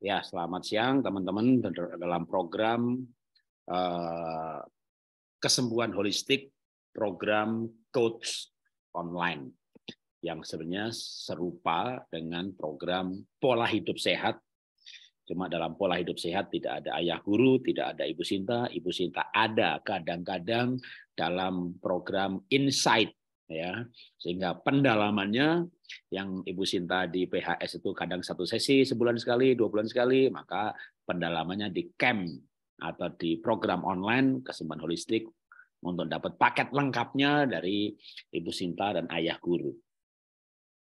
Ya, selamat siang teman-teman dalam program eh, kesembuhan holistik program coach online yang sebenarnya serupa dengan program pola hidup sehat. Cuma dalam pola hidup sehat tidak ada ayah guru, tidak ada ibu Sinta, ibu Sinta ada kadang-kadang dalam program insight ya. Sehingga pendalamannya yang Ibu Sinta di PHS itu kadang satu sesi sebulan sekali, dua bulan sekali, maka pendalamannya di camp atau di program online kesembuhan holistik untuk dapat paket lengkapnya dari Ibu Sinta dan Ayah Guru.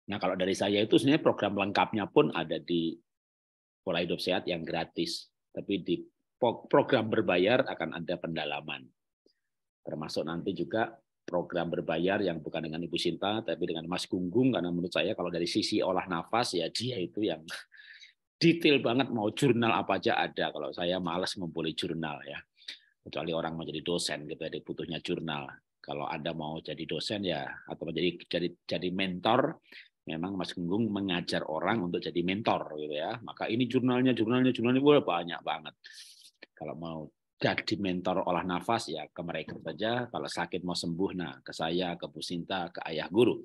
Nah kalau dari saya itu sebenarnya program lengkapnya pun ada di pola hidup sehat yang gratis, tapi di program berbayar akan ada pendalaman. Termasuk nanti juga program berbayar yang bukan dengan Ibu Sinta tapi dengan Mas Gunggung karena menurut saya kalau dari sisi olah nafas ya dia itu yang detail banget mau jurnal apa aja ada kalau saya malas membeli jurnal ya kecuali orang mau jadi dosen gitu ada ya, butuhnya jurnal kalau ada mau jadi dosen ya atau menjadi jadi jadi mentor memang Mas Gunggung mengajar orang untuk jadi mentor gitu ya maka ini jurnalnya jurnalnya jurnalnya banyak banget kalau mau jadi mentor olah nafas ya ke mereka saja. Kalau sakit mau sembuh, nah ke saya, ke Bu Sinta, ke ayah guru.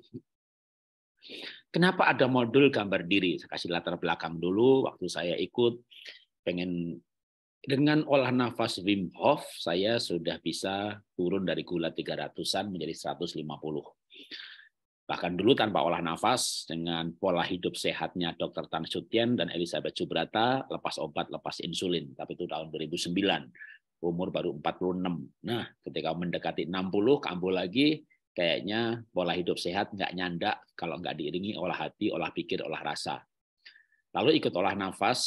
Kenapa ada modul gambar diri? Saya kasih latar belakang dulu. Waktu saya ikut, pengen dengan olah nafas Wim Hof, saya sudah bisa turun dari gula 300-an menjadi 150. Bahkan dulu tanpa olah nafas, dengan pola hidup sehatnya Dr. Tan Sutien dan Elizabeth Subrata lepas obat, lepas insulin. Tapi itu tahun 2009 umur baru 46. Nah, ketika mendekati 60, kambuh lagi, kayaknya pola hidup sehat nggak nyandak kalau nggak diiringi olah hati, olah pikir, olah rasa. Lalu ikut olah nafas,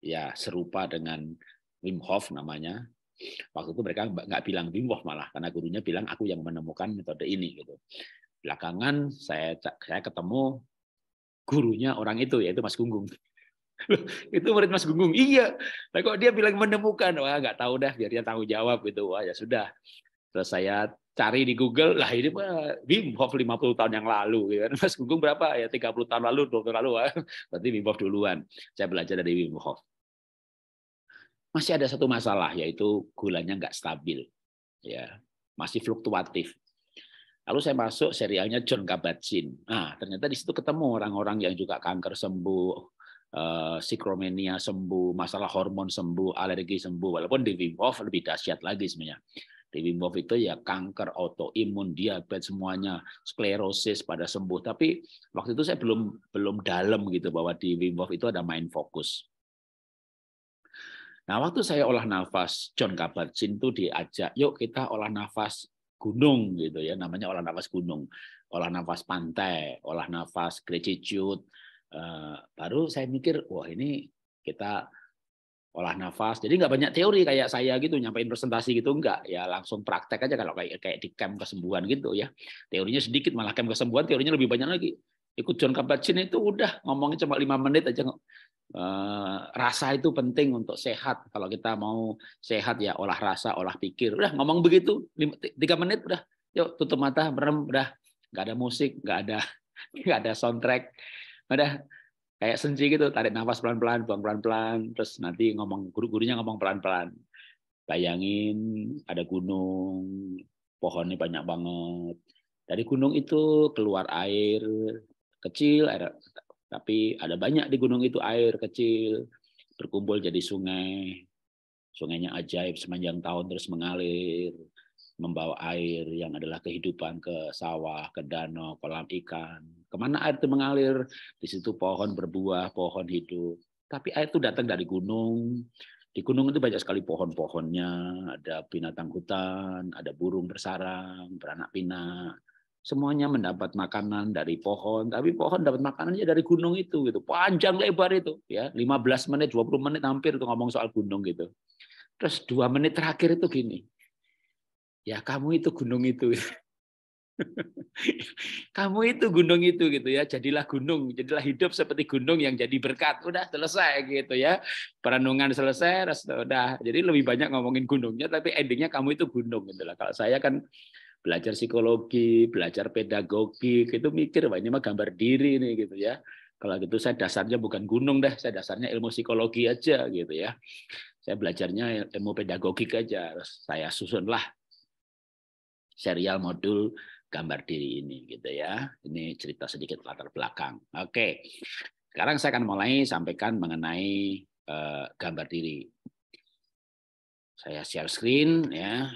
ya serupa dengan Wim Hof namanya. Waktu itu mereka nggak bilang Wim Hof malah, karena gurunya bilang aku yang menemukan metode ini gitu. Belakangan saya saya ketemu gurunya orang itu yaitu Mas Gunggung. itu murid Mas Gunggung. Iya. Nah, kok dia bilang menemukan? Wah, nggak tahu dah, biar dia tanggung jawab gitu. Wah, ya sudah. Terus saya cari di Google, lah ini mah Wim Hof 50 tahun yang lalu. Gitu. Kan. Mas Gunggung berapa? Ya 30 tahun lalu, 20 tahun lalu. Wah. Berarti Wim Hof duluan. Saya belajar dari Wim Hof. Masih ada satu masalah, yaitu gulanya nggak stabil. ya Masih fluktuatif. Lalu saya masuk serialnya John Kabat-Zinn. Nah, ternyata di situ ketemu orang-orang yang juga kanker sembuh, Eh, sikromenia sembuh, masalah hormon sembuh, alergi sembuh. Walaupun di Wim Hof lebih dahsyat lagi sebenarnya. Di Wim Hof itu ya kanker, autoimun, diabetes semuanya, sklerosis pada sembuh. Tapi waktu itu saya belum belum dalam gitu bahwa di Wim Hof itu ada main fokus. Nah, waktu saya olah nafas, John Kabat-Zinn itu diajak, yuk kita olah nafas gunung gitu ya, namanya olah nafas gunung, olah nafas pantai, olah nafas gratitude, Eh, baru saya mikir, wah ini kita olah nafas. Jadi nggak banyak teori kayak saya gitu nyampain presentasi gitu nggak ya langsung praktek aja kalau kayak kayak di camp kesembuhan gitu ya. Teorinya sedikit malah camp kesembuhan teorinya lebih banyak lagi. Ikut John Kabat-Zinn itu udah ngomongnya cuma lima menit aja. Eh, rasa itu penting untuk sehat. Kalau kita mau sehat ya olah rasa, olah pikir. Udah ngomong begitu tiga menit udah. Yuk tutup mata, berem udah. Nggak ada musik, nggak ada nggak ada soundtrack, udah kayak senji gitu tarik nafas pelan-pelan buang pelan-pelan terus nanti ngomong guru-gurunya ngomong pelan-pelan bayangin ada gunung pohonnya banyak banget dari gunung itu keluar air kecil air tapi ada banyak di gunung itu air kecil berkumpul jadi sungai sungainya ajaib sepanjang tahun terus mengalir membawa air yang adalah kehidupan ke sawah, ke danau, kolam ikan. Kemana air itu mengalir, di situ pohon berbuah, pohon hidup. Tapi air itu datang dari gunung. Di gunung itu banyak sekali pohon-pohonnya, ada binatang hutan, ada burung bersarang, beranak pinak. Semuanya mendapat makanan dari pohon, tapi pohon dapat makanannya dari gunung itu gitu. Panjang lebar itu ya, 15 menit, 20 menit hampir itu ngomong soal gunung gitu. Terus dua menit terakhir itu gini, ya kamu itu gunung itu. kamu itu gunung itu gitu ya. Jadilah gunung, jadilah hidup seperti gunung yang jadi berkat. Udah selesai gitu ya. Perenungan selesai, udah. Jadi lebih banyak ngomongin gunungnya tapi endingnya kamu itu gunung gitu lah. Kalau saya kan belajar psikologi, belajar pedagogi, gitu mikir banyak mah gambar diri nih gitu ya. Kalau gitu saya dasarnya bukan gunung deh saya dasarnya ilmu psikologi aja gitu ya. Saya belajarnya ilmu pedagogik aja, saya susunlah serial modul gambar diri ini gitu ya. Ini cerita sedikit latar belakang. Oke. Sekarang saya akan mulai sampaikan mengenai uh, gambar diri. Saya share screen ya.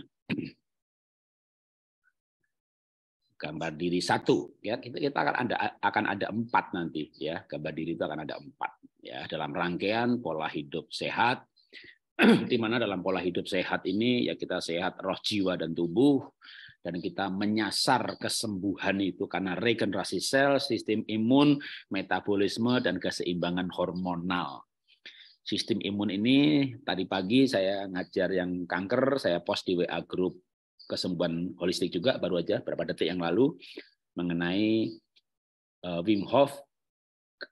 Gambar diri satu ya kita, kita akan ada akan ada empat nanti ya gambar diri itu akan ada empat ya dalam rangkaian pola hidup sehat di mana dalam pola hidup sehat ini ya kita sehat roh jiwa dan tubuh dan kita menyasar kesembuhan itu karena regenerasi sel, sistem imun, metabolisme dan keseimbangan hormonal. Sistem imun ini tadi pagi saya ngajar yang kanker, saya post di WA grup kesembuhan holistik juga baru aja beberapa detik yang lalu mengenai eh, Wim Hof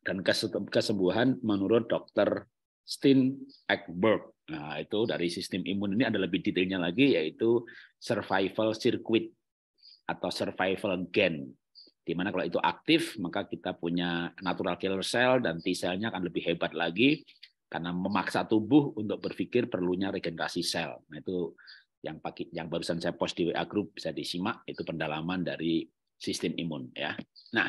dan kesembuhan menurut Dr. Steen Ekberg Nah, itu dari sistem imun ini ada lebih detailnya lagi yaitu survival circuit atau survival gen. Di mana kalau itu aktif, maka kita punya natural killer cell dan t cell-nya akan lebih hebat lagi karena memaksa tubuh untuk berpikir perlunya regenerasi sel. Nah, itu yang pakai yang barusan saya post di WA group bisa disimak itu pendalaman dari sistem imun ya. Nah,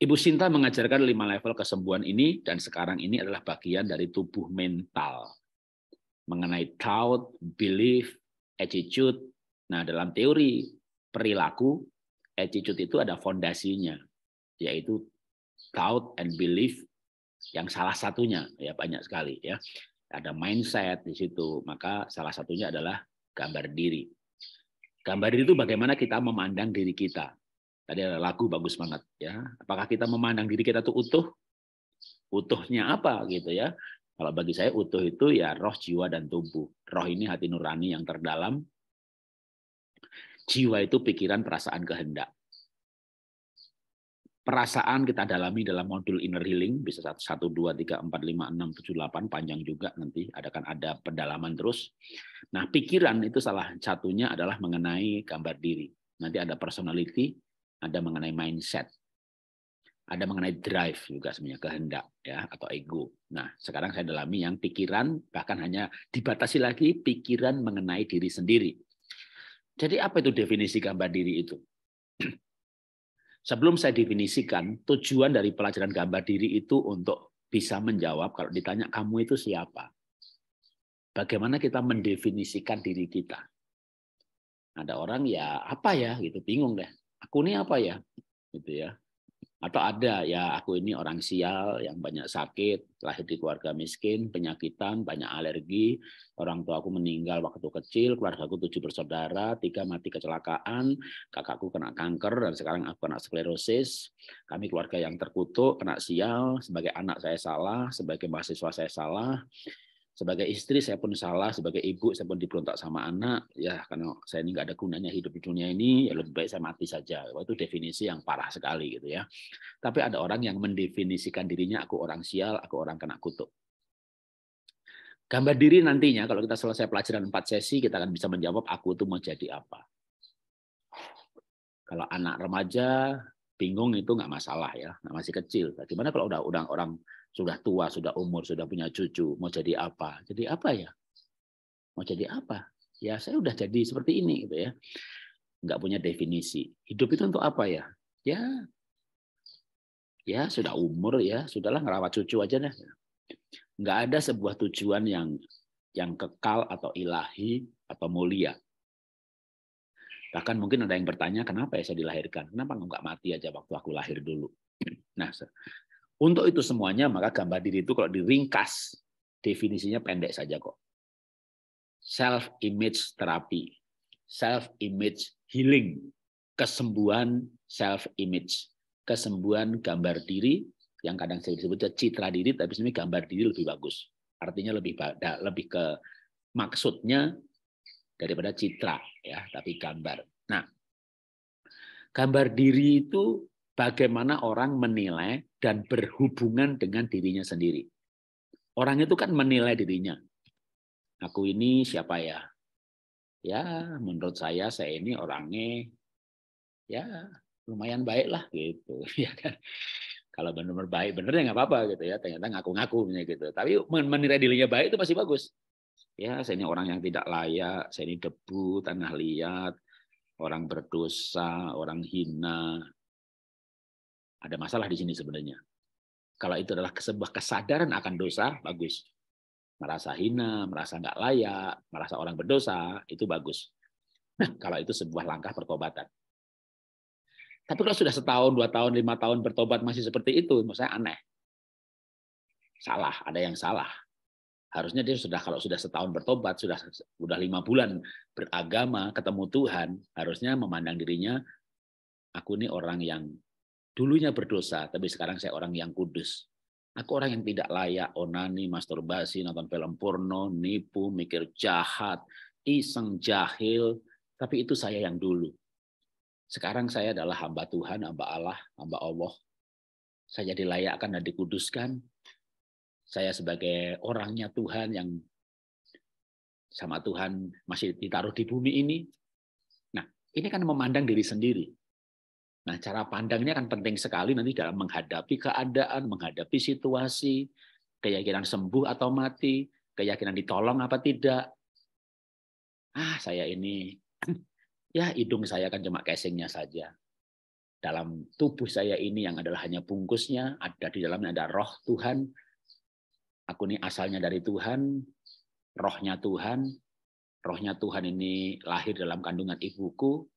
Ibu Sinta mengajarkan lima level kesembuhan ini dan sekarang ini adalah bagian dari tubuh mental mengenai doubt, belief, attitude. Nah, dalam teori perilaku, attitude itu ada fondasinya, yaitu doubt and belief yang salah satunya ya banyak sekali ya. Ada mindset di situ, maka salah satunya adalah gambar diri. Gambar diri itu bagaimana kita memandang diri kita. Tadi ada lagu bagus banget ya. Apakah kita memandang diri kita tuh utuh? Utuhnya apa gitu ya? Kalau bagi saya utuh itu ya roh, jiwa dan tubuh. Roh ini hati nurani yang terdalam. Jiwa itu pikiran, perasaan, kehendak. Perasaan kita dalami dalam modul inner healing bisa satu dua tiga empat lima enam tujuh delapan panjang juga nanti ada kan ada pendalaman terus. Nah, pikiran itu salah satunya adalah mengenai gambar diri. Nanti ada personality, ada mengenai mindset, ada mengenai drive juga sebenarnya kehendak ya atau ego. Nah, sekarang saya dalami yang pikiran bahkan hanya dibatasi lagi pikiran mengenai diri sendiri. Jadi apa itu definisi gambar diri itu? Sebelum saya definisikan, tujuan dari pelajaran gambar diri itu untuk bisa menjawab kalau ditanya kamu itu siapa? Bagaimana kita mendefinisikan diri kita? Ada orang ya apa ya gitu bingung deh aku ini apa ya gitu ya atau ada ya aku ini orang sial yang banyak sakit lahir di keluarga miskin penyakitan banyak alergi orang tua aku meninggal waktu kecil keluarga aku tujuh bersaudara tiga mati kecelakaan kakakku kena kanker dan sekarang aku kena sklerosis kami keluarga yang terkutuk kena sial sebagai anak saya salah sebagai mahasiswa saya salah sebagai istri saya pun salah, sebagai ibu saya pun diperontak sama anak, ya karena saya ini nggak ada gunanya hidup di dunia ini, ya lebih baik saya mati saja. Itu definisi yang parah sekali gitu ya. Tapi ada orang yang mendefinisikan dirinya aku orang sial, aku orang kena kutuk. Gambar diri nantinya kalau kita selesai pelajaran empat sesi kita akan bisa menjawab aku itu mau jadi apa. Kalau anak remaja bingung itu nggak masalah ya, masih kecil. Gimana kalau udah orang sudah tua, sudah umur, sudah punya cucu, mau jadi apa? Jadi apa ya? Mau jadi apa? Ya saya sudah jadi seperti ini gitu ya. Nggak punya definisi. Hidup itu untuk apa ya? Ya ya sudah umur ya, sudahlah ngerawat cucu aja deh. Nggak ada sebuah tujuan yang yang kekal atau ilahi atau mulia. Bahkan mungkin ada yang bertanya, kenapa ya saya dilahirkan? Kenapa enggak mati aja waktu aku lahir dulu? Nah, untuk itu semuanya, maka gambar diri itu kalau diringkas, definisinya pendek saja kok. Self-image terapi, self-image healing, kesembuhan self-image, kesembuhan gambar diri, yang kadang saya disebutnya citra diri, tapi sebenarnya gambar diri lebih bagus. Artinya lebih lebih ke maksudnya daripada citra ya, tapi gambar. Nah, gambar diri itu bagaimana orang menilai dan berhubungan dengan dirinya sendiri. Orang itu kan menilai dirinya. Aku ini siapa ya? Ya, menurut saya saya ini orangnya ya lumayan baik lah gitu ya kan kalau benar-benar baik benar ya nggak apa-apa gitu ya ternyata ngaku-ngaku gitu tapi menilai dirinya baik itu masih bagus ya saya ini orang yang tidak layak saya ini debu tanah liat orang berdosa orang hina ada masalah di sini sebenarnya. Kalau itu adalah sebuah kesadaran akan dosa, bagus. Merasa hina, merasa nggak layak, merasa orang berdosa, itu bagus. Nah, kalau itu sebuah langkah pertobatan. Tapi kalau sudah setahun, dua tahun, lima tahun bertobat masih seperti itu, maksudnya saya aneh. Salah, ada yang salah. Harusnya dia sudah kalau sudah setahun bertobat, sudah sudah lima bulan beragama, ketemu Tuhan, harusnya memandang dirinya, aku ini orang yang Dulunya berdosa, tapi sekarang saya orang yang kudus. Aku orang yang tidak layak onani, masturbasi, nonton film porno, nipu, mikir jahat, iseng jahil, tapi itu saya yang dulu. Sekarang saya adalah hamba Tuhan, hamba Allah, hamba Allah. Saya dilayakkan dan dikuduskan. Saya sebagai orangnya Tuhan yang sama Tuhan masih ditaruh di bumi ini. Nah, ini kan memandang diri sendiri. Nah, cara pandangnya kan penting sekali nanti dalam menghadapi keadaan, menghadapi situasi, keyakinan sembuh atau mati, keyakinan ditolong apa tidak. Ah, saya ini ya hidung saya kan cuma casingnya saja. Dalam tubuh saya ini yang adalah hanya bungkusnya, ada di dalamnya ada roh Tuhan. Aku ini asalnya dari Tuhan, rohnya Tuhan. Rohnya Tuhan ini lahir dalam kandungan ibuku,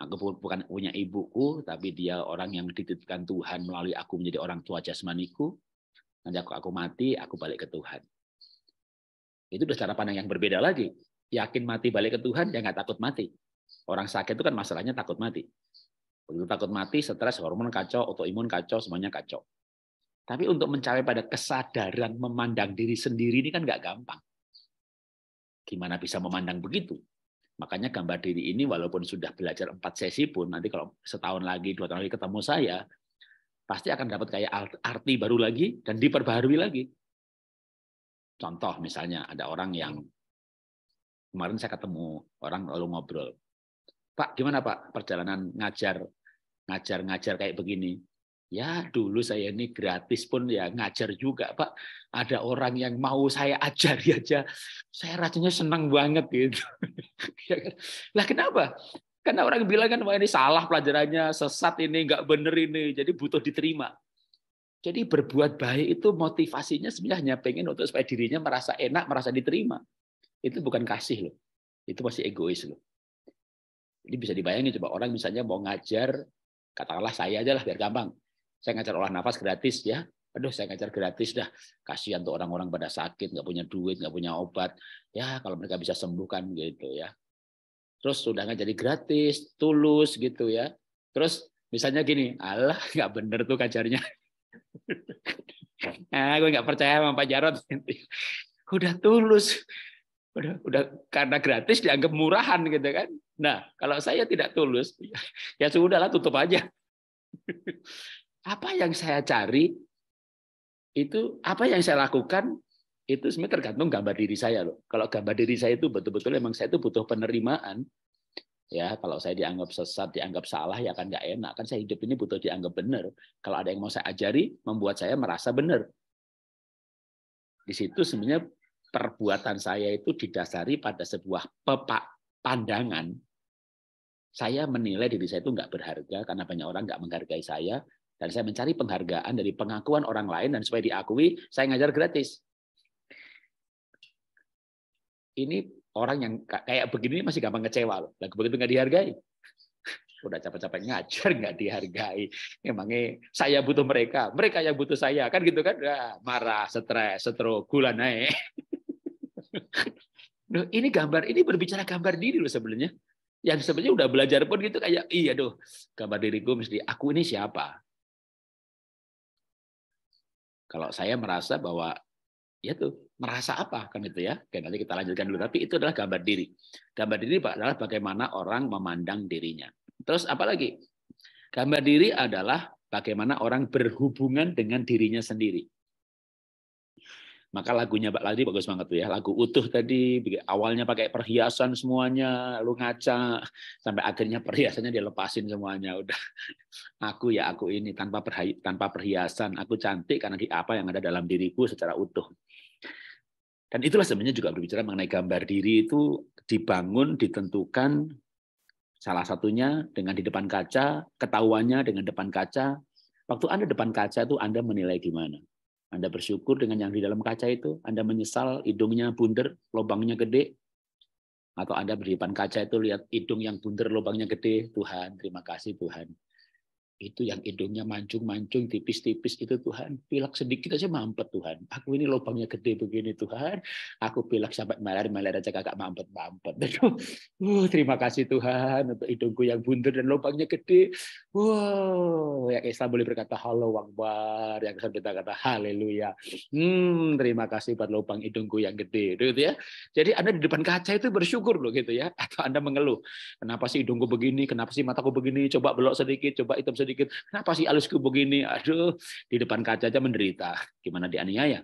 Aku bukan punya ibuku, tapi dia orang yang dititipkan Tuhan melalui aku menjadi orang tua jasmaniku. Nanti aku, aku mati, aku balik ke Tuhan. Itu sudah cara pandang yang berbeda lagi. Yakin mati balik ke Tuhan, ya nggak takut mati. Orang sakit itu kan masalahnya takut mati. Begitu takut mati, stres, hormon kacau, autoimun kacau, semuanya kacau. Tapi untuk mencapai pada kesadaran memandang diri sendiri ini kan nggak gampang. Gimana bisa memandang begitu? Makanya gambar diri ini walaupun sudah belajar empat sesi pun nanti kalau setahun lagi dua tahun lagi ketemu saya pasti akan dapat kayak arti baru lagi dan diperbaharui lagi. Contoh misalnya ada orang yang kemarin saya ketemu orang lalu ngobrol, Pak gimana Pak perjalanan ngajar ngajar ngajar kayak begini? Ya dulu saya ini gratis pun ya ngajar juga Pak. Ada orang yang mau saya ajari aja. Saya rasanya senang banget gitu. Ya kan? lah kenapa? Karena orang bilang kan wah ini salah pelajarannya, sesat ini, nggak bener ini. Jadi butuh diterima. Jadi berbuat baik itu motivasinya sebenarnya pengen untuk supaya dirinya merasa enak, merasa diterima. Itu bukan kasih loh. Itu masih egois loh. Jadi bisa dibayangin coba orang misalnya mau ngajar, katakanlah saya aja lah biar gampang. Saya ngajar olah nafas gratis ya. Aduh, saya ngajar gratis dah. Kasihan tuh orang-orang pada sakit, nggak punya duit, nggak punya obat. Ya, kalau mereka bisa sembuhkan gitu ya. Terus sudah jadi gratis, tulus gitu ya. Terus misalnya gini, Allah nggak bener tuh ngajarnya. nah, gue nggak percaya sama Pak Jarod, udah tulus, udah udah karena gratis dianggap murahan gitu kan. Nah, kalau saya tidak tulus, ya sudahlah tutup aja. Apa yang saya cari itu apa yang saya lakukan itu sebenarnya tergantung gambar diri saya loh. Kalau gambar diri saya itu betul-betul emang saya itu butuh penerimaan. Ya, kalau saya dianggap sesat, dianggap salah ya kan nggak enak. Kan saya hidup ini butuh dianggap benar. Kalau ada yang mau saya ajari, membuat saya merasa benar. Di situ sebenarnya perbuatan saya itu didasari pada sebuah pepak pandangan. Saya menilai diri saya itu nggak berharga karena banyak orang nggak menghargai saya. Dan saya mencari penghargaan dari pengakuan orang lain dan supaya diakui, saya ngajar gratis. Ini orang yang kayak begini masih gampang kecewa loh. Lagi begitu nggak dihargai. Udah capek-capek ngajar nggak dihargai. Emangnya saya butuh mereka, mereka yang butuh saya kan gitu kan? Nah, marah, stres, setro gula naik. Duh, ini gambar ini berbicara gambar diri loh sebenarnya. Yang sebenarnya udah belajar pun gitu kayak iya doh gambar diriku mesti aku ini siapa? Kalau saya merasa bahwa ya tuh merasa apa kan itu ya. Oke, nanti kita lanjutkan dulu tapi itu adalah gambar diri. Gambar diri pak adalah bagaimana orang memandang dirinya. Terus apa lagi? Gambar diri adalah bagaimana orang berhubungan dengan dirinya sendiri. Maka lagunya Mbak Ladi bagus banget tuh ya. Lagu utuh tadi awalnya pakai perhiasan semuanya, lu ngaca sampai akhirnya perhiasannya dilepasin semuanya udah. Aku ya aku ini tanpa perhi tanpa perhiasan, aku cantik karena di apa yang ada dalam diriku secara utuh. Dan itulah sebenarnya juga berbicara mengenai gambar diri itu dibangun, ditentukan salah satunya dengan di depan kaca, ketahuannya dengan depan kaca. Waktu Anda depan kaca tuh Anda menilai gimana? Anda bersyukur dengan yang di dalam kaca itu, Anda menyesal hidungnya bunder, lubangnya gede, atau Anda di kaca itu lihat hidung yang bunder, lubangnya gede, Tuhan, terima kasih Tuhan. Itu yang hidungnya mancung-mancung, tipis-tipis itu Tuhan. Pilak sedikit aja mampet Tuhan. Aku ini lubangnya gede begini Tuhan. Aku pilak sampai melar-melar aja kakak mampet-mampet. Uh, terima kasih Tuhan untuk hidungku yang bundar dan lubangnya gede. Wow, yang Islam boleh berkata halo wakbar, yang Kristen berkata haleluya. Hmm, terima kasih buat lubang hidungku yang gede. Gitu ya. Jadi Anda di depan kaca itu bersyukur loh gitu ya. Atau Anda mengeluh, kenapa sih hidungku begini, kenapa sih mataku begini, coba belok sedikit, coba hitam sedikit sedikit. Kenapa sih alisku begini? Aduh, di depan kaca aja menderita. Gimana dianiaya?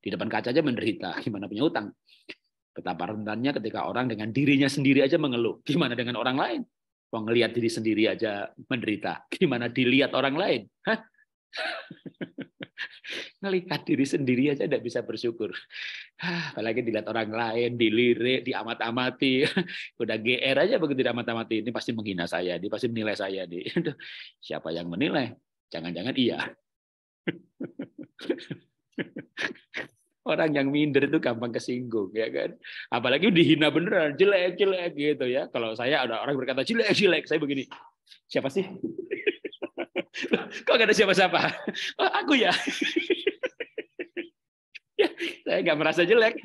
Di depan kaca aja menderita. Gimana punya utang? Betapa rentannya ketika orang dengan dirinya sendiri aja mengeluh. Gimana dengan orang lain? Mau ngelihat diri sendiri aja menderita. Gimana dilihat orang lain? Hah? Ngelihat diri sendiri aja tidak bisa bersyukur. Apalagi dilihat orang lain, dilirik, diamat-amati. Udah GR aja begitu diamat-amati. Ini pasti menghina saya, dia pasti menilai saya. Siapa yang menilai? Jangan-jangan iya. Orang yang minder itu gampang kesinggung, ya kan? Apalagi dihina beneran, jelek, jelek gitu ya. Kalau saya ada orang berkata jelek, jelek, saya begini. Siapa sih? Kok gak ada siapa-siapa? Oh, aku ya. ya saya nggak merasa jelek.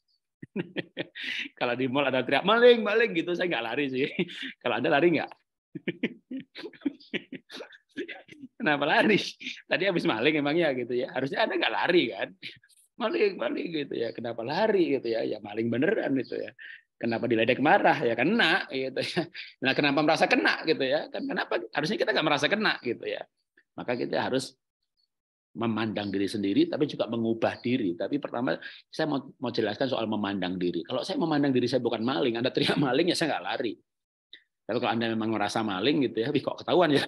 Kalau di mall ada teriak maling, maling gitu, saya nggak lari sih. Kalau ada lari nggak? Kenapa lari? Tadi habis maling emangnya gitu ya. Harusnya ada nggak lari kan? Maling, maling gitu ya. Kenapa lari gitu ya? Ya maling beneran itu ya. Kenapa diledek marah? Ya kena gitu ya. Nah, kenapa merasa kena gitu ya? Kan kenapa harusnya kita nggak merasa kena gitu ya. Maka kita harus memandang diri sendiri tapi juga mengubah diri. Tapi pertama saya mau, mau jelaskan soal memandang diri. Kalau saya memandang diri saya bukan maling, Anda teriak maling ya saya nggak lari. Tapi kalau Anda memang merasa maling gitu ya, kok ketahuan ya.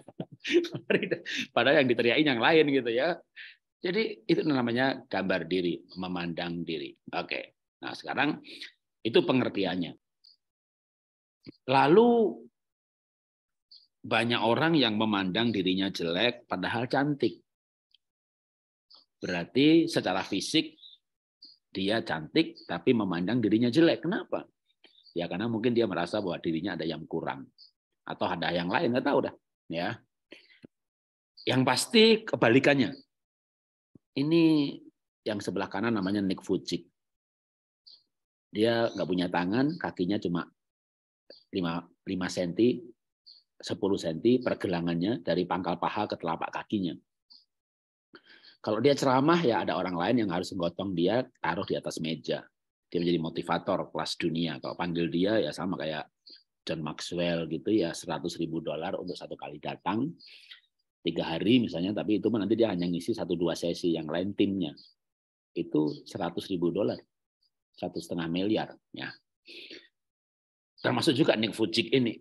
Padahal yang diteriakin yang lain gitu ya. Jadi itu namanya gambar diri, memandang diri. Oke. Nah, sekarang itu pengertiannya. Lalu banyak orang yang memandang dirinya jelek padahal cantik. Berarti secara fisik dia cantik tapi memandang dirinya jelek. Kenapa? Ya karena mungkin dia merasa bahwa dirinya ada yang kurang atau ada yang lain nggak tahu dah, ya. Yang pasti kebalikannya. Ini yang sebelah kanan namanya Nick Fujik. Dia nggak punya tangan, kakinya cuma 5, 5 cm, 10 cm pergelangannya dari pangkal paha ke telapak kakinya. Kalau dia ceramah ya ada orang lain yang harus menggotong dia taruh di atas meja. Dia menjadi motivator kelas dunia. Kalau panggil dia ya sama kayak John Maxwell gitu ya 100 ribu dolar untuk satu kali datang tiga hari misalnya tapi itu nanti dia hanya ngisi satu dua sesi yang lain timnya itu 100 ribu dolar satu setengah miliar ya termasuk juga Nick Fujik ini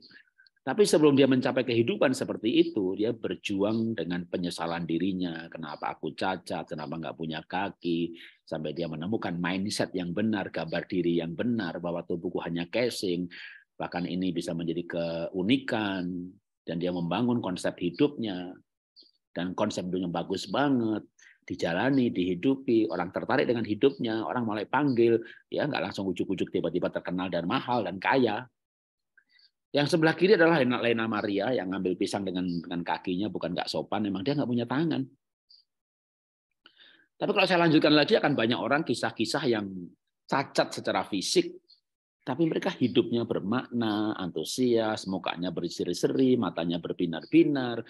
tapi sebelum dia mencapai kehidupan seperti itu, dia berjuang dengan penyesalan dirinya. Kenapa aku cacat? Kenapa nggak punya kaki? Sampai dia menemukan mindset yang benar, gambar diri yang benar, bahwa tubuhku hanya casing. Bahkan ini bisa menjadi keunikan. Dan dia membangun konsep hidupnya. Dan konsep hidupnya bagus banget dijalani, dihidupi, orang tertarik dengan hidupnya, orang mulai panggil, ya nggak langsung ujuk-ujuk tiba-tiba terkenal dan mahal dan kaya. Yang sebelah kiri adalah Lena Maria yang ngambil pisang dengan dengan kakinya, bukan nggak sopan, memang dia nggak punya tangan. Tapi kalau saya lanjutkan lagi akan banyak orang kisah-kisah yang cacat secara fisik, tapi mereka hidupnya bermakna, antusias, mukanya berseri-seri, matanya berbinar-binar,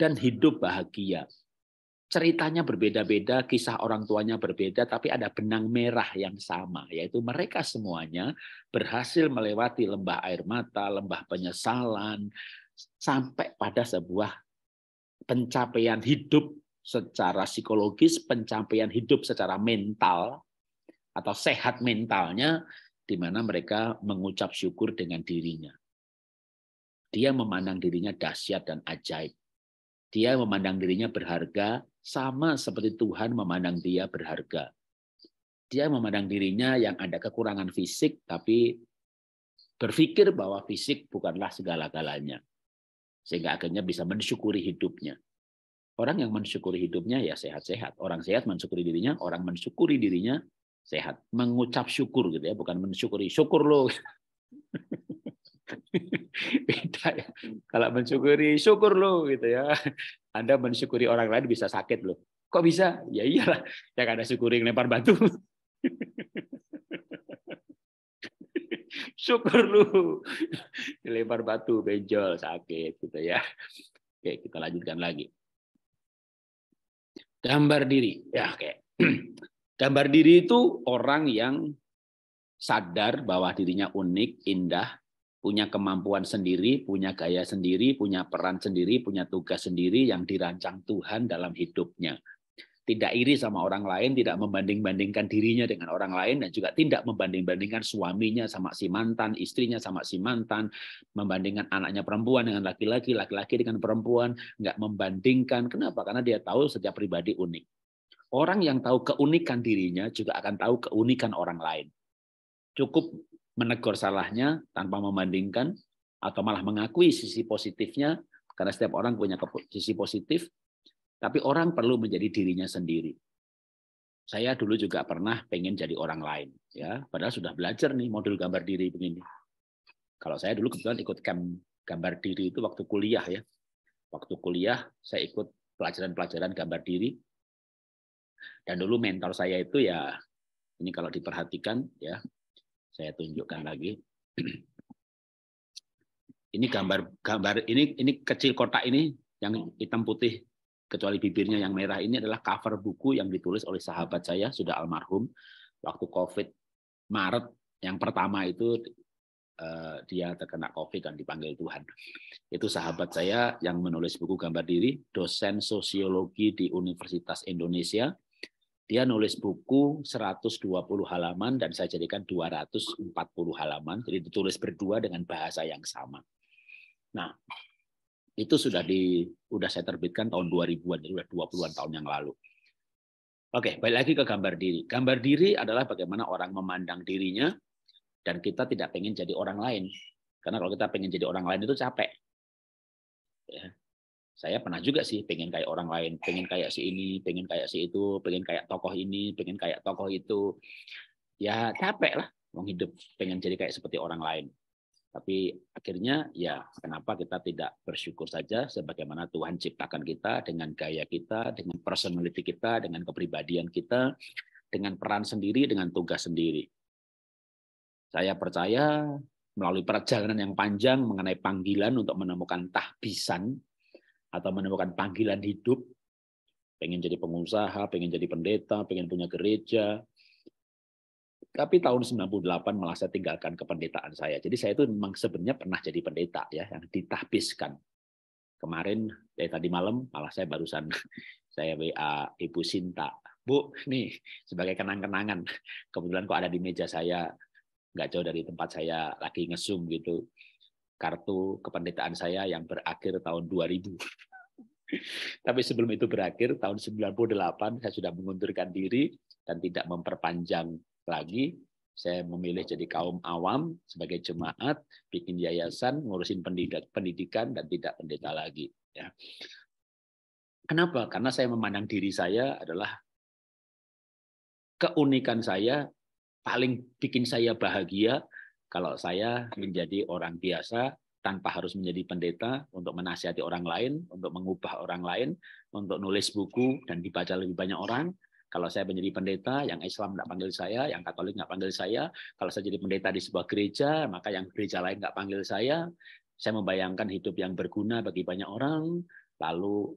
dan hidup bahagia ceritanya berbeda-beda, kisah orang tuanya berbeda, tapi ada benang merah yang sama, yaitu mereka semuanya berhasil melewati lembah air mata, lembah penyesalan, sampai pada sebuah pencapaian hidup secara psikologis, pencapaian hidup secara mental, atau sehat mentalnya, di mana mereka mengucap syukur dengan dirinya. Dia memandang dirinya dahsyat dan ajaib. Dia memandang dirinya berharga sama seperti Tuhan memandang dia berharga. Dia memandang dirinya yang ada kekurangan fisik, tapi berpikir bahwa fisik bukanlah segala-galanya. Sehingga akhirnya bisa mensyukuri hidupnya. Orang yang mensyukuri hidupnya ya sehat-sehat. Orang sehat mensyukuri dirinya, orang mensyukuri dirinya sehat. Mengucap syukur gitu ya, bukan mensyukuri. Syukur loh. beda ya. Kalau mensyukuri syukur lo gitu ya. Anda mensyukuri orang lain bisa sakit loh. Kok bisa? Ya iyalah, yang ada syukuri yang lempar batu. Syukur lu dilempar batu benjol sakit gitu ya. Oke, kita lanjutkan lagi. Gambar diri. Ya, oke. Gambar diri itu orang yang sadar bahwa dirinya unik, indah, punya kemampuan sendiri, punya gaya sendiri, punya peran sendiri, punya tugas sendiri yang dirancang Tuhan dalam hidupnya. Tidak iri sama orang lain, tidak membanding-bandingkan dirinya dengan orang lain, dan juga tidak membanding-bandingkan suaminya sama si mantan, istrinya sama si mantan, membandingkan anaknya perempuan dengan laki-laki, laki-laki dengan perempuan, nggak membandingkan. Kenapa? Karena dia tahu setiap pribadi unik. Orang yang tahu keunikan dirinya juga akan tahu keunikan orang lain. Cukup menegur salahnya tanpa membandingkan atau malah mengakui sisi positifnya karena setiap orang punya sisi positif tapi orang perlu menjadi dirinya sendiri saya dulu juga pernah pengen jadi orang lain ya padahal sudah belajar nih modul gambar diri begini kalau saya dulu kebetulan ikut camp gambar diri itu waktu kuliah ya waktu kuliah saya ikut pelajaran-pelajaran gambar diri dan dulu mental saya itu ya ini kalau diperhatikan ya saya tunjukkan lagi. Ini gambar gambar ini ini kecil kotak ini yang hitam putih kecuali bibirnya yang merah ini adalah cover buku yang ditulis oleh sahabat saya sudah almarhum waktu Covid Maret yang pertama itu eh, dia terkena COVID dan dipanggil Tuhan. Itu sahabat saya yang menulis buku gambar diri, dosen sosiologi di Universitas Indonesia dia nulis buku 120 halaman dan saya jadikan 240 halaman. Jadi ditulis berdua dengan bahasa yang sama. Nah, itu sudah di sudah saya terbitkan tahun 2000-an, jadi sudah 20-an tahun yang lalu. Oke, balik lagi ke gambar diri. Gambar diri adalah bagaimana orang memandang dirinya dan kita tidak pengen jadi orang lain. Karena kalau kita pengen jadi orang lain itu capek. Ya saya pernah juga sih pengen kayak orang lain, pengen kayak si ini, pengen kayak si itu, pengen kayak tokoh ini, pengen kayak tokoh itu. Ya capek lah mau hidup, pengen jadi kayak seperti orang lain. Tapi akhirnya ya kenapa kita tidak bersyukur saja sebagaimana Tuhan ciptakan kita dengan gaya kita, dengan personality kita, dengan kepribadian kita, dengan peran sendiri, dengan tugas sendiri. Saya percaya melalui perjalanan yang panjang mengenai panggilan untuk menemukan tahbisan atau menemukan panggilan hidup, pengen jadi pengusaha, pengen jadi pendeta, pengen punya gereja. Tapi tahun 98 malah saya tinggalkan kependetaan saya. Jadi saya itu memang sebenarnya pernah jadi pendeta ya, yang ditahbiskan. Kemarin, eh, tadi malam, malah saya barusan saya WA Ibu Sinta. Bu, nih sebagai kenang-kenangan. Kebetulan kok ada di meja saya, nggak jauh dari tempat saya lagi ngesum gitu kartu kependetaan saya yang berakhir tahun 2000. Tapi sebelum itu berakhir, tahun 98 saya sudah mengundurkan diri dan tidak memperpanjang lagi. Saya memilih jadi kaum awam sebagai jemaat, bikin yayasan, ngurusin pendidikan dan tidak pendeta lagi. Ya. Kenapa? Karena saya memandang diri saya adalah keunikan saya paling bikin saya bahagia kalau saya menjadi orang biasa tanpa harus menjadi pendeta untuk menasihati orang lain, untuk mengubah orang lain, untuk nulis buku dan dibaca lebih banyak orang. Kalau saya menjadi pendeta, yang Islam nggak panggil saya, yang Katolik nggak panggil saya. Kalau saya jadi pendeta di sebuah gereja, maka yang gereja lain nggak panggil saya. Saya membayangkan hidup yang berguna bagi banyak orang. Lalu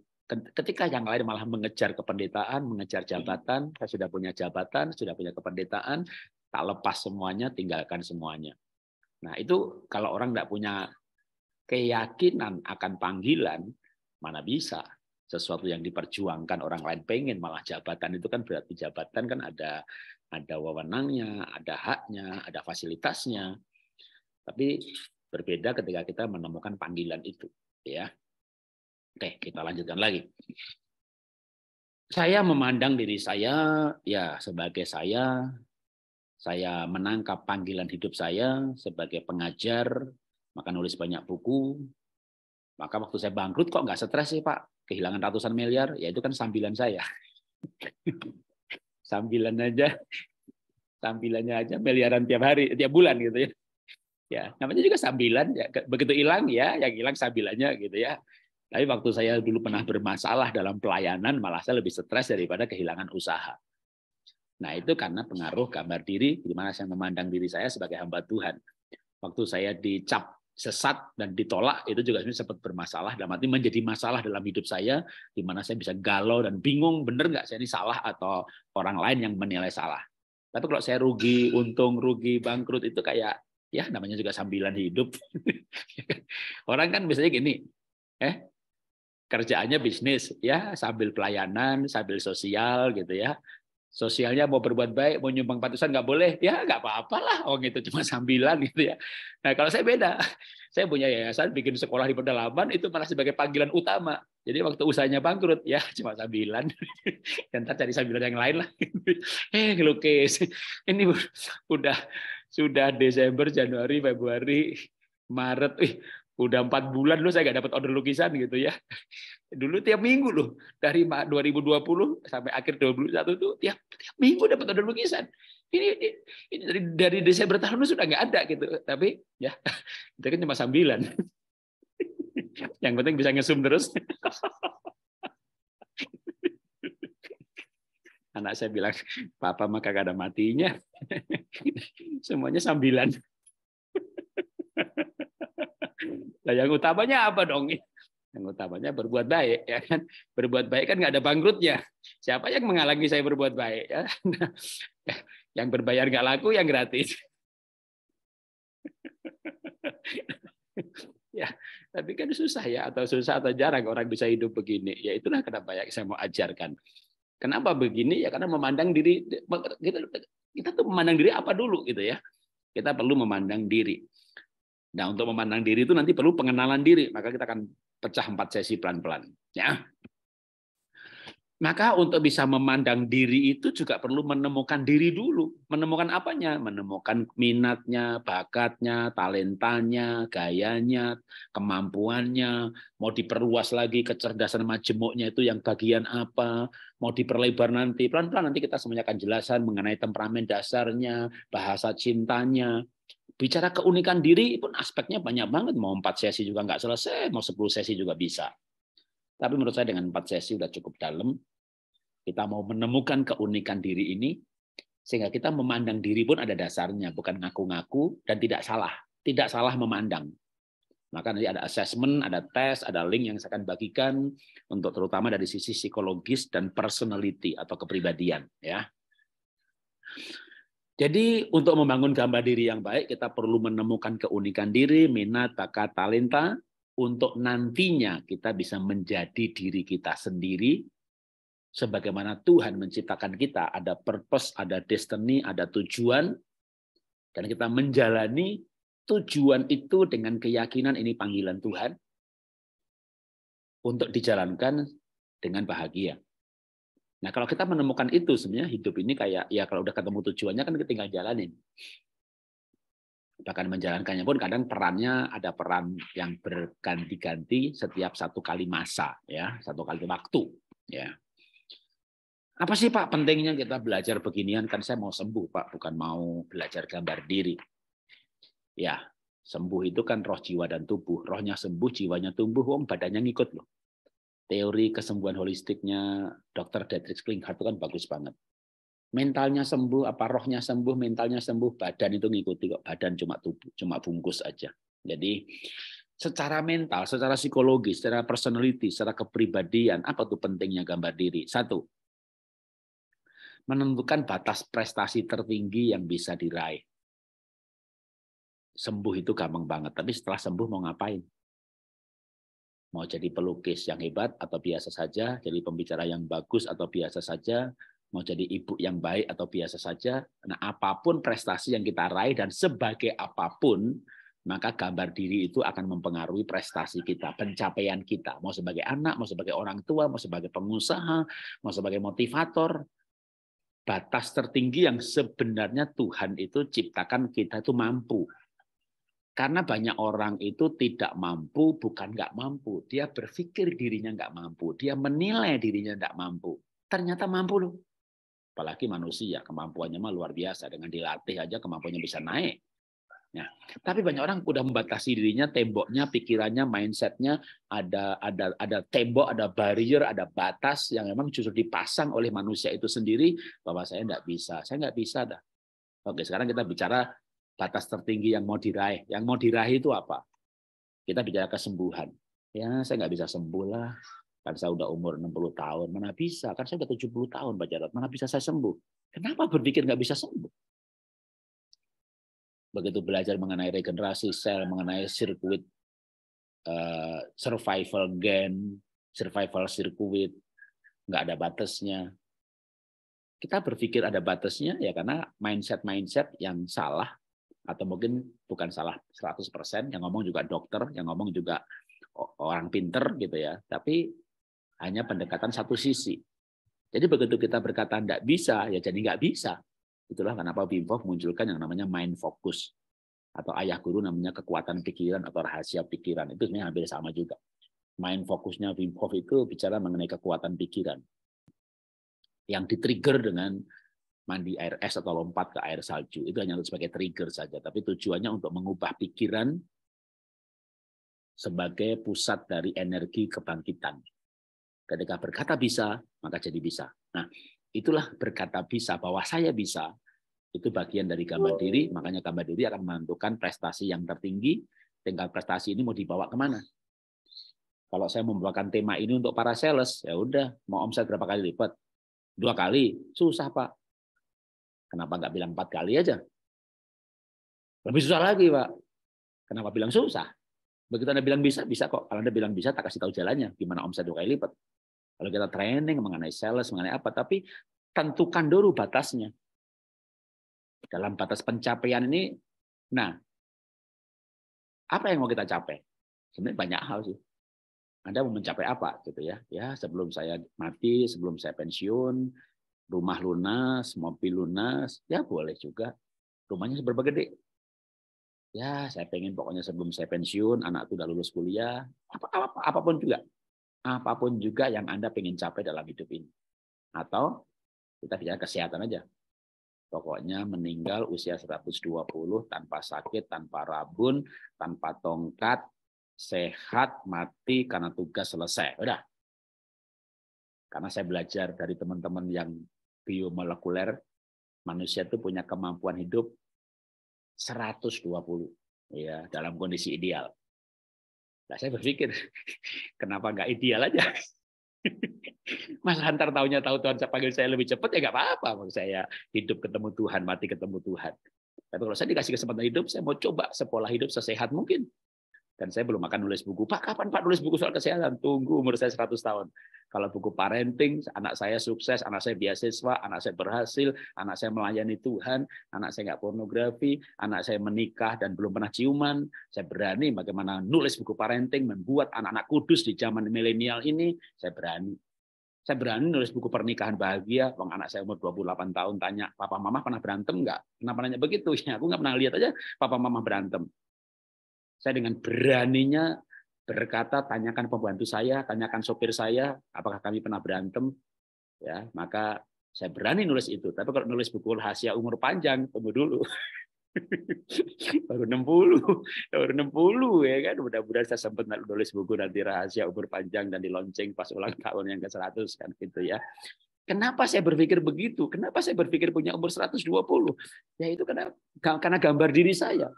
ketika yang lain malah mengejar kependetaan, mengejar hmm. jabatan, saya sudah punya jabatan, sudah punya kependetaan, tak lepas semuanya, tinggalkan semuanya Nah itu kalau orang tidak punya keyakinan akan panggilan, mana bisa sesuatu yang diperjuangkan orang lain pengen malah jabatan itu kan berarti jabatan kan ada ada wewenangnya, ada haknya, ada fasilitasnya. Tapi berbeda ketika kita menemukan panggilan itu, ya. Oke, kita lanjutkan lagi. Saya memandang diri saya ya sebagai saya saya menangkap panggilan hidup saya sebagai pengajar, maka nulis banyak buku. Maka waktu saya bangkrut kok nggak stres sih Pak? Kehilangan ratusan miliar, ya itu kan sambilan saya. sambilan aja, sambilannya aja miliaran tiap hari, tiap bulan gitu ya. Ya, namanya juga sambilan. Ya. Begitu hilang ya, yang hilang sambilannya gitu ya. Tapi waktu saya dulu pernah bermasalah dalam pelayanan, malah saya lebih stres daripada kehilangan usaha. Nah, itu karena pengaruh gambar diri, di mana saya memandang diri saya sebagai hamba Tuhan. Waktu saya dicap sesat dan ditolak, itu juga sempat bermasalah, dalam arti menjadi masalah dalam hidup saya, di mana saya bisa galau dan bingung, benar nggak saya ini salah atau orang lain yang menilai salah. Tapi kalau saya rugi, untung, rugi, bangkrut, itu kayak, ya namanya juga sambilan hidup. orang kan biasanya gini, eh kerjaannya bisnis ya sambil pelayanan sambil sosial gitu ya sosialnya mau berbuat baik, mau nyumbang patusan nggak boleh, ya nggak apa-apalah, oh gitu cuma sambilan gitu ya. Nah kalau saya beda, saya punya yayasan bikin sekolah di pedalaman itu malah sebagai panggilan utama. Jadi waktu usahanya bangkrut, ya cuma sambilan, dan ya, ntar cari sambilan yang lain lah. Eh lukis, ini udah sudah Desember, Januari, Februari, Maret, Ih, udah empat bulan loh saya nggak dapat order lukisan gitu ya dulu tiap minggu loh dari 2020 sampai akhir 2021 tuh tiap tiap minggu dapat order lukisan ini, ini, ini dari dari Desember tahun lalu sudah nggak ada gitu tapi ya kita kan cuma sambilan yang penting bisa ngesum terus anak saya bilang papa mah kagak ada matinya semuanya sambilan nah yang utamanya apa dong yang utamanya berbuat baik ya kan berbuat baik kan nggak ada bangkrutnya siapa yang menghalangi saya berbuat baik ya yang berbayar nggak laku yang gratis ya tapi kan susah ya atau susah atau jarang orang bisa hidup begini ya itulah kenapa ya saya mau ajarkan kenapa begini ya karena memandang diri kita kita tuh memandang diri apa dulu gitu ya kita perlu memandang diri Nah, untuk memandang diri itu nanti perlu pengenalan diri, maka kita akan pecah empat sesi pelan-pelan, ya. Maka untuk bisa memandang diri itu juga perlu menemukan diri dulu. Menemukan apanya? Menemukan minatnya, bakatnya, talentanya, gayanya, kemampuannya. Mau diperluas lagi kecerdasan majemuknya itu yang bagian apa. Mau diperlebar nanti. Pelan-pelan nanti kita semuanya akan jelasan mengenai temperamen dasarnya, bahasa cintanya, bicara keunikan diri pun aspeknya banyak banget. Mau empat sesi juga nggak selesai, mau sepuluh sesi juga bisa. Tapi menurut saya dengan empat sesi sudah cukup dalam. Kita mau menemukan keunikan diri ini, sehingga kita memandang diri pun ada dasarnya, bukan ngaku-ngaku dan tidak salah. Tidak salah memandang. Maka nanti ada assessment, ada tes, ada link yang saya akan bagikan untuk terutama dari sisi psikologis dan personality atau kepribadian. ya. Jadi untuk membangun gambar diri yang baik, kita perlu menemukan keunikan diri, minat, bakat, talenta, untuk nantinya kita bisa menjadi diri kita sendiri, sebagaimana Tuhan menciptakan kita, ada purpose, ada destiny, ada tujuan, dan kita menjalani tujuan itu dengan keyakinan ini panggilan Tuhan untuk dijalankan dengan bahagia. Nah, kalau kita menemukan itu sebenarnya hidup ini kayak ya kalau udah ketemu tujuannya kan kita tinggal jalanin. Bahkan menjalankannya pun kadang perannya ada peran yang berganti-ganti setiap satu kali masa ya, satu kali waktu ya. Apa sih Pak pentingnya kita belajar beginian kan saya mau sembuh Pak, bukan mau belajar gambar diri. Ya, sembuh itu kan roh jiwa dan tubuh. Rohnya sembuh, jiwanya tumbuh, wong badannya ngikut loh teori kesembuhan holistiknya Dr. Dietrich Klinghardt itu kan bagus banget. Mentalnya sembuh, apa rohnya sembuh, mentalnya sembuh, badan itu ngikuti kok. Badan cuma tubuh, cuma bungkus aja. Jadi secara mental, secara psikologi, secara personality, secara kepribadian, apa tuh pentingnya gambar diri? Satu, menentukan batas prestasi tertinggi yang bisa diraih. Sembuh itu gampang banget, tapi setelah sembuh mau ngapain? mau jadi pelukis yang hebat atau biasa saja, jadi pembicara yang bagus atau biasa saja, mau jadi ibu yang baik atau biasa saja. Nah, apapun prestasi yang kita raih dan sebagai apapun, maka gambar diri itu akan mempengaruhi prestasi kita, pencapaian kita. Mau sebagai anak, mau sebagai orang tua, mau sebagai pengusaha, mau sebagai motivator. Batas tertinggi yang sebenarnya Tuhan itu ciptakan kita itu mampu karena banyak orang itu tidak mampu, bukan nggak mampu. Dia berpikir dirinya nggak mampu. Dia menilai dirinya nggak mampu. Ternyata mampu loh. Apalagi manusia, kemampuannya mah luar biasa. Dengan dilatih aja kemampuannya bisa naik. Ya. Tapi banyak orang udah membatasi dirinya, temboknya, pikirannya, mindsetnya, ada ada ada tembok, ada barrier, ada batas yang memang justru dipasang oleh manusia itu sendiri bahwa saya nggak bisa, saya nggak bisa dah. Oke, sekarang kita bicara batas tertinggi yang mau diraih. Yang mau diraih itu apa? Kita bicara kesembuhan. Ya, saya nggak bisa sembuh lah. Kan saya udah umur 60 tahun, mana bisa? Kan saya udah 70 tahun, Pak Jarod. Mana bisa saya sembuh? Kenapa berpikir nggak bisa sembuh? Begitu belajar mengenai regenerasi sel, mengenai sirkuit uh, survival gen, survival sirkuit, nggak ada batasnya. Kita berpikir ada batasnya ya karena mindset-mindset yang salah atau mungkin bukan salah 100% yang ngomong juga dokter, yang ngomong juga orang pinter gitu ya, tapi hanya pendekatan satu sisi. Jadi begitu kita berkata tidak bisa, ya jadi nggak bisa. Itulah kenapa Wim Hof munculkan yang namanya mind focus atau ayah guru namanya kekuatan pikiran atau rahasia pikiran itu sebenarnya hampir sama juga. Mind fokusnya Wim Hof itu bicara mengenai kekuatan pikiran yang ditrigger dengan mandi air es atau lompat ke air salju. Itu hanya untuk sebagai trigger saja, tapi tujuannya untuk mengubah pikiran sebagai pusat dari energi kebangkitan. Ketika berkata bisa, maka jadi bisa. Nah, itulah berkata bisa bahwa saya bisa itu bagian dari gambar diri, makanya gambar diri akan menentukan prestasi yang tertinggi. tinggal prestasi ini mau dibawa kemana? Kalau saya membawakan tema ini untuk para sales, ya udah mau omset berapa kali lipat? Dua kali, susah pak. Kenapa nggak bilang empat kali aja? Lebih susah lagi, Pak. Kenapa bilang susah? Begitu Anda bilang bisa, bisa kok. Kalau Anda bilang bisa, tak kasih tahu jalannya. Gimana omset dua kali lipat. Kalau kita training mengenai sales, mengenai apa. Tapi tentukan dulu batasnya. Dalam batas pencapaian ini, nah, apa yang mau kita capai? Sebenarnya banyak hal sih. Anda mau mencapai apa gitu ya? Ya sebelum saya mati, sebelum saya pensiun, rumah lunas, mobil lunas, ya boleh juga. Rumahnya seberapa gede? Ya, saya pengen pokoknya sebelum saya pensiun, anak itu udah lulus kuliah, apa, apa, apa, apapun juga. Apapun juga yang Anda pengen capai dalam hidup ini. Atau kita bicara kesehatan aja. Pokoknya meninggal usia 120 tanpa sakit, tanpa rabun, tanpa tongkat, sehat, mati karena tugas selesai. Udah, karena saya belajar dari teman-teman yang biomolekuler manusia itu punya kemampuan hidup 120 ya dalam kondisi ideal. Nah, saya berpikir kenapa nggak ideal aja? Mas Hantar tahunya tahu Tuhan saya panggil saya lebih cepat ya nggak apa-apa maksud saya hidup ketemu Tuhan mati ketemu Tuhan. Tapi kalau saya dikasih kesempatan hidup saya mau coba sepola hidup sesehat mungkin. Dan saya belum akan nulis buku. Pak kapan Pak nulis buku soal kesehatan? Tunggu umur saya 100 tahun. Kalau buku parenting, anak saya sukses, anak saya beasiswa, anak saya berhasil, anak saya melayani Tuhan, anak saya nggak pornografi, anak saya menikah dan belum pernah ciuman, saya berani bagaimana nulis buku parenting, membuat anak-anak kudus di zaman milenial ini, saya berani. Saya berani nulis buku pernikahan bahagia. Bang anak saya umur 28 tahun tanya, papa mama pernah berantem nggak? Kenapa nanya begitu? Ya, aku nggak pernah lihat aja papa mama berantem. Saya dengan beraninya berkata tanyakan pembantu saya, tanyakan sopir saya, apakah kami pernah berantem, ya maka saya berani nulis itu. Tapi kalau nulis buku rahasia umur panjang, tunggu dulu. baru 60, baru 60 ya kan. Mudah-mudahan saya sempat nulis buku nanti rahasia umur panjang dan dilonceng pas ulang tahun yang ke-100 kan gitu ya. Kenapa saya berpikir begitu? Kenapa saya berpikir punya umur 120? Ya itu karena karena gambar diri saya.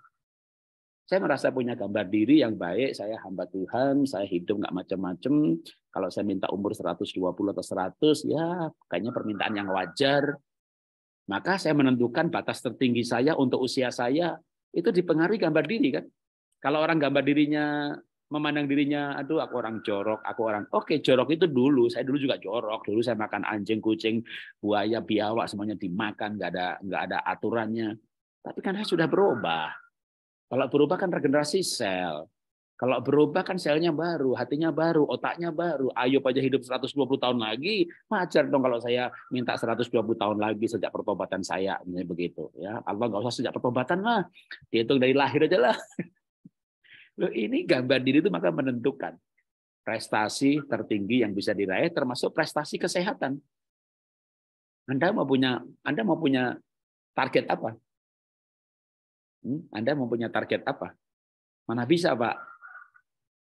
Saya merasa punya gambar diri yang baik, saya hamba Tuhan, saya hidup nggak macam-macam. Kalau saya minta umur 120 atau 100, ya kayaknya permintaan yang wajar. Maka saya menentukan batas tertinggi saya untuk usia saya, itu dipengaruhi gambar diri kan. Kalau orang gambar dirinya memandang dirinya, aduh aku orang jorok, aku orang oke okay, jorok itu dulu, saya dulu juga jorok, dulu saya makan anjing, kucing, buaya, biawak semuanya dimakan, nggak ada nggak ada aturannya. Tapi kan saya sudah berubah. Kalau berubah kan regenerasi sel. Kalau berubah kan selnya baru, hatinya baru, otaknya baru. Ayo aja hidup 120 tahun lagi, macet dong kalau saya minta 120 tahun lagi sejak pertobatan saya, misalnya begitu. Ya, Allah nggak usah sejak pertobatan lah, dihitung dari lahir aja lah. Loh, ini gambar diri itu maka menentukan prestasi tertinggi yang bisa diraih, termasuk prestasi kesehatan. Anda mau punya, Anda mau punya target apa? Hmm, Anda mempunyai target apa? Mana bisa, Pak?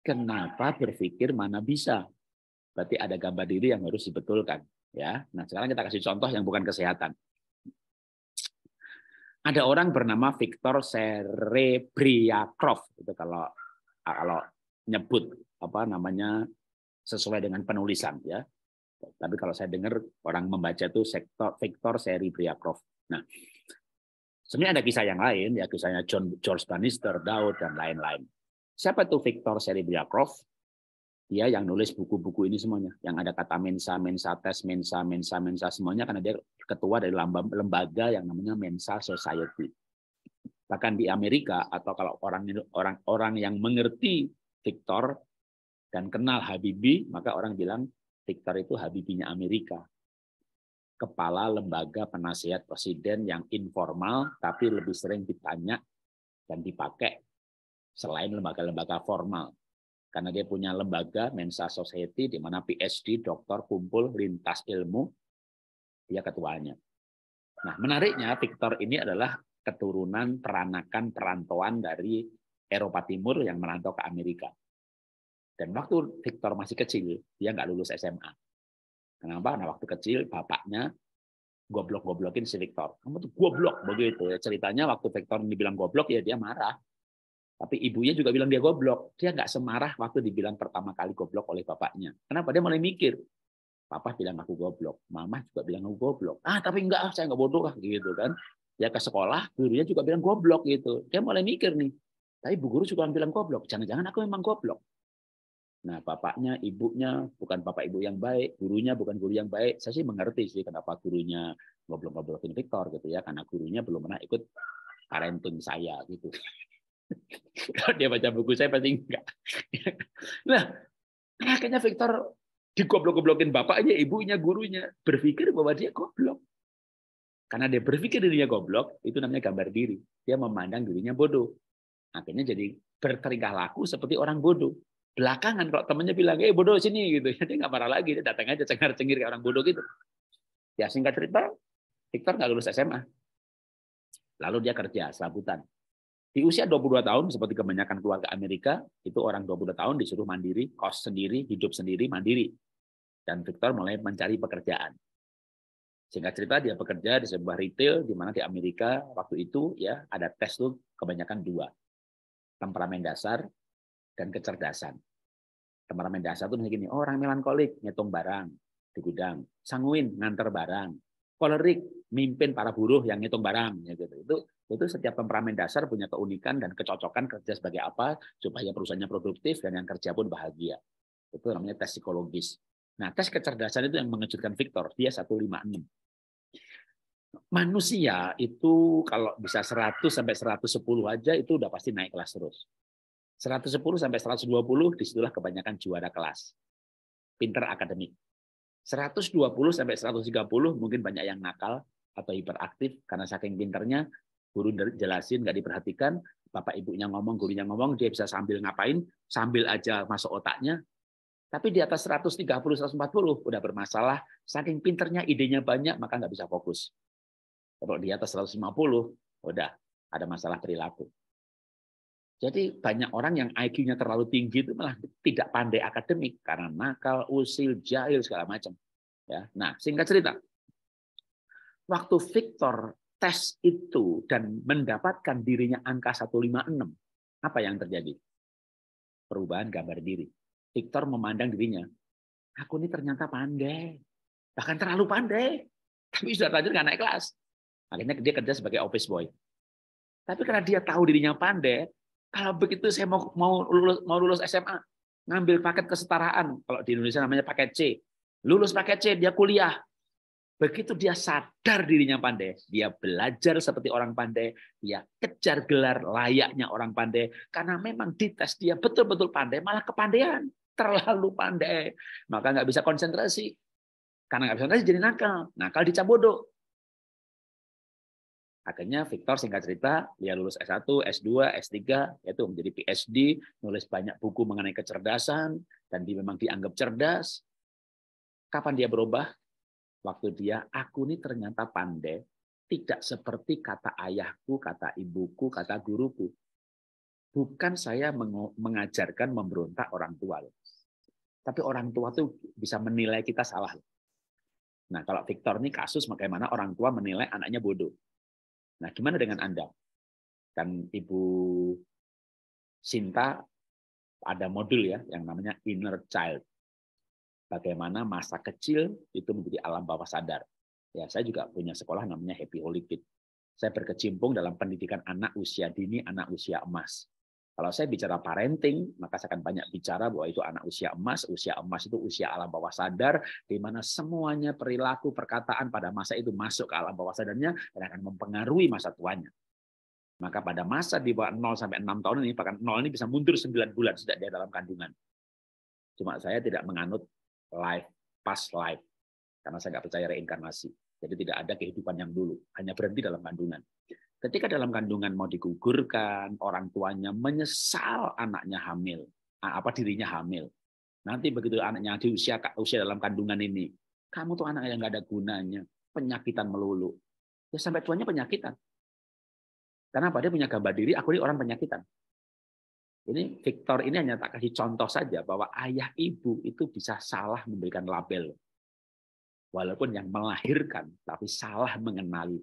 Kenapa berpikir mana bisa? Berarti ada gambar diri yang harus dibetulkan, ya. Nah, sekarang kita kasih contoh yang bukan kesehatan. Ada orang bernama Viktor Serebriakov itu kalau kalau nyebut apa namanya sesuai dengan penulisan ya. Tapi kalau saya dengar orang membaca itu sektor Victor Serebriakov. Nah, Sebenarnya ada kisah yang lain, ya kisahnya John George Bannister, Daud dan lain-lain. Siapa tuh Victor Serebriakov? Dia yang nulis buku-buku ini semuanya, yang ada kata Mensa, Mensa Tes, Mensa, Mensa, Mensa semuanya karena dia ketua dari lembaga yang namanya Mensa Society. Bahkan di Amerika atau kalau orang orang orang yang mengerti Victor dan kenal Habibi, maka orang bilang Victor itu Habibinya Amerika kepala lembaga penasihat presiden yang informal tapi lebih sering ditanya dan dipakai selain lembaga-lembaga formal. Karena dia punya lembaga Mensa Society di mana PhD, doktor kumpul lintas ilmu, dia ketuanya. Nah, menariknya Victor ini adalah keturunan peranakan perantauan dari Eropa Timur yang merantau ke Amerika. Dan waktu Victor masih kecil, dia nggak lulus SMA Kenapa? Nah, waktu kecil bapaknya goblok-goblokin si Victor. Kamu tuh goblok begitu ya. Ceritanya waktu Victor dibilang goblok ya dia marah. Tapi ibunya juga bilang dia goblok. Dia nggak semarah waktu dibilang pertama kali goblok oleh bapaknya. Kenapa? Dia mulai mikir. Papa bilang aku goblok. Mama juga bilang aku goblok. Ah tapi enggak, saya enggak bodoh lah gitu kan. Dia ya, ke sekolah, gurunya juga bilang goblok gitu. Dia mulai mikir nih. Tapi bu guru juga bilang goblok. Jangan-jangan aku memang goblok. Nah, bapaknya, ibunya bukan bapak ibu yang baik, gurunya bukan guru yang baik. Saya sih mengerti sih kenapa gurunya ngobrol ngobrolin Victor gitu ya, karena gurunya belum pernah ikut parenting saya gitu. Kalau dia baca buku saya pasti enggak. nah, akhirnya Victor digoblok-goblokin bapaknya, ibunya, gurunya berpikir bahwa dia goblok. Karena dia berpikir dirinya goblok, itu namanya gambar diri. Dia memandang dirinya bodoh. Akhirnya jadi berteringkah laku seperti orang bodoh. Belakangan kalau temannya bilang, eh bodoh sini gitu, ya dia nggak marah lagi, dia datang aja cengar-cengir kayak orang bodoh gitu. Ya singkat cerita, Victor nggak lulus SMA. Lalu dia kerja serabutan. Di usia 22 tahun, seperti kebanyakan keluarga Amerika, itu orang 22 tahun disuruh mandiri, kos sendiri, hidup sendiri, mandiri. Dan Victor mulai mencari pekerjaan. Singkat cerita, dia bekerja di sebuah retail di mana di Amerika waktu itu ya ada tes tuh kebanyakan dua. Temperamen dasar dan kecerdasan. Temperamen dasar tuh misalnya gini, oh, orang melankolik, nyetung barang di gudang, sanguin, nganter barang, kolerik, mimpin para buruh yang ngitung barang. Ya gitu. Itu itu setiap temperamen dasar punya keunikan dan kecocokan kerja sebagai apa supaya perusahaannya produktif dan yang kerja pun bahagia. Itu namanya tes psikologis. Nah, tes kecerdasan itu yang mengejutkan Victor. Dia 156. Manusia itu kalau bisa 100 sampai 110 aja itu udah pasti naik kelas terus. 110 sampai 120 disitulah kebanyakan juara kelas. Pinter akademik. 120 sampai 130 mungkin banyak yang nakal atau hiperaktif karena saking pinternya guru jelasin nggak diperhatikan bapak ibunya ngomong gurunya ngomong dia bisa sambil ngapain sambil aja masuk otaknya tapi di atas 130 140 udah bermasalah saking pinternya idenya banyak maka nggak bisa fokus kalau di atas 150 udah ada masalah perilaku jadi banyak orang yang IQ-nya terlalu tinggi itu malah tidak pandai akademik karena nakal, usil, jahil segala macam. Ya. Nah, singkat cerita, waktu Victor tes itu dan mendapatkan dirinya angka 156, apa yang terjadi? Perubahan gambar diri. Victor memandang dirinya, aku ini ternyata pandai, bahkan terlalu pandai, tapi sudah lanjut nggak naik kelas. Akhirnya dia kerja sebagai office boy. Tapi karena dia tahu dirinya pandai, kalau begitu saya mau mau lulus mau lulus SMA, ngambil paket kesetaraan. Kalau di Indonesia namanya paket C. Lulus paket C, dia kuliah. Begitu dia sadar dirinya pandai, dia belajar seperti orang pandai, dia kejar gelar layaknya orang pandai. Karena memang di tes dia betul-betul pandai, malah kepandaian. Terlalu pandai. Maka nggak bisa konsentrasi. Karena nggak bisa konsentrasi jadi nakal. Nakal dicabodoh Akhirnya Victor singkat cerita, dia lulus S1, S2, S3, yaitu menjadi PhD, nulis banyak buku mengenai kecerdasan, dan dia memang dianggap cerdas. Kapan dia berubah? Waktu dia, aku ini ternyata pandai, tidak seperti kata ayahku, kata ibuku, kata guruku. Bukan saya mengajarkan memberontak orang tua. Tapi orang tua tuh bisa menilai kita salah. Nah, kalau Victor ini kasus bagaimana orang tua menilai anaknya bodoh. Nah, gimana dengan Anda? dan Ibu Sinta ada modul ya yang namanya inner child. Bagaimana masa kecil itu menjadi alam bawah sadar. Ya, saya juga punya sekolah namanya Happy Holy Kid. Saya berkecimpung dalam pendidikan anak usia dini, anak usia emas. Kalau saya bicara parenting, maka saya akan banyak bicara bahwa itu anak usia emas. Usia emas itu usia alam bawah sadar, di mana semuanya perilaku perkataan pada masa itu masuk ke alam bawah sadarnya dan akan mempengaruhi masa tuanya. Maka pada masa di bawah 0 sampai 6 tahun ini, bahkan 0 ini bisa mundur 9 bulan sejak dia dalam kandungan. Cuma saya tidak menganut life, past life. Karena saya nggak percaya reinkarnasi. Jadi tidak ada kehidupan yang dulu, hanya berhenti dalam kandungan. Ketika dalam kandungan mau digugurkan, orang tuanya menyesal anaknya hamil, apa dirinya hamil. Nanti begitu anaknya di usia usia dalam kandungan ini, kamu tuh anak yang nggak ada gunanya, penyakitan melulu. Ya sampai tuanya penyakitan. Karena pada punya gambar diri, aku ini orang penyakitan. Ini Victor ini hanya tak kasih contoh saja bahwa ayah ibu itu bisa salah memberikan label. Walaupun yang melahirkan, tapi salah mengenali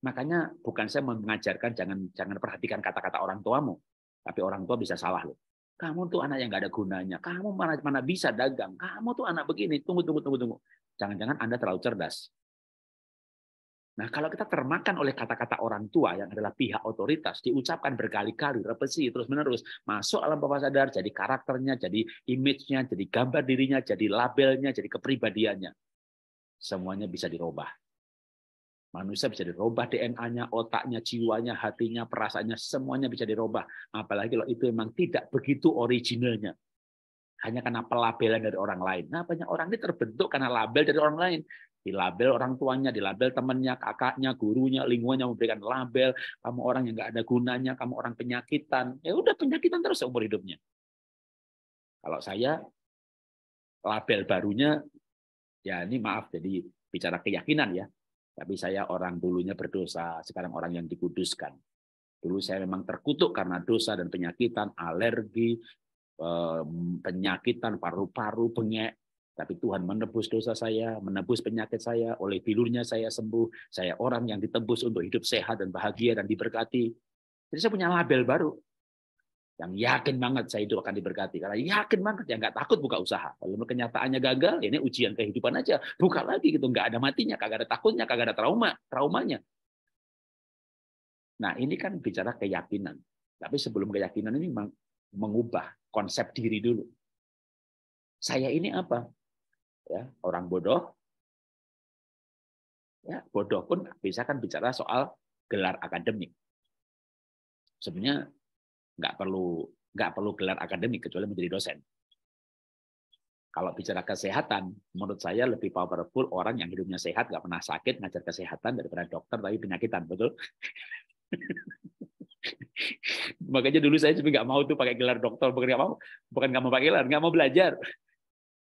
Makanya bukan saya mengajarkan jangan jangan perhatikan kata-kata orang tuamu, tapi orang tua bisa salah loh. Kamu tuh anak yang nggak ada gunanya. Kamu mana mana bisa dagang. Kamu tuh anak begini. Tunggu tunggu tunggu tunggu. Jangan-jangan Anda terlalu cerdas. Nah, kalau kita termakan oleh kata-kata orang tua yang adalah pihak otoritas, diucapkan berkali-kali, repesi terus-menerus, masuk alam bawah sadar, jadi karakternya, jadi image-nya, jadi gambar dirinya, jadi labelnya, jadi kepribadiannya. Semuanya bisa dirubah Manusia bisa dirubah DNA-nya, otaknya, jiwanya, hatinya, perasaannya, semuanya bisa dirubah. Apalagi kalau itu memang tidak begitu originalnya. Hanya karena pelabelan dari orang lain. Nah, banyak orang ini terbentuk karena label dari orang lain. Dilabel orang tuanya, dilabel temannya, kakaknya, gurunya, lingkungannya memberikan label. Kamu orang yang nggak ada gunanya, kamu orang penyakitan. Ya udah penyakitan terus seumur hidupnya. Kalau saya, label barunya, ya ini maaf, jadi bicara keyakinan ya, tapi saya orang dulunya berdosa, sekarang orang yang dikuduskan. Dulu saya memang terkutuk karena dosa dan penyakitan, alergi, penyakitan paru-paru, bengek. Tapi Tuhan menebus dosa saya, menebus penyakit saya, oleh bilurnya saya sembuh. Saya orang yang ditebus untuk hidup sehat dan bahagia dan diberkati. Jadi saya punya label baru yang yakin banget saya hidup akan diberkati karena yakin banget ya nggak takut buka usaha kalau kenyataannya gagal ya ini ujian kehidupan aja buka lagi gitu nggak ada matinya kagak ada takutnya kagak ada trauma traumanya nah ini kan bicara keyakinan tapi sebelum keyakinan ini mengubah konsep diri dulu saya ini apa ya orang bodoh ya bodoh pun bisa kan bicara soal gelar akademik sebenarnya nggak perlu nggak perlu gelar akademik kecuali menjadi dosen. Kalau bicara kesehatan, menurut saya lebih powerful orang yang hidupnya sehat, nggak pernah sakit, ngajar kesehatan daripada dokter tapi penyakitan, betul? Makanya dulu saya juga nggak mau tuh pakai gelar dokter, bukan nggak mau, bukan nggak mau pakai gelar, nggak mau belajar.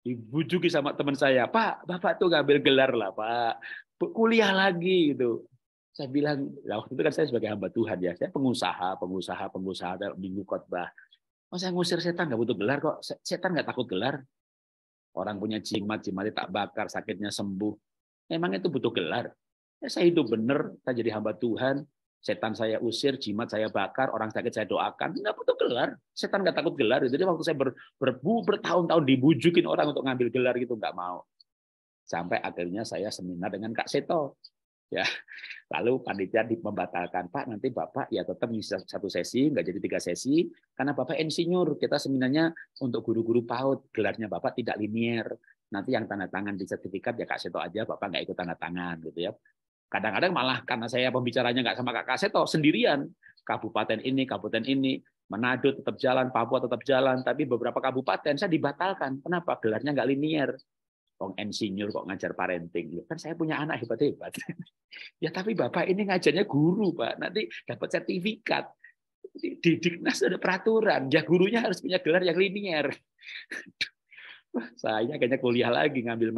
Dibujuki sama teman saya, Pak, Bapak tuh ngambil gelar lah, Pak. Kuliah lagi gitu. Saya bilang, waktu itu kan saya sebagai hamba Tuhan ya, saya pengusaha, pengusaha, pengusaha, minggu khotbah. Oh saya ngusir setan, nggak butuh gelar kok. Setan nggak takut gelar. Orang punya jimat, jimatnya tak bakar, sakitnya sembuh. Emang itu butuh gelar? Ya, saya itu benar, saya jadi hamba Tuhan. Setan saya usir, jimat saya bakar, orang sakit saya doakan. Nggak butuh gelar. Setan nggak takut gelar. Jadi waktu saya ber, berbu, bertahun-tahun dibujukin orang untuk ngambil gelar gitu, nggak mau. Sampai akhirnya saya seminar dengan Kak Seto ya lalu panitia membatalkan pak nanti bapak ya tetap bisa satu sesi nggak jadi tiga sesi karena bapak insinyur kita sebenarnya untuk guru-guru PAUD gelarnya bapak tidak linier nanti yang tanda tangan di sertifikat ya kak Seto aja bapak nggak ikut tanda tangan gitu ya kadang-kadang malah karena saya pembicaranya nggak sama kak Seto sendirian kabupaten ini kabupaten ini Manado tetap jalan Papua tetap jalan tapi beberapa kabupaten saya dibatalkan kenapa gelarnya nggak linier Wong insinyur kok ngajar parenting. Kan saya punya anak hebat-hebat. ya tapi Bapak ini ngajarnya guru, Pak. Nanti dapat sertifikat. Di Diknas ada peraturan, ya gurunya harus punya gelar yang linier. saya kayaknya kuliah lagi ngambil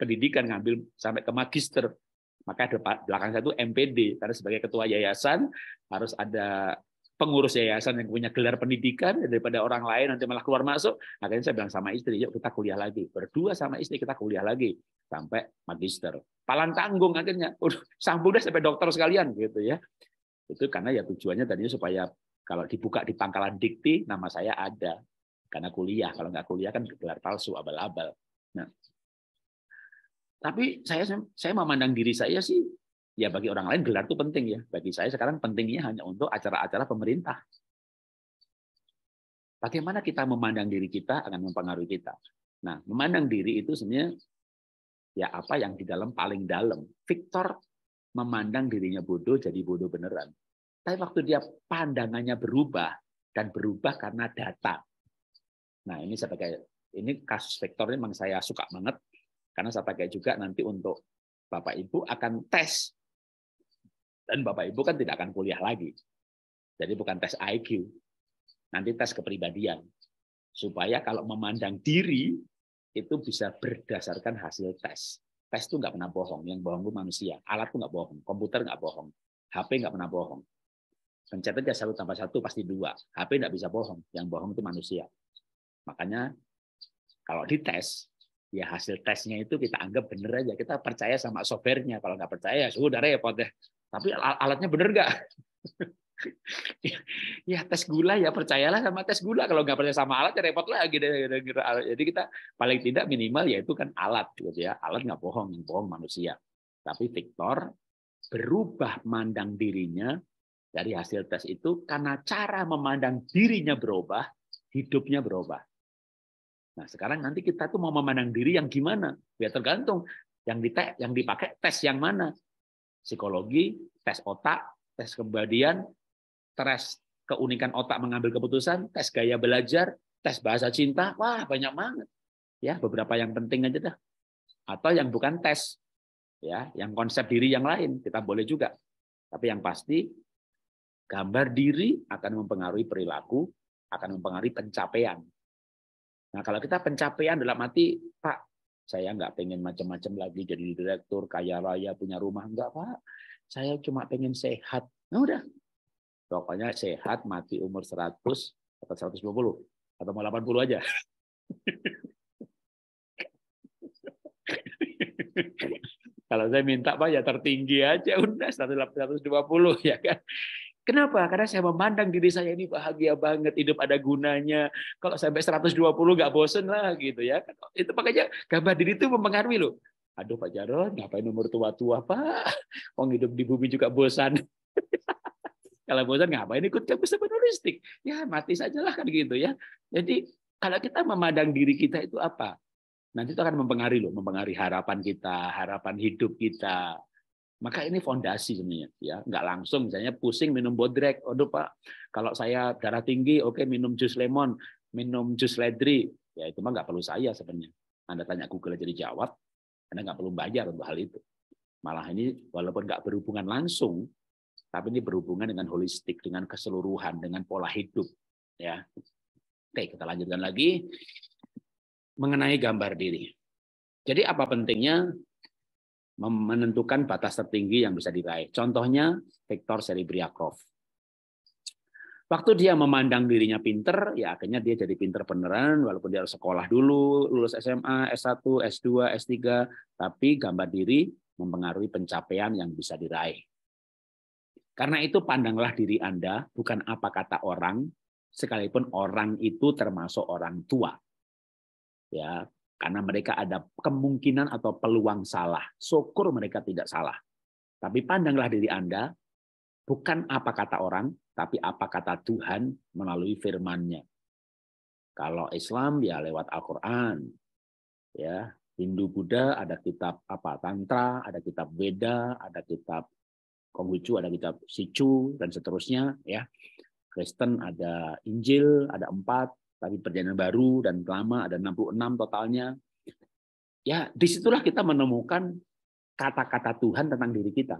pendidikan ngambil sampai ke magister maka ada belakang satu MPD karena sebagai ketua yayasan harus ada pengurus yayasan yang punya gelar pendidikan daripada orang lain nanti malah keluar masuk akhirnya saya bilang sama istri yuk kita kuliah lagi berdua sama istri kita kuliah lagi sampai magister palang tanggung akhirnya udah sambung deh sampai dokter sekalian gitu ya itu karena ya tujuannya tadinya supaya kalau dibuka di pangkalan dikti nama saya ada karena kuliah kalau nggak kuliah kan gelar palsu abal-abal nah tapi saya saya memandang diri saya sih Ya bagi orang lain gelar itu penting ya. Bagi saya sekarang pentingnya hanya untuk acara-acara pemerintah. Bagaimana kita memandang diri kita akan mempengaruhi kita. Nah, memandang diri itu sebenarnya ya apa yang di dalam paling dalam. Victor memandang dirinya bodoh jadi bodoh beneran. Tapi waktu dia pandangannya berubah dan berubah karena data. Nah, ini sebagai ini kasus Victor ini memang saya suka banget karena saya pakai juga nanti untuk Bapak Ibu akan tes dan Bapak Ibu kan tidak akan kuliah lagi. Jadi bukan tes IQ. Nanti tes kepribadian. Supaya kalau memandang diri, itu bisa berdasarkan hasil tes. Tes itu nggak pernah bohong. Yang bohong itu manusia. Alat itu nggak bohong. Komputer nggak bohong. HP nggak pernah bohong. Pencet aja satu tambah satu pasti dua. HP nggak bisa bohong. Yang bohong itu manusia. Makanya kalau dites, ya hasil tesnya itu kita anggap bener aja. Kita percaya sama softwarenya. Kalau nggak percaya, sudah repot deh. Tapi alatnya bener nggak? ya tes gula ya percayalah sama tes gula kalau nggak percaya sama alat ya repot lah jadi kita paling tidak minimal yaitu kan alat gitu ya alat nggak bohong yang bohong manusia tapi Victor berubah mandang dirinya dari hasil tes itu karena cara memandang dirinya berubah hidupnya berubah nah sekarang nanti kita tuh mau memandang diri yang gimana ya tergantung yang di- yang dipakai tes yang mana psikologi, tes otak, tes kepribadian, tes keunikan otak mengambil keputusan, tes gaya belajar, tes bahasa cinta, wah banyak banget. Ya, beberapa yang penting aja dah. Atau yang bukan tes. Ya, yang konsep diri yang lain kita boleh juga. Tapi yang pasti gambar diri akan mempengaruhi perilaku, akan mempengaruhi pencapaian. Nah, kalau kita pencapaian dalam mati Pak saya nggak pengen macam-macam lagi jadi direktur, kaya raya, punya rumah. Nggak, Pak. Saya cuma pengen sehat. Nah, udah. Pokoknya sehat, mati umur 100 atau 120 atau mau 80 aja. Kalau saya minta Pak ya tertinggi aja udah 120 ya kan. Kenapa? Karena saya memandang diri saya ini bahagia banget, hidup ada gunanya. Kalau sampai 120 nggak bosen lah gitu ya. Itu makanya gambar diri itu mempengaruhi loh. Aduh Pak Jarod, ngapain umur tua-tua Pak? Wong hidup di bumi juga bosan. kalau bosan ngapain ikut kampus penulistik? Ya mati saja lah kan gitu ya. Jadi kalau kita memandang diri kita itu apa? Nanti itu akan mempengaruhi loh, mempengaruhi harapan kita, harapan hidup kita, maka ini fondasi sebenarnya, ya nggak langsung misalnya pusing minum bodrek, aduh pak, kalau saya darah tinggi, oke okay, minum jus lemon, minum jus ledri, ya itu mah nggak perlu saya sebenarnya. Anda tanya Google jadi jawab, Anda nggak perlu belajar untuk hal itu. Malah ini walaupun nggak berhubungan langsung, tapi ini berhubungan dengan holistik, dengan keseluruhan, dengan pola hidup. Ya, oke kita lanjutkan lagi mengenai gambar diri. Jadi apa pentingnya menentukan batas tertinggi yang bisa diraih. Contohnya Viktor Serebriakov. Waktu dia memandang dirinya pinter, ya akhirnya dia jadi pinter beneran, walaupun dia harus sekolah dulu, lulus SMA, S1, S2, S3, tapi gambar diri mempengaruhi pencapaian yang bisa diraih. Karena itu pandanglah diri Anda, bukan apa kata orang, sekalipun orang itu termasuk orang tua. Ya, karena mereka ada kemungkinan atau peluang salah. Syukur mereka tidak salah. Tapi pandanglah diri Anda, bukan apa kata orang, tapi apa kata Tuhan melalui firman-Nya. Kalau Islam ya lewat Al-Qur'an. Ya, Hindu Buddha ada kitab apa? Tantra, ada kitab Weda, ada kitab Konghucu, ada kitab Sichu dan seterusnya ya. Kristen ada Injil, ada empat, tapi perjanjian baru dan lama ada 66 totalnya. Ya, disitulah kita menemukan kata-kata Tuhan tentang diri kita.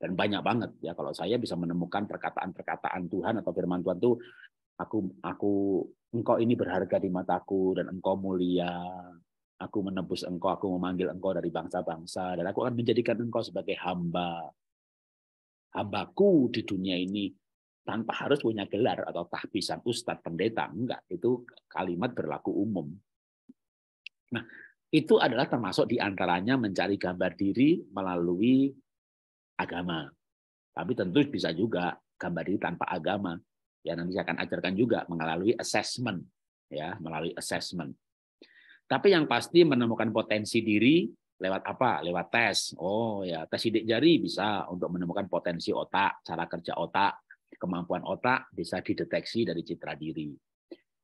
Dan banyak banget ya kalau saya bisa menemukan perkataan-perkataan Tuhan atau firman Tuhan tuh aku aku engkau ini berharga di mataku dan engkau mulia. Aku menebus engkau, aku memanggil engkau dari bangsa-bangsa dan aku akan menjadikan engkau sebagai hamba. Hambaku di dunia ini tanpa harus punya gelar atau tahbisan ustadz pendeta enggak itu kalimat berlaku umum nah itu adalah termasuk diantaranya mencari gambar diri melalui agama tapi tentu bisa juga gambar diri tanpa agama ya nanti saya akan ajarkan juga melalui assessment ya melalui assessment tapi yang pasti menemukan potensi diri lewat apa? Lewat tes. Oh ya, tes sidik jari bisa untuk menemukan potensi otak, cara kerja otak, kemampuan otak bisa dideteksi dari citra diri.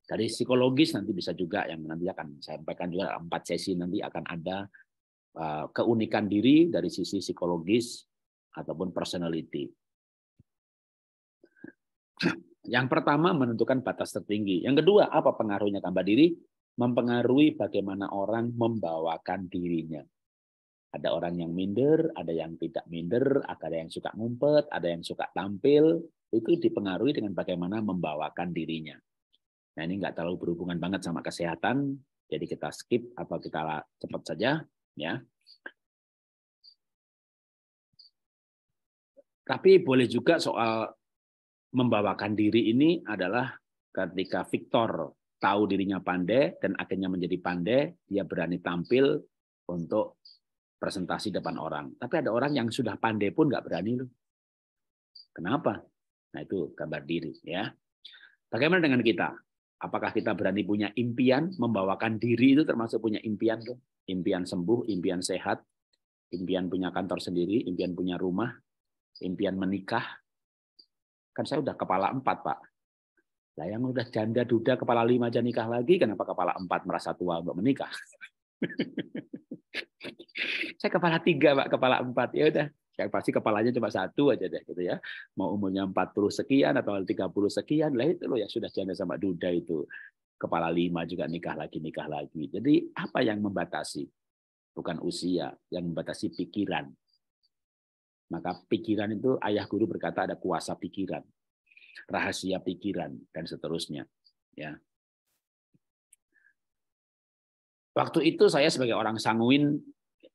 Dari psikologis nanti bisa juga yang nanti akan saya sampaikan juga empat sesi nanti akan ada uh, keunikan diri dari sisi psikologis ataupun personality. Yang pertama menentukan batas tertinggi. Yang kedua apa pengaruhnya tambah diri? Mempengaruhi bagaimana orang membawakan dirinya. Ada orang yang minder, ada yang tidak minder, ada yang suka ngumpet, ada yang suka tampil, itu dipengaruhi dengan bagaimana membawakan dirinya. Nah ini nggak terlalu berhubungan banget sama kesehatan, jadi kita skip atau kita cepat saja, ya. Tapi boleh juga soal membawakan diri ini adalah ketika Victor tahu dirinya pandai dan akhirnya menjadi pandai, dia berani tampil untuk presentasi depan orang. Tapi ada orang yang sudah pandai pun nggak berani loh. Kenapa? Nah, itu gambar diri ya. Bagaimana dengan kita? Apakah kita berani punya impian membawakan diri itu termasuk punya impian tuh? Impian sembuh, impian sehat, impian punya kantor sendiri, impian punya rumah, impian menikah. Kan saya udah kepala empat, Pak. Lah yang udah janda duda kepala lima aja nikah lagi, kenapa kepala empat merasa tua untuk menikah? saya kepala tiga, Pak, kepala empat. Ya udah, yang pasti kepalanya cuma satu aja deh gitu ya mau umurnya 40 sekian atau 30 sekian lah itu loh ya sudah janda sama duda itu kepala lima juga nikah lagi nikah lagi jadi apa yang membatasi bukan usia yang membatasi pikiran maka pikiran itu ayah guru berkata ada kuasa pikiran rahasia pikiran dan seterusnya ya Waktu itu saya sebagai orang sanguin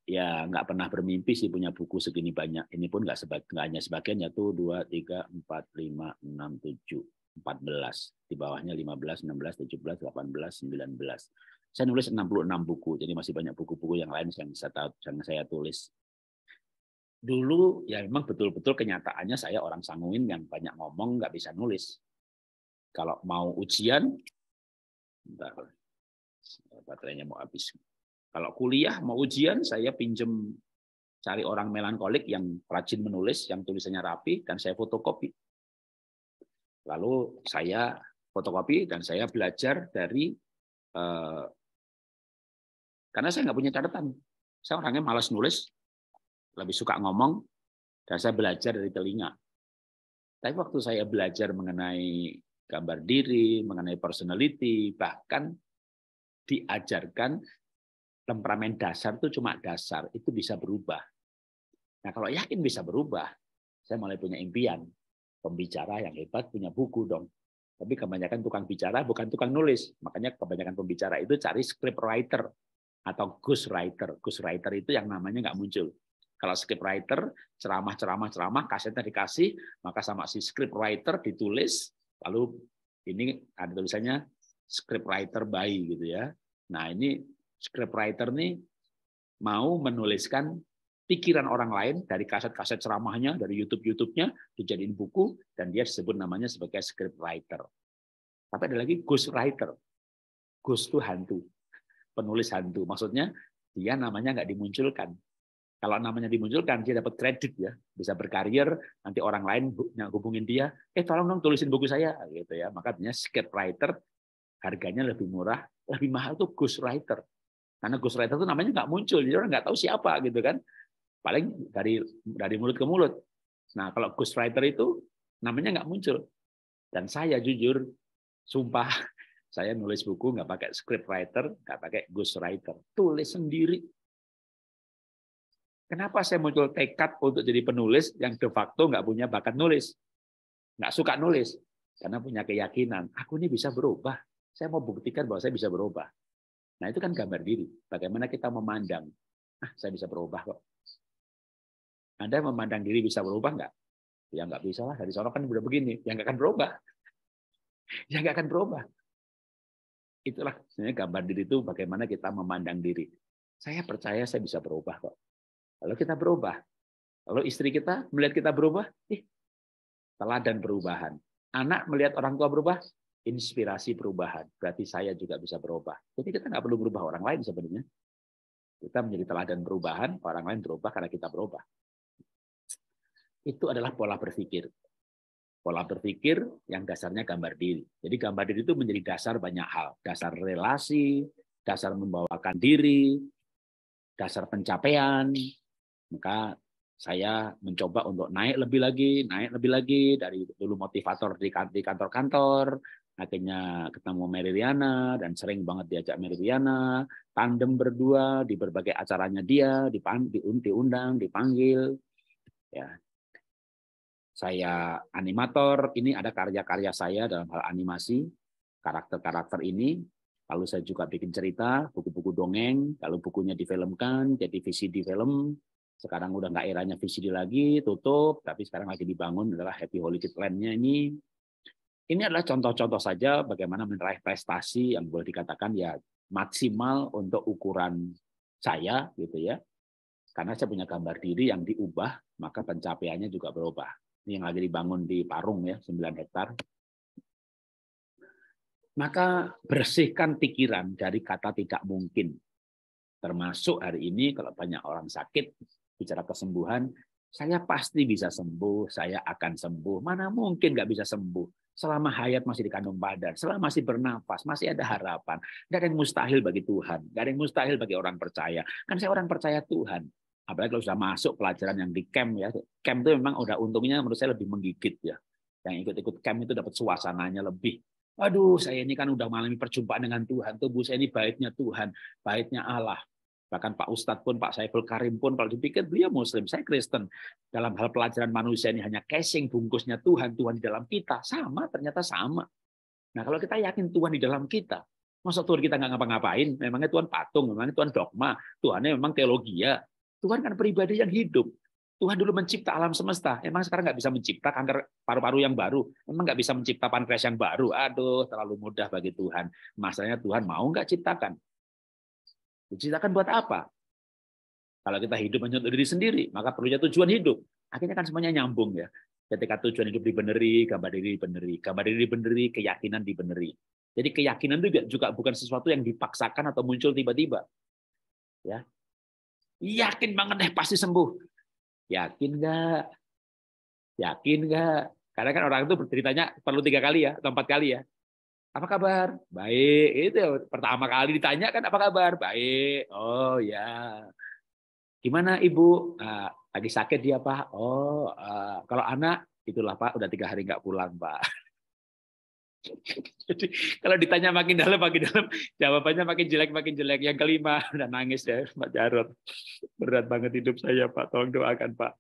ya nggak pernah bermimpi sih punya buku segini banyak. Ini pun nggak sebaik nggak hanya sebagian yaitu dua tiga empat lima enam tujuh empat belas di bawahnya lima belas enam belas tujuh belas delapan belas sembilan belas Saya nulis enam buku, jadi masih banyak buku-buku yang lain yang saya, tahu, yang saya tulis. Dulu ya memang betul-betul kenyataannya saya orang sanguin yang banyak ngomong, nggak bisa nulis. Kalau mau ujian, bentar, baterainya mau habis. Kalau kuliah mau ujian, saya pinjem cari orang melankolik yang rajin menulis, yang tulisannya rapi, dan saya fotokopi. Lalu saya fotokopi dan saya belajar dari eh, karena saya nggak punya catatan. Saya orangnya malas nulis, lebih suka ngomong, dan saya belajar dari telinga. Tapi waktu saya belajar mengenai gambar diri, mengenai personality, bahkan diajarkan temperamen dasar itu cuma dasar, itu bisa berubah. Nah kalau yakin bisa berubah, saya mulai punya impian. Pembicara yang hebat punya buku dong. Tapi kebanyakan tukang bicara bukan tukang nulis. Makanya kebanyakan pembicara itu cari script writer atau ghost writer. Ghost writer itu yang namanya nggak muncul. Kalau script writer, ceramah, ceramah, ceramah, kasetnya dikasih, maka sama si script writer ditulis, lalu ini ada tulisannya script writer by gitu ya. Nah ini scriptwriter nih mau menuliskan pikiran orang lain dari kaset-kaset ceramahnya, dari YouTube-YouTube-nya, dijadiin buku, dan dia disebut namanya sebagai script writer. Tapi ada lagi ghost writer. Ghost itu hantu, penulis hantu. Maksudnya dia namanya nggak dimunculkan. Kalau namanya dimunculkan, dia dapat kredit ya, bisa berkarier. Nanti orang lain hubungin dia, eh tolong dong tulisin buku saya, gitu ya. Makanya script writer harganya lebih murah, lebih mahal tuh ghost writer karena ghostwriter itu namanya nggak muncul, jadi orang nggak tahu siapa gitu kan. Paling dari dari mulut ke mulut. Nah kalau ghostwriter itu namanya nggak muncul. Dan saya jujur, sumpah saya nulis buku nggak pakai script writer, nggak pakai ghostwriter, tulis sendiri. Kenapa saya muncul tekad untuk jadi penulis yang de facto nggak punya bakat nulis, nggak suka nulis, karena punya keyakinan, aku ini bisa berubah. Saya mau buktikan bahwa saya bisa berubah. Nah itu kan gambar diri. Bagaimana kita memandang. Ah, saya bisa berubah kok. Anda memandang diri bisa berubah nggak? Ya nggak bisa lah. Dari sana kan udah begini. Yang nggak akan berubah. Yang nggak akan berubah. Itulah sebenarnya gambar diri itu bagaimana kita memandang diri. Saya percaya saya bisa berubah kok. Lalu kita berubah. Lalu istri kita melihat kita berubah, ih, teladan perubahan. Anak melihat orang tua berubah, inspirasi perubahan. Berarti saya juga bisa berubah. Jadi kita nggak perlu berubah orang lain sebenarnya. Kita menjadi teladan perubahan, orang lain berubah karena kita berubah. Itu adalah pola berpikir. Pola berpikir yang dasarnya gambar diri. Jadi gambar diri itu menjadi dasar banyak hal. Dasar relasi, dasar membawakan diri, dasar pencapaian. Maka saya mencoba untuk naik lebih lagi, naik lebih lagi dari dulu motivator di kan-, kantor-kantor, akhirnya ketemu Meriliana dan sering banget diajak Meriliana tandem berdua di berbagai acaranya dia diundang dipanggil ya saya animator ini ada karya-karya saya dalam hal animasi karakter-karakter ini lalu saya juga bikin cerita buku-buku dongeng kalau bukunya difilmkan jadi VCD film sekarang udah nggak eranya VCD lagi tutup tapi sekarang lagi dibangun adalah Happy holiday Land-nya ini ini adalah contoh-contoh saja bagaimana meneraih prestasi yang boleh dikatakan ya maksimal untuk ukuran saya gitu ya. Karena saya punya gambar diri yang diubah, maka pencapaiannya juga berubah. Ini yang lagi dibangun di Parung ya, 9 hektar. Maka bersihkan pikiran dari kata tidak mungkin. Termasuk hari ini kalau banyak orang sakit, bicara kesembuhan, saya pasti bisa sembuh, saya akan sembuh. Mana mungkin nggak bisa sembuh? Selama hayat masih dikandung badan, selama masih bernapas, masih ada harapan. Gak ada yang mustahil bagi Tuhan, gak ada yang mustahil bagi orang percaya. Kan saya orang percaya Tuhan. Apalagi kalau sudah masuk pelajaran yang di camp ya. Camp itu memang udah untungnya menurut saya lebih menggigit ya. Yang ikut-ikut camp itu dapat suasananya lebih. Aduh, saya ini kan udah mengalami perjumpaan dengan Tuhan. Tubuh saya ini baiknya Tuhan, baiknya Allah. Bahkan Pak Ustadz pun, Pak Saiful Karim pun, kalau dipikir beliau Muslim, saya Kristen. Dalam hal pelajaran manusia ini hanya casing, bungkusnya Tuhan, Tuhan di dalam kita. Sama, ternyata sama. Nah kalau kita yakin Tuhan di dalam kita, masa Tuhan kita nggak ngapa-ngapain? Memangnya Tuhan patung, memangnya Tuhan dogma, Tuhan memang teologi ya. Tuhan kan pribadi yang hidup. Tuhan dulu mencipta alam semesta. Emang sekarang nggak bisa mencipta kanker paru-paru yang baru? Emang nggak bisa mencipta pankreas yang baru? Aduh, terlalu mudah bagi Tuhan. Masanya Tuhan mau nggak ciptakan? Diciptakan buat apa? Kalau kita hidup hanya diri sendiri, maka perlunya tujuan hidup. Akhirnya kan semuanya nyambung ya. Ketika tujuan hidup dibeneri, gambar diri dibeneri, gambar diri dibeneri, keyakinan dibeneri. Jadi keyakinan itu juga bukan sesuatu yang dipaksakan atau muncul tiba-tiba. Ya. Yakin banget deh pasti sembuh. Yakin nggak? Yakin nggak? Karena kan orang itu ceritanya perlu tiga kali ya, atau empat kali ya apa kabar? Baik. Itu pertama kali ditanya kan apa kabar? Baik. Oh ya. Gimana ibu? Nah, lagi sakit dia pak? Oh, uh, kalau anak itulah pak. Udah tiga hari nggak pulang pak. Jadi kalau ditanya makin dalam, makin dalam, jawabannya makin jelek, makin jelek. Yang kelima, udah nangis ya Pak Jarot. Berat banget hidup saya Pak, tolong doakan Pak.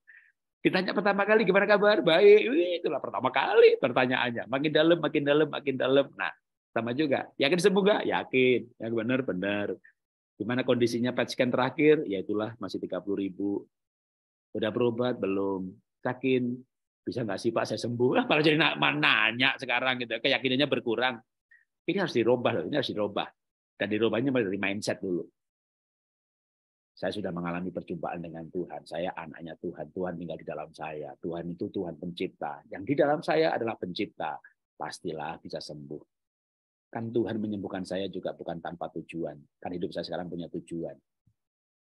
Ditanya pertama kali gimana kabar? Baik, Wih, itulah pertama kali pertanyaannya. Makin dalam, makin dalam, makin dalam. Nah, sama juga. Yakin sembuh nggak? Yakin. Yang benar, benar. Gimana kondisinya PET scan terakhir? Ya itulah, masih 30 ribu. Udah berobat? Belum. Yakin? Bisa nggak sih Pak saya sembuh? Apalagi malah jadi nanya sekarang. gitu Keyakinannya berkurang. Ini harus dirubah loh, ini harus dirubah. Dan dirubahnya dari mindset dulu. Saya sudah mengalami perjumpaan dengan Tuhan. Saya anaknya Tuhan. Tuhan tinggal di dalam saya. Tuhan itu Tuhan pencipta. Yang di dalam saya adalah pencipta. Pastilah bisa sembuh. Kan Tuhan menyembuhkan saya juga bukan tanpa tujuan. Kan hidup saya sekarang punya tujuan.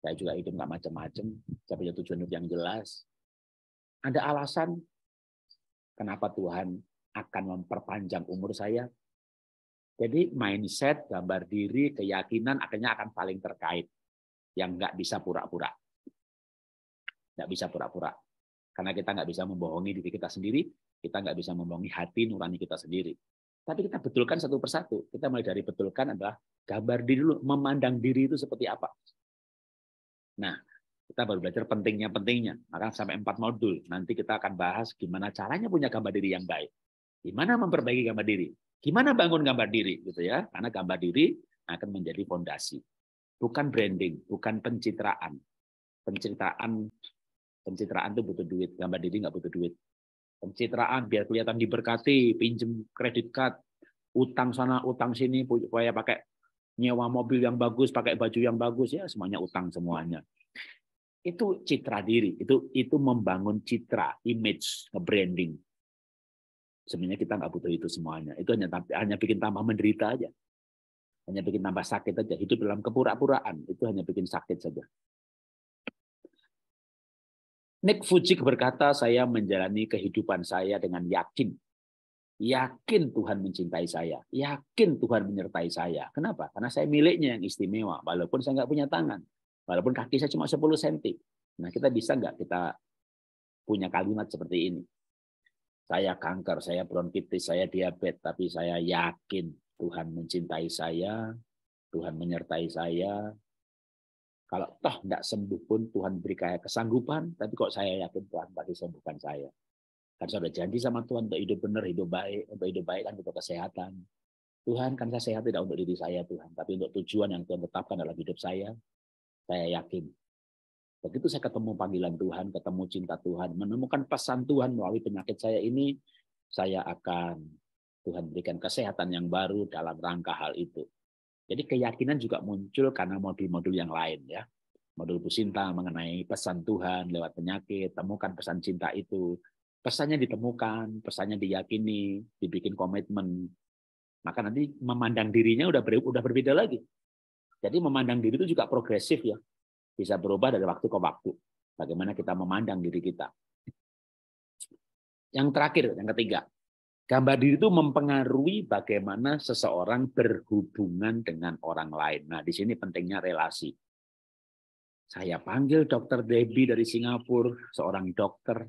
Saya juga hidup nggak macam-macam. Saya punya tujuan hidup yang jelas. Ada alasan kenapa Tuhan akan memperpanjang umur saya. Jadi mindset, gambar diri, keyakinan akhirnya akan paling terkait. Yang nggak bisa pura-pura. Nggak bisa pura-pura. Karena kita nggak bisa membohongi diri kita sendiri, kita nggak bisa membohongi hati nurani kita sendiri. Tapi kita betulkan satu persatu. Kita mulai dari betulkan adalah gambar diri dulu, memandang diri itu seperti apa. Nah, kita baru belajar pentingnya-pentingnya. Maka sampai empat modul. Nanti kita akan bahas gimana caranya punya gambar diri yang baik. Gimana memperbaiki gambar diri. Gimana bangun gambar diri. gitu ya Karena gambar diri akan menjadi fondasi. Bukan branding, bukan pencitraan. Pencitraan pencitraan itu butuh duit. Gambar diri nggak butuh duit pencitraan biar kelihatan diberkati, pinjem kredit card, utang sana utang sini supaya pakai nyewa mobil yang bagus, pakai baju yang bagus ya semuanya utang semuanya. Itu citra diri, itu itu membangun citra, image, branding. Sebenarnya kita nggak butuh itu semuanya. Itu hanya hanya bikin tambah menderita aja. Hanya bikin tambah sakit aja. Hidup dalam kepura-puraan itu hanya bikin sakit saja. Nick Fujik berkata, saya menjalani kehidupan saya dengan yakin. Yakin Tuhan mencintai saya. Yakin Tuhan menyertai saya. Kenapa? Karena saya miliknya yang istimewa. Walaupun saya nggak punya tangan. Walaupun kaki saya cuma 10 cm. Nah kita bisa nggak kita punya kalimat seperti ini. Saya kanker, saya bronkitis, saya diabetes. Tapi saya yakin Tuhan mencintai saya. Tuhan menyertai saya. Kalau toh tidak sembuh pun Tuhan beri kaya kesanggupan, tapi kok saya yakin Tuhan pasti sembuhkan saya. Kan saya sudah janji sama Tuhan untuk hidup benar, hidup baik. Untuk hidup baik kan untuk kesehatan. Tuhan kan saya sehat tidak untuk diri saya Tuhan, tapi untuk tujuan yang Tuhan tetapkan dalam hidup saya, saya yakin. Begitu saya ketemu panggilan Tuhan, ketemu cinta Tuhan, menemukan pesan Tuhan melalui penyakit saya ini, saya akan Tuhan berikan kesehatan yang baru dalam rangka hal itu. Jadi keyakinan juga muncul karena modul-modul yang lain ya. Modul Businta mengenai pesan Tuhan lewat penyakit, temukan pesan cinta itu. Pesannya ditemukan, pesannya diyakini, dibikin komitmen. Maka nanti memandang dirinya udah ber, udah berbeda lagi. Jadi memandang diri itu juga progresif ya. Bisa berubah dari waktu ke waktu. Bagaimana kita memandang diri kita. Yang terakhir, yang ketiga, Gambar diri itu mempengaruhi bagaimana seseorang berhubungan dengan orang lain. Nah, di sini pentingnya relasi. Saya panggil dokter Debbie dari Singapura, seorang dokter.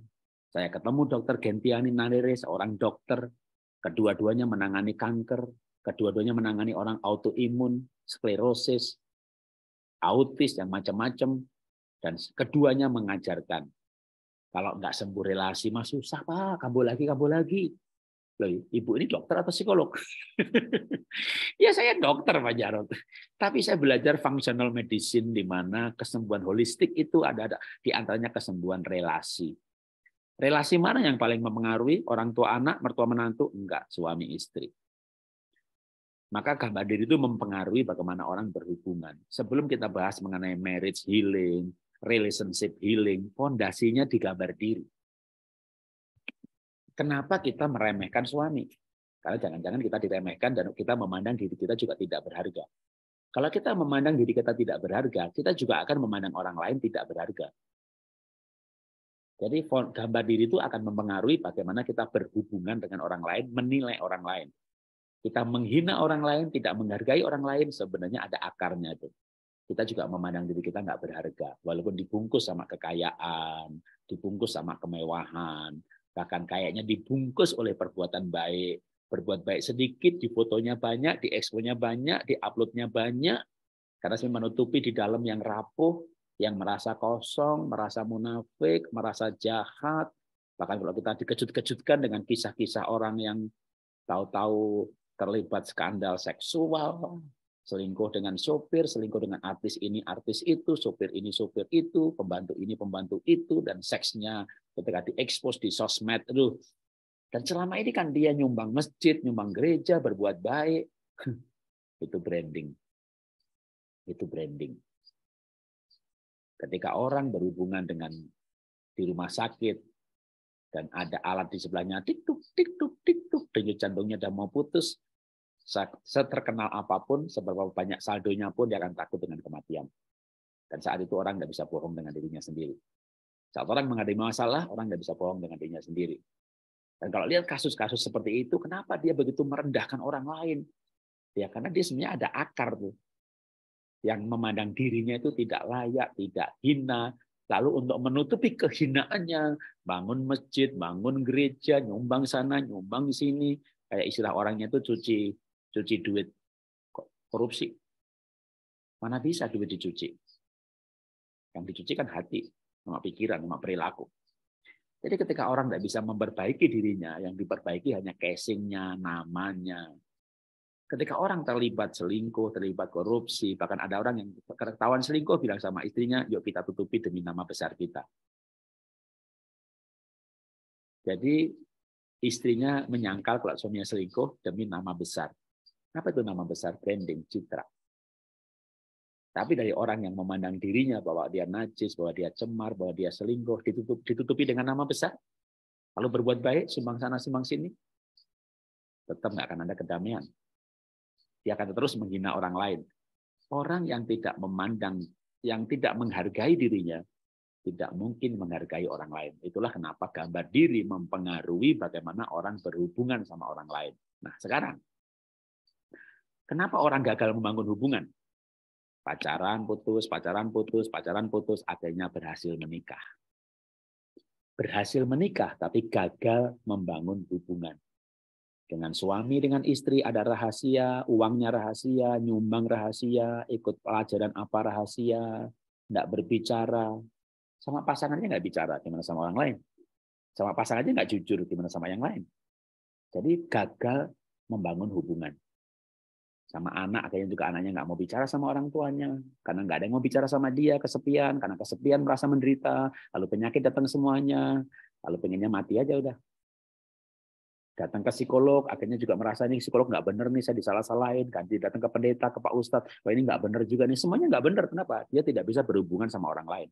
Saya ketemu dokter Gentiani Nalere, seorang dokter. Kedua-duanya menangani kanker, kedua-duanya menangani orang autoimun, sklerosis, autis, yang macam-macam. Dan keduanya mengajarkan kalau nggak sembuh relasi mah susah pak kambuh lagi kambuh lagi Loh, ibu ini dokter atau psikolog? ya saya dokter Pak Jarot. Tapi saya belajar functional medicine di mana kesembuhan holistik itu ada, ada di antaranya kesembuhan relasi. Relasi mana yang paling mempengaruhi orang tua anak, mertua menantu? Enggak, suami istri. Maka gambar diri itu mempengaruhi bagaimana orang berhubungan. Sebelum kita bahas mengenai marriage healing, relationship healing, fondasinya di gambar diri. Kenapa kita meremehkan suami? Karena jangan-jangan kita diremehkan dan kita memandang diri kita juga tidak berharga. Kalau kita memandang diri kita tidak berharga, kita juga akan memandang orang lain tidak berharga. Jadi gambar diri itu akan mempengaruhi bagaimana kita berhubungan dengan orang lain, menilai orang lain. Kita menghina orang lain, tidak menghargai orang lain, sebenarnya ada akarnya itu. Kita juga memandang diri kita nggak berharga, walaupun dibungkus sama kekayaan, dibungkus sama kemewahan, bahkan kayaknya dibungkus oleh perbuatan baik. Berbuat baik sedikit, di fotonya banyak, di eksponya banyak, di uploadnya banyak, karena saya menutupi di dalam yang rapuh, yang merasa kosong, merasa munafik, merasa jahat. Bahkan kalau kita dikejut-kejutkan dengan kisah-kisah orang yang tahu-tahu terlibat skandal seksual, selingkuh dengan sopir, selingkuh dengan artis ini, artis itu, sopir ini, sopir itu, pembantu ini, pembantu itu, dan seksnya ketika diekspos di sosmed. Aduh. Dan selama ini kan dia nyumbang masjid, nyumbang gereja, berbuat baik. itu branding. Itu branding. Ketika orang berhubungan dengan di rumah sakit, dan ada alat di sebelahnya, tik-tuk, tik-tuk, tik-tuk, denyut jantungnya udah mau putus, Seterkenal apapun, seberapa banyak saldonya pun dia akan takut dengan kematian. Dan saat itu orang nggak bisa bohong dengan dirinya sendiri. Saat orang menghadapi masalah, orang nggak bisa bohong dengan dirinya sendiri. Dan kalau lihat kasus-kasus seperti itu, kenapa dia begitu merendahkan orang lain? Ya karena dia sebenarnya ada akar tuh. Yang memandang dirinya itu tidak layak, tidak hina, Lalu untuk menutupi kehinaannya, bangun masjid, bangun gereja, nyumbang sana, nyumbang sini. Kayak istilah orangnya itu cuci cuci duit korupsi. Mana bisa duit dicuci? Yang dicuci kan hati, sama pikiran, sama perilaku. Jadi ketika orang tidak bisa memperbaiki dirinya, yang diperbaiki hanya casingnya, namanya. Ketika orang terlibat selingkuh, terlibat korupsi, bahkan ada orang yang ketahuan selingkuh bilang sama istrinya, yuk kita tutupi demi nama besar kita. Jadi istrinya menyangkal kalau suaminya selingkuh demi nama besar. Apa itu nama besar branding? Citra. Tapi dari orang yang memandang dirinya bahwa dia najis, bahwa dia cemar, bahwa dia selingkuh, ditutup, ditutupi dengan nama besar. Lalu berbuat baik, sumbang sana, sumbang sini. Tetap nggak akan ada kedamaian. Dia akan terus menghina orang lain. Orang yang tidak memandang, yang tidak menghargai dirinya, tidak mungkin menghargai orang lain. Itulah kenapa gambar diri mempengaruhi bagaimana orang berhubungan sama orang lain. Nah, sekarang Kenapa orang gagal membangun hubungan? Pacaran putus, pacaran putus, pacaran putus, akhirnya berhasil menikah. Berhasil menikah tapi gagal membangun hubungan. Dengan suami, dengan istri ada rahasia, uangnya rahasia, nyumbang rahasia, ikut pelajaran apa rahasia, tidak berbicara. Sama pasangannya nggak bicara, gimana sama orang lain. Sama pasangannya nggak jujur, gimana sama yang lain. Jadi gagal membangun hubungan sama anak akhirnya juga anaknya nggak mau bicara sama orang tuanya karena nggak ada yang mau bicara sama dia kesepian karena kesepian merasa menderita lalu penyakit datang semuanya lalu pengennya mati aja udah datang ke psikolog akhirnya juga merasa ini psikolog nggak bener nih saya disalah-salahin ganti datang ke pendeta ke pak ustadz wah ini nggak bener juga nih semuanya nggak bener kenapa dia tidak bisa berhubungan sama orang lain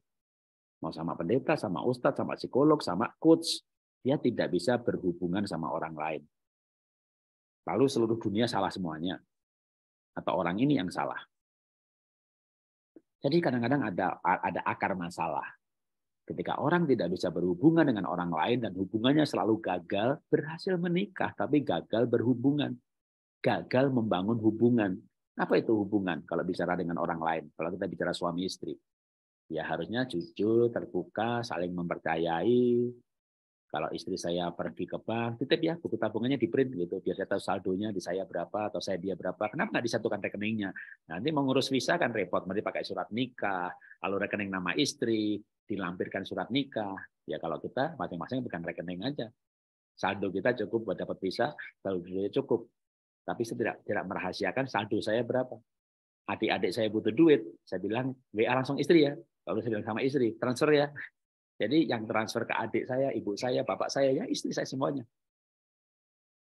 mau sama pendeta sama ustadz sama psikolog sama coach dia tidak bisa berhubungan sama orang lain lalu seluruh dunia salah semuanya atau orang ini yang salah. Jadi kadang-kadang ada ada akar masalah. Ketika orang tidak bisa berhubungan dengan orang lain dan hubungannya selalu gagal, berhasil menikah tapi gagal berhubungan. Gagal membangun hubungan. Apa itu hubungan kalau bicara dengan orang lain? Kalau kita bicara suami istri. Ya harusnya jujur, terbuka, saling mempercayai, kalau istri saya pergi ke bank, titip ya buku tabungannya di print gitu, biar saya tahu saldonya di saya berapa atau saya dia berapa. Kenapa nggak disatukan rekeningnya? Nanti mengurus visa kan repot, nanti pakai surat nikah, lalu rekening nama istri, dilampirkan surat nikah. Ya kalau kita masing-masing bukan rekening aja. Saldo kita cukup buat dapat visa, saldo dia cukup. Tapi saya tidak, tidak merahasiakan saldo saya berapa. Adik-adik saya butuh duit, saya bilang WA langsung istri ya. Lalu saya bilang sama istri, transfer ya jadi yang transfer ke adik saya, ibu saya, bapak saya, ya istri saya semuanya.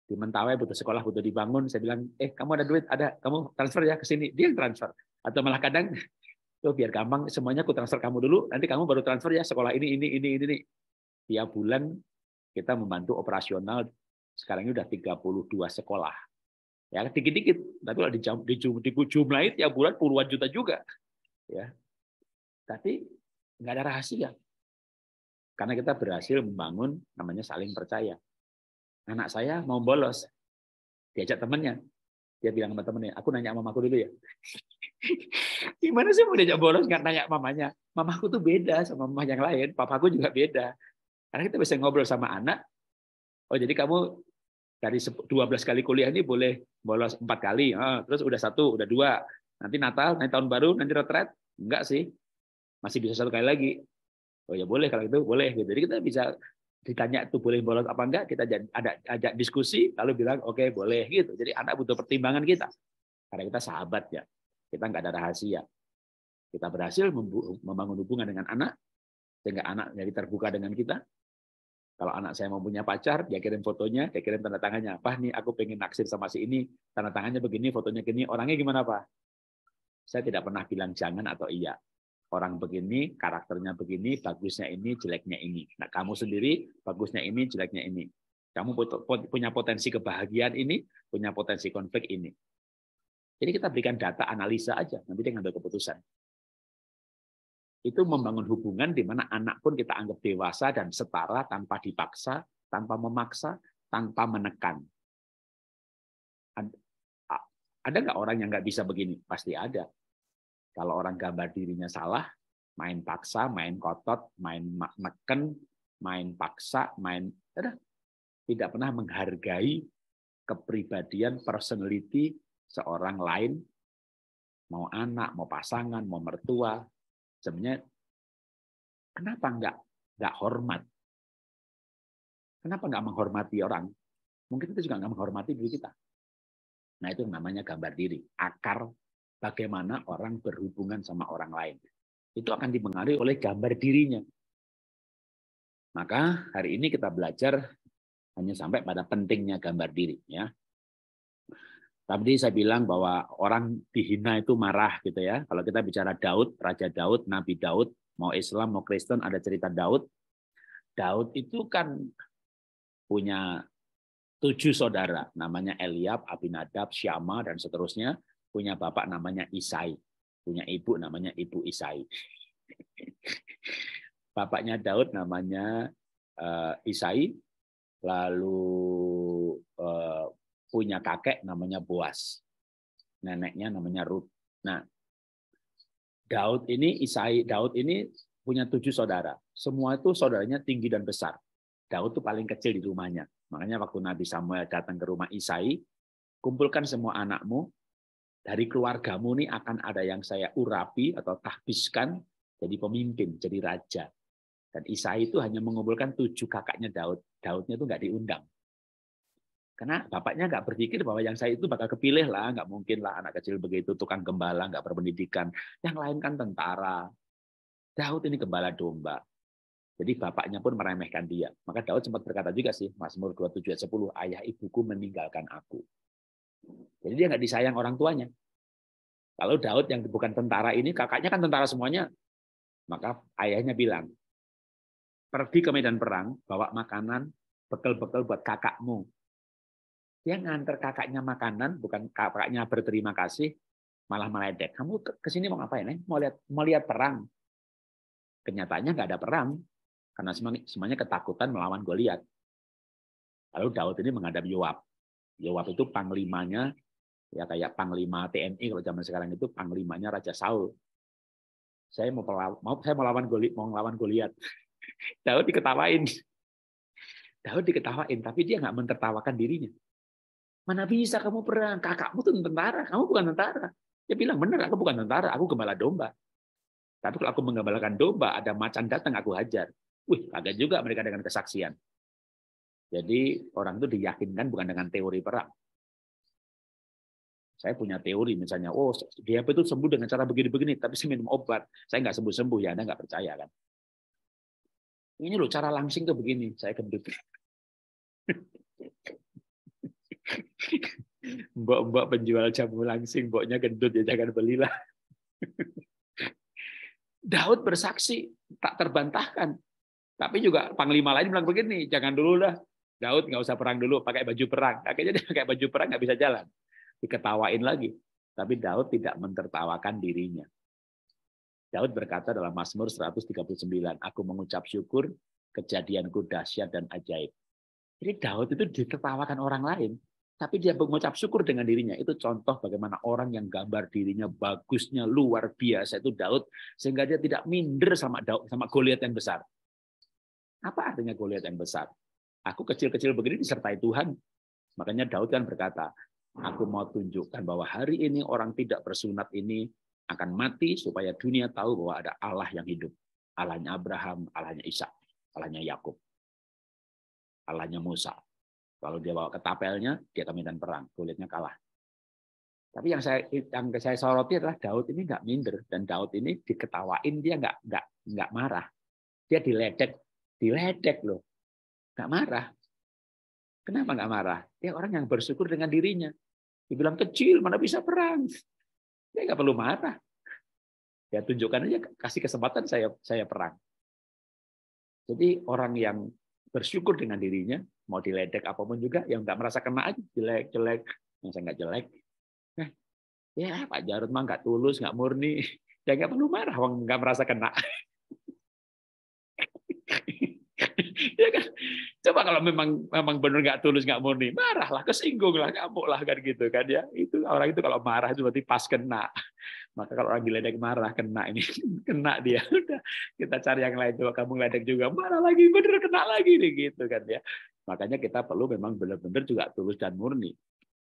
Di Mentawai butuh sekolah, butuh dibangun. Saya bilang, eh kamu ada duit, ada, kamu transfer ya ke sini. Dia yang transfer. Atau malah kadang, tuh biar gampang, semuanya aku transfer kamu dulu, nanti kamu baru transfer ya sekolah ini, ini, ini, ini. Tiap bulan kita membantu operasional, sekarang ini udah 32 sekolah. Ya, dikit-dikit. Tapi kalau dijumlahin tiap bulan puluhan juta juga. Ya. Tapi nggak ada rahasia karena kita berhasil membangun namanya saling percaya. Anak saya mau bolos, diajak temennya Dia bilang sama temennya aku nanya sama mamaku dulu ya. Gimana sih mau diajak bolos nggak nanya mamanya? Mamaku tuh beda sama mama yang lain, papaku juga beda. Karena kita bisa ngobrol sama anak. Oh jadi kamu dari 12 kali kuliah ini boleh bolos empat kali, terus udah satu, udah dua, nanti Natal, nanti tahun baru, nanti retret, enggak sih, masih bisa satu kali lagi oh ya boleh kalau itu boleh gitu jadi kita bisa ditanya tuh boleh bolos apa enggak kita ada ajak diskusi lalu bilang oke okay, boleh gitu jadi anak butuh pertimbangan kita karena kita sahabat ya kita enggak ada rahasia kita berhasil membangun hubungan dengan anak sehingga anak jadi terbuka dengan kita kalau anak saya mau punya pacar, dia kirim fotonya, dia kirim tanda tangannya. Pak nih, aku pengen naksir sama si ini. Tanda tangannya begini, fotonya gini. Orangnya gimana, Pak? Saya tidak pernah bilang jangan atau iya orang begini, karakternya begini, bagusnya ini, jeleknya ini. Nah, kamu sendiri bagusnya ini, jeleknya ini. Kamu punya potensi kebahagiaan ini, punya potensi konflik ini. Jadi kita berikan data analisa aja, nanti dia ngambil keputusan. Itu membangun hubungan di mana anak pun kita anggap dewasa dan setara tanpa dipaksa, tanpa memaksa, tanpa menekan. Ada nggak orang yang nggak bisa begini? Pasti ada kalau orang gambar dirinya salah, main paksa, main kotot, main neken, main paksa, main tidak pernah menghargai kepribadian personality seorang lain mau anak, mau pasangan, mau mertua. Sebenarnya kenapa nggak nggak hormat? Kenapa nggak menghormati orang? Mungkin itu juga nggak menghormati diri kita. Nah itu namanya gambar diri, akar bagaimana orang berhubungan sama orang lain. Itu akan dipengaruhi oleh gambar dirinya. Maka hari ini kita belajar hanya sampai pada pentingnya gambar diri. Ya. Tadi saya bilang bahwa orang dihina itu marah gitu ya. Kalau kita bicara Daud, Raja Daud, Nabi Daud, mau Islam, mau Kristen, ada cerita Daud. Daud itu kan punya tujuh saudara, namanya Eliab, Abinadab, Syama, dan seterusnya punya bapak namanya Isai, punya ibu namanya Ibu Isai. Bapaknya Daud namanya uh, Isai, lalu uh, punya kakek namanya Boas, neneknya namanya Ruth. Nah, Daud ini Isai, Daud ini punya tujuh saudara. Semua itu saudaranya tinggi dan besar. Daud tuh paling kecil di rumahnya. Makanya waktu Nabi Samuel datang ke rumah Isai, kumpulkan semua anakmu, dari keluargamu ini akan ada yang saya urapi atau tahbiskan jadi pemimpin, jadi raja. Dan Isa itu hanya mengumpulkan tujuh kakaknya Daud. Daudnya itu nggak diundang. Karena bapaknya nggak berpikir bahwa yang saya itu bakal kepilih lah, nggak mungkin lah anak kecil begitu tukang gembala, nggak berpendidikan. Yang lain kan tentara. Daud ini gembala domba. Jadi bapaknya pun meremehkan dia. Maka Daud sempat berkata juga sih, Mazmur 27 ayat 10, ayah ibuku meninggalkan aku. Jadi dia nggak disayang orang tuanya. Kalau Daud yang bukan tentara ini, kakaknya kan tentara semuanya, maka ayahnya bilang, pergi ke medan perang, bawa makanan, bekal-bekal buat kakakmu. Dia nganter kakaknya makanan, bukan kakaknya berterima kasih, malah meledek. Kamu ke sini mau ngapain? Mau lihat mau lihat perang. Kenyataannya nggak ada perang, karena semuanya, semuanya ketakutan melawan Goliat. Lalu Daud ini menghadap Yoab. Ya waktu itu panglimanya ya kayak panglima TNI e kalau zaman sekarang itu panglimanya Raja Saul. Saya mau mau saya mau lawan Goliat, mau lawan Goliat. Daud diketawain. Daud diketawain, tapi dia nggak mentertawakan dirinya. Mana bisa kamu perang? Kakakmu tuh tentara, kamu bukan tentara. Dia bilang, benar, aku bukan tentara, aku gembala domba. Tapi kalau aku menggembalakan domba, ada macan datang, aku hajar. Wih, kaget juga mereka dengan kesaksian. Jadi orang itu diyakinkan bukan dengan teori perang. Saya punya teori misalnya, oh dia itu sembuh dengan cara begini-begini, tapi saya minum obat, saya nggak sembuh-sembuh, ya Anda nggak percaya kan? Ini loh cara langsing tuh begini, saya gendut. Mbok-mbok penjual jamu langsing, mboknya gendut ya jangan belilah. Daud bersaksi, tak terbantahkan. Tapi juga panglima lain bilang begini, jangan dulu lah, Daud nggak usah perang dulu, pakai baju perang. Nah, Akhirnya dia pakai baju perang nggak bisa jalan. Diketawain lagi. Tapi Daud tidak mentertawakan dirinya. Daud berkata dalam Mazmur 139, Aku mengucap syukur, kejadianku dahsyat dan ajaib. Jadi Daud itu ditertawakan orang lain, tapi dia mengucap syukur dengan dirinya. Itu contoh bagaimana orang yang gambar dirinya bagusnya luar biasa itu Daud, sehingga dia tidak minder sama Daud, sama Goliat yang besar. Apa artinya Goliat yang besar? Aku kecil-kecil begini disertai Tuhan. Makanya Daud kan berkata, aku mau tunjukkan bahwa hari ini orang tidak bersunat ini akan mati supaya dunia tahu bahwa ada Allah yang hidup. Allahnya Abraham, Allahnya Isa, Allahnya Yakub, Allahnya Musa. Kalau dia bawa ke ketapelnya, dia medan perang, kulitnya kalah. Tapi yang saya yang saya soroti adalah Daud ini nggak minder dan Daud ini diketawain dia nggak nggak nggak marah, dia diledek, diledek loh. Nggak marah. Kenapa nggak marah? Dia orang yang bersyukur dengan dirinya. Dibilang kecil, mana bisa perang. Dia nggak perlu marah. Ya tunjukkan aja, kasih kesempatan saya saya perang. Jadi orang yang bersyukur dengan dirinya, mau diledek apapun juga, yang nggak merasa kena aja, jelek, jelek, yang saya nggak jelek. Nah, ya Pak Jarod mah nggak tulus, nggak murni. Ya nggak perlu marah, nggak merasa kena. ya kan? Coba kalau memang memang benar nggak tulus nggak murni, marahlah, kesinggung lah, ngamuk lah kan gitu kan ya. Itu orang itu kalau marah itu berarti pas kena. Maka kalau orang diledek marah kena ini, kena dia. Udah kita cari yang lain coba kamu ledek juga marah lagi, benar kena lagi nih gitu kan ya. Makanya kita perlu memang benar-benar juga tulus dan murni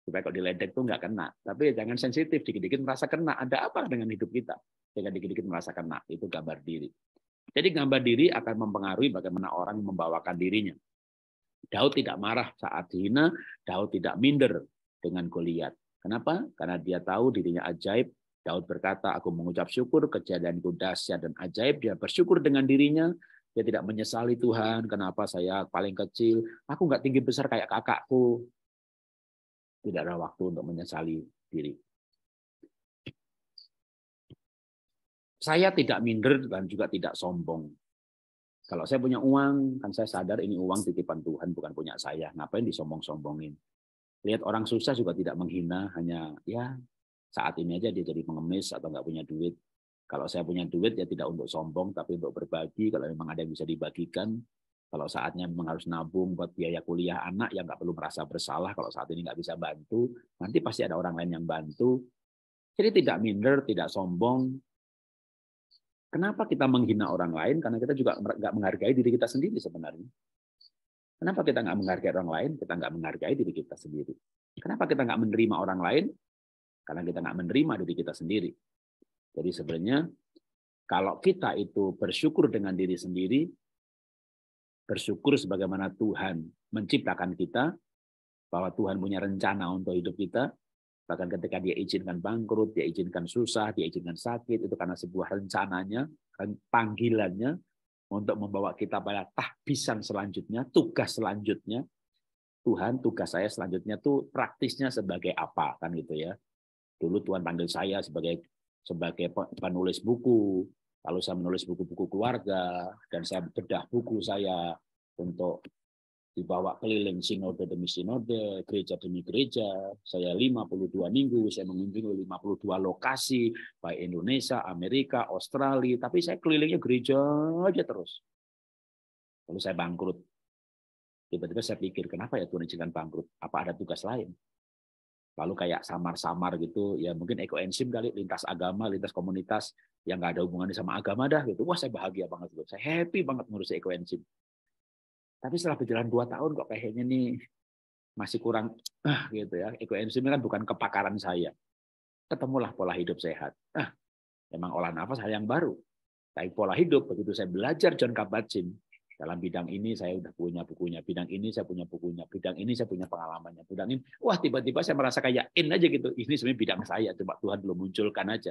supaya kalau diledek tuh nggak kena. Tapi ya jangan sensitif, dikit-dikit merasa kena. Ada apa dengan hidup kita? Jangan dikit-dikit merasa kena. Itu gambar diri. Jadi gambar diri akan mempengaruhi bagaimana orang membawakan dirinya. Daud tidak marah saat dihina, Daud tidak minder dengan Goliat. Kenapa? Karena dia tahu dirinya ajaib. Daud berkata, aku mengucap syukur kejadian dahsyat dan ajaib. Dia bersyukur dengan dirinya. Dia tidak menyesali Tuhan, kenapa saya paling kecil. Aku nggak tinggi besar kayak kakakku. Tidak ada waktu untuk menyesali diri. Saya tidak minder dan juga tidak sombong. Kalau saya punya uang, kan saya sadar ini uang titipan Tuhan, bukan punya saya. Ngapain disombong-sombongin? Lihat orang susah juga tidak menghina, hanya ya saat ini aja dia jadi mengemis atau nggak punya duit. Kalau saya punya duit ya tidak untuk sombong, tapi untuk berbagi. Kalau memang ada yang bisa dibagikan, kalau saatnya memang harus nabung buat biaya kuliah anak yang nggak perlu merasa bersalah kalau saat ini nggak bisa bantu nanti pasti ada orang lain yang bantu jadi tidak minder tidak sombong Kenapa kita menghina orang lain? Karena kita juga nggak menghargai diri kita sendiri sebenarnya. Kenapa kita nggak menghargai orang lain? Kita nggak menghargai diri kita sendiri. Kenapa kita nggak menerima orang lain? Karena kita nggak menerima diri kita sendiri. Jadi sebenarnya kalau kita itu bersyukur dengan diri sendiri, bersyukur sebagaimana Tuhan menciptakan kita, bahwa Tuhan punya rencana untuk hidup kita, Bahkan ketika dia izinkan bangkrut, dia izinkan susah, dia izinkan sakit, itu karena sebuah rencananya, panggilannya untuk membawa kita pada tahbisan selanjutnya, tugas selanjutnya. Tuhan, tugas saya selanjutnya tuh praktisnya sebagai apa kan gitu ya. Dulu Tuhan panggil saya sebagai sebagai penulis buku, lalu saya menulis buku-buku keluarga dan saya bedah buku saya untuk dibawa keliling sinode demi sinode, gereja demi gereja. Saya 52 minggu, saya mengunjungi 52 lokasi, baik Indonesia, Amerika, Australia, tapi saya kelilingnya gereja aja terus. Lalu saya bangkrut. Tiba-tiba saya pikir, kenapa ya Tuhan izinkan bangkrut? Apa ada tugas lain? Lalu kayak samar-samar gitu, ya mungkin ekoenzim kali, lintas agama, lintas komunitas, yang nggak ada hubungannya sama agama dah gitu. Wah saya bahagia banget. Gitu. Saya happy banget ngurus ekoenzim. Tapi setelah berjalan dua tahun kok kayaknya nih masih kurang ah, gitu ya. Eko ini kan bukan kepakaran saya. Ketemulah pola hidup sehat. Ah, emang olah nafas hal yang baru. Tapi pola hidup begitu saya belajar John Kabat-Zinn dalam bidang ini saya udah punya bukunya, bidang ini saya punya bukunya, bidang ini saya punya pengalamannya, bidang ini, wah tiba-tiba saya merasa kayak in aja gitu. Ini sebenarnya bidang saya, cuma Tuhan belum munculkan aja.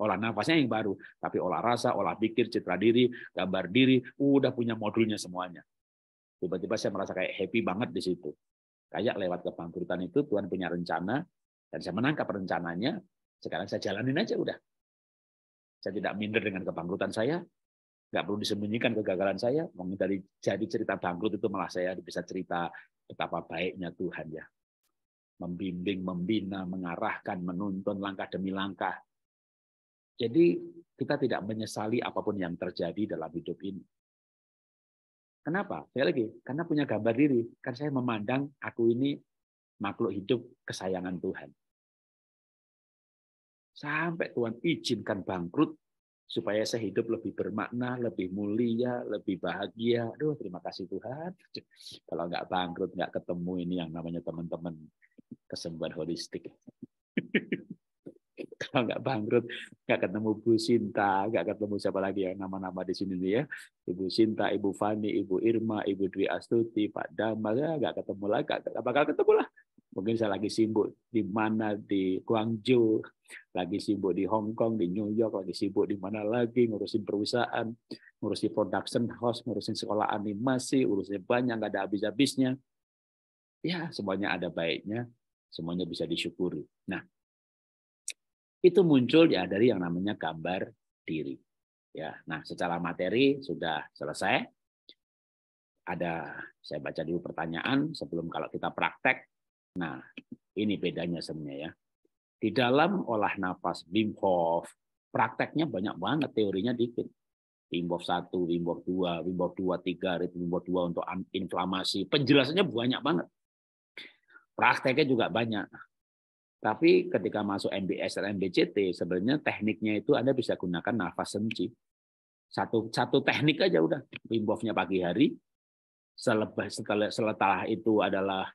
Olah nafasnya yang baru, tapi olah rasa, olah pikir, citra diri, gambar diri, udah punya modulnya semuanya tiba-tiba saya merasa kayak happy banget di situ. Kayak lewat kebangkrutan itu Tuhan punya rencana dan saya menangkap rencananya. Sekarang saya jalanin aja udah. Saya tidak minder dengan kebangkrutan saya. Nggak perlu disembunyikan kegagalan saya. Mungkin dari jadi cerita bangkrut itu malah saya bisa cerita betapa baiknya Tuhan ya. Membimbing, membina, mengarahkan, menuntun langkah demi langkah. Jadi kita tidak menyesali apapun yang terjadi dalam hidup ini Kenapa? Saya lagi, karena punya gambar diri. kan saya memandang aku ini makhluk hidup kesayangan Tuhan. Sampai Tuhan izinkan bangkrut supaya saya hidup lebih bermakna, lebih mulia, lebih bahagia. Aduh, terima kasih Tuhan. Kalau nggak bangkrut, nggak ketemu ini yang namanya teman-teman kesembuhan holistik. asal nggak bangkrut, nggak ketemu Bu Sinta, nggak ketemu siapa lagi yang nama-nama di sini nih ya. Ibu Sinta, Ibu Fani, Ibu Irma, Ibu Dwi Astuti, Pak Damar, ya, nggak ketemu lagi, nggak bakal ketemu lah. Mungkin saya lagi sibuk di mana di Guangzhou, lagi sibuk di Hong Kong, di New York, lagi sibuk di mana lagi ngurusin perusahaan, ngurusin production house, ngurusin sekolah animasi, urusnya banyak nggak ada habis-habisnya. Ya, semuanya ada baiknya, semuanya bisa disyukuri. Nah, itu muncul ya dari yang namanya gambar diri. Ya, nah secara materi sudah selesai. Ada saya baca dulu pertanyaan sebelum kalau kita praktek. Nah, ini bedanya sebenarnya ya. Di dalam olah nafas Wim Hof, prakteknya banyak banget, teorinya dikit. Wim Hof 1, Wim Hof dua Wim Hof 2, 3, Wim Hof 2 untuk inflamasi. Penjelasannya banyak banget. Prakteknya juga banyak. Tapi ketika masuk MBS dan MBCT, sebenarnya tekniknya itu Anda bisa gunakan nafas senci. Satu, satu teknik aja udah. Wim pagi hari, selepas, setelah itu adalah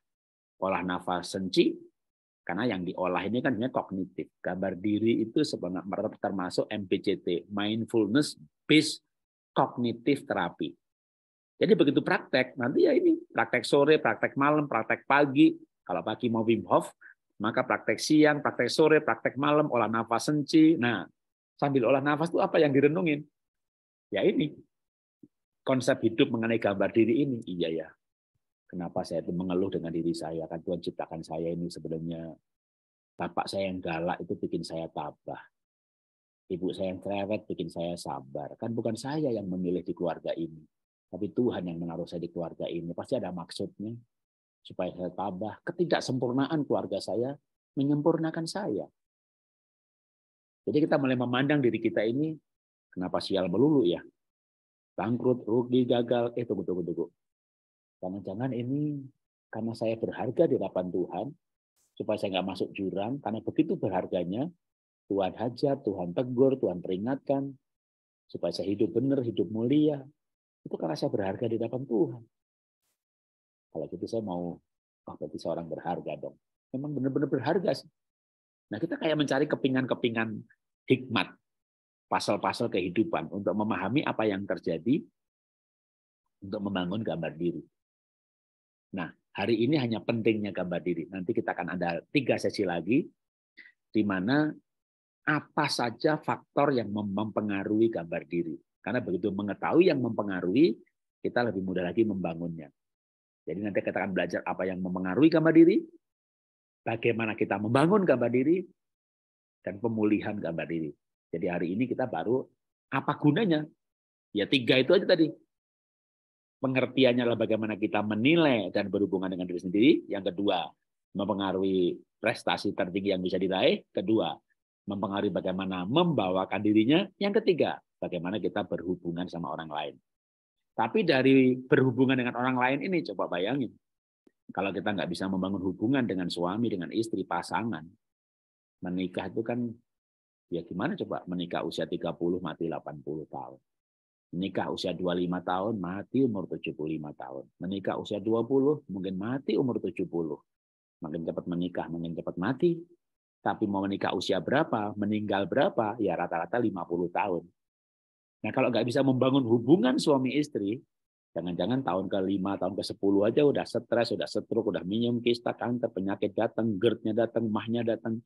olah nafas senci, karena yang diolah ini kan hanya kognitif. Gambar diri itu sebenarnya termasuk MBCT, Mindfulness Based Cognitive Therapy. Jadi begitu praktek, nanti ya ini praktek sore, praktek malam, praktek pagi. Kalau pagi mau Wim Hof, maka praktek siang, praktek sore, praktek malam, olah nafas senci. Nah, sambil olah nafas itu apa yang direnungin? Ya ini. Konsep hidup mengenai gambar diri ini. Iya ya. Kenapa saya itu mengeluh dengan diri saya? Kan Tuhan ciptakan saya ini sebenarnya bapak saya yang galak itu bikin saya tabah. Ibu saya yang cerewet bikin saya sabar. Kan bukan saya yang memilih di keluarga ini. Tapi Tuhan yang menaruh saya di keluarga ini. Pasti ada maksudnya supaya saya tabah. Ketidaksempurnaan keluarga saya menyempurnakan saya. Jadi kita mulai memandang diri kita ini, kenapa sial melulu ya? Bangkrut, rugi, gagal, eh tunggu, tunggu, tunggu. Jangan-jangan ini karena saya berharga di hadapan Tuhan, supaya saya nggak masuk jurang, karena begitu berharganya, Tuhan hajar, Tuhan tegur, Tuhan peringatkan, supaya saya hidup benar, hidup mulia. Itu karena saya berharga di hadapan Tuhan. Kalau gitu saya mau, oh berarti seorang berharga dong. Memang benar-benar berharga sih. Nah kita kayak mencari kepingan-kepingan hikmat, pasal-pasal kehidupan untuk memahami apa yang terjadi, untuk membangun gambar diri. Nah, hari ini hanya pentingnya gambar diri. Nanti kita akan ada tiga sesi lagi, di mana apa saja faktor yang mempengaruhi gambar diri. Karena begitu mengetahui yang mempengaruhi, kita lebih mudah lagi membangunnya. Jadi nanti kita akan belajar apa yang memengaruhi gambar diri, bagaimana kita membangun gambar diri, dan pemulihan gambar diri. Jadi hari ini kita baru apa gunanya? Ya tiga itu aja tadi. Pengertiannya adalah bagaimana kita menilai dan berhubungan dengan diri sendiri. Yang kedua, mempengaruhi prestasi tertinggi yang bisa diraih. Kedua, mempengaruhi bagaimana membawakan dirinya. Yang ketiga, bagaimana kita berhubungan sama orang lain. Tapi dari berhubungan dengan orang lain ini, coba bayangin. Kalau kita nggak bisa membangun hubungan dengan suami, dengan istri, pasangan, menikah itu kan, ya gimana coba menikah usia 30, mati 80 tahun. Menikah usia 25 tahun, mati umur 75 tahun. Menikah usia 20, mungkin mati umur 70. Makin cepat menikah, makin cepat mati. Tapi mau menikah usia berapa, meninggal berapa, ya rata-rata 50 tahun. Nah kalau nggak bisa membangun hubungan suami istri, jangan-jangan tahun ke-5, tahun ke-10 aja udah stres, udah stroke, udah minum, kista, kanker, penyakit datang, gerd datang, mahnya datang.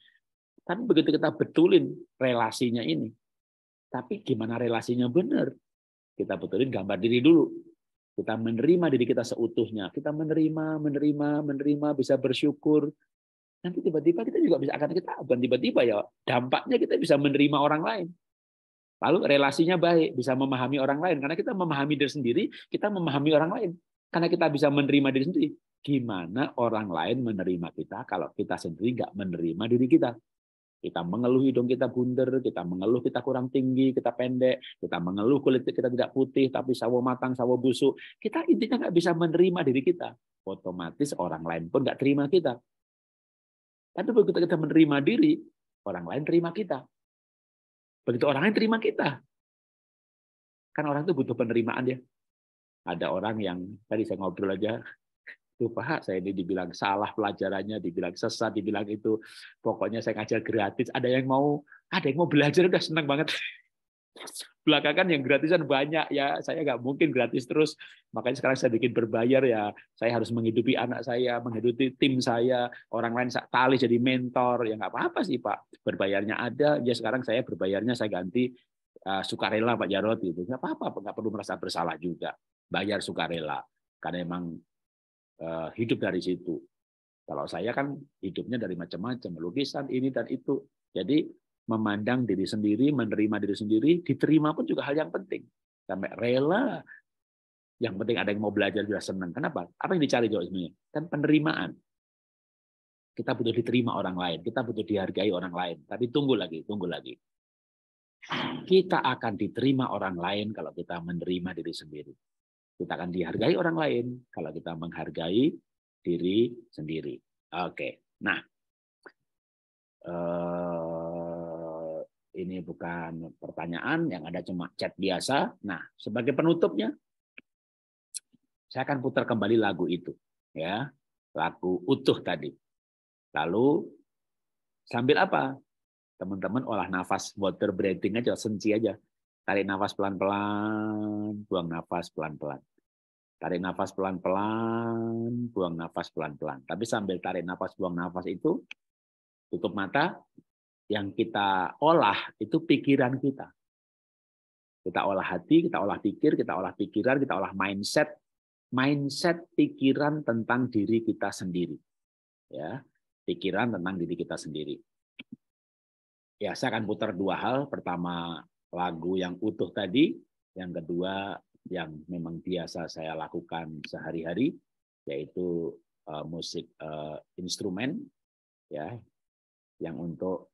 Tapi begitu kita betulin relasinya ini, tapi gimana relasinya benar? Kita betulin gambar diri dulu. Kita menerima diri kita seutuhnya. Kita menerima, menerima, menerima, bisa bersyukur, nanti tiba-tiba kita juga bisa akan kita bukan tiba-tiba ya dampaknya kita bisa menerima orang lain Lalu relasinya baik, bisa memahami orang lain. Karena kita memahami diri sendiri, kita memahami orang lain. Karena kita bisa menerima diri sendiri. Gimana orang lain menerima kita kalau kita sendiri nggak menerima diri kita? Kita mengeluh hidung kita bunder, kita mengeluh kita kurang tinggi, kita pendek, kita mengeluh kulit kita tidak putih, tapi sawo matang, sawo busuk. Kita intinya nggak bisa menerima diri kita. Otomatis orang lain pun nggak terima kita. Tapi begitu kita menerima diri, orang lain terima kita. Begitu orangnya terima kita. Kan orang itu butuh penerimaan ya. Ada orang yang tadi saya ngobrol aja, tuh Pak, saya ini dibilang salah pelajarannya, dibilang sesat, dibilang itu. Pokoknya saya ngajar gratis. Ada yang mau, ada yang mau belajar udah senang banget. belakangan yang gratisan banyak ya saya nggak mungkin gratis terus makanya sekarang saya bikin berbayar ya saya harus menghidupi anak saya menghidupi tim saya orang lain tali jadi mentor ya nggak apa-apa sih pak berbayarnya ada ya sekarang saya berbayarnya saya ganti uh, sukarela pak Jarod itu nggak apa-apa nggak perlu merasa bersalah juga bayar sukarela karena emang uh, hidup dari situ kalau saya kan hidupnya dari macam-macam lukisan ini dan itu jadi memandang diri sendiri, menerima diri sendiri, diterima pun juga hal yang penting. Sampai rela. Yang penting ada yang mau belajar juga senang. Kenapa? Apa yang dicari jauh sebenarnya? Kan penerimaan. Kita butuh diterima orang lain, kita butuh dihargai orang lain. Tapi tunggu lagi, tunggu lagi. Kita akan diterima orang lain kalau kita menerima diri sendiri. Kita akan dihargai orang lain kalau kita menghargai diri sendiri. Oke, nah. Eh, ini bukan pertanyaan, yang ada cuma chat biasa. Nah, sebagai penutupnya, saya akan putar kembali lagu itu, ya, lagu utuh tadi. Lalu sambil apa? Teman-teman olah nafas water breathing aja, senci aja. Tarik nafas pelan-pelan, buang nafas pelan-pelan. Tarik nafas pelan-pelan, buang nafas pelan-pelan. Tapi sambil tarik nafas, buang nafas itu, tutup mata, yang kita olah itu pikiran kita. Kita olah hati, kita olah pikir, kita olah pikiran, kita olah mindset, mindset pikiran tentang diri kita sendiri. Ya, pikiran tentang diri kita sendiri. Ya, saya akan putar dua hal. Pertama, lagu yang utuh tadi, yang kedua yang memang biasa saya lakukan sehari-hari yaitu uh, musik uh, instrumen ya yang untuk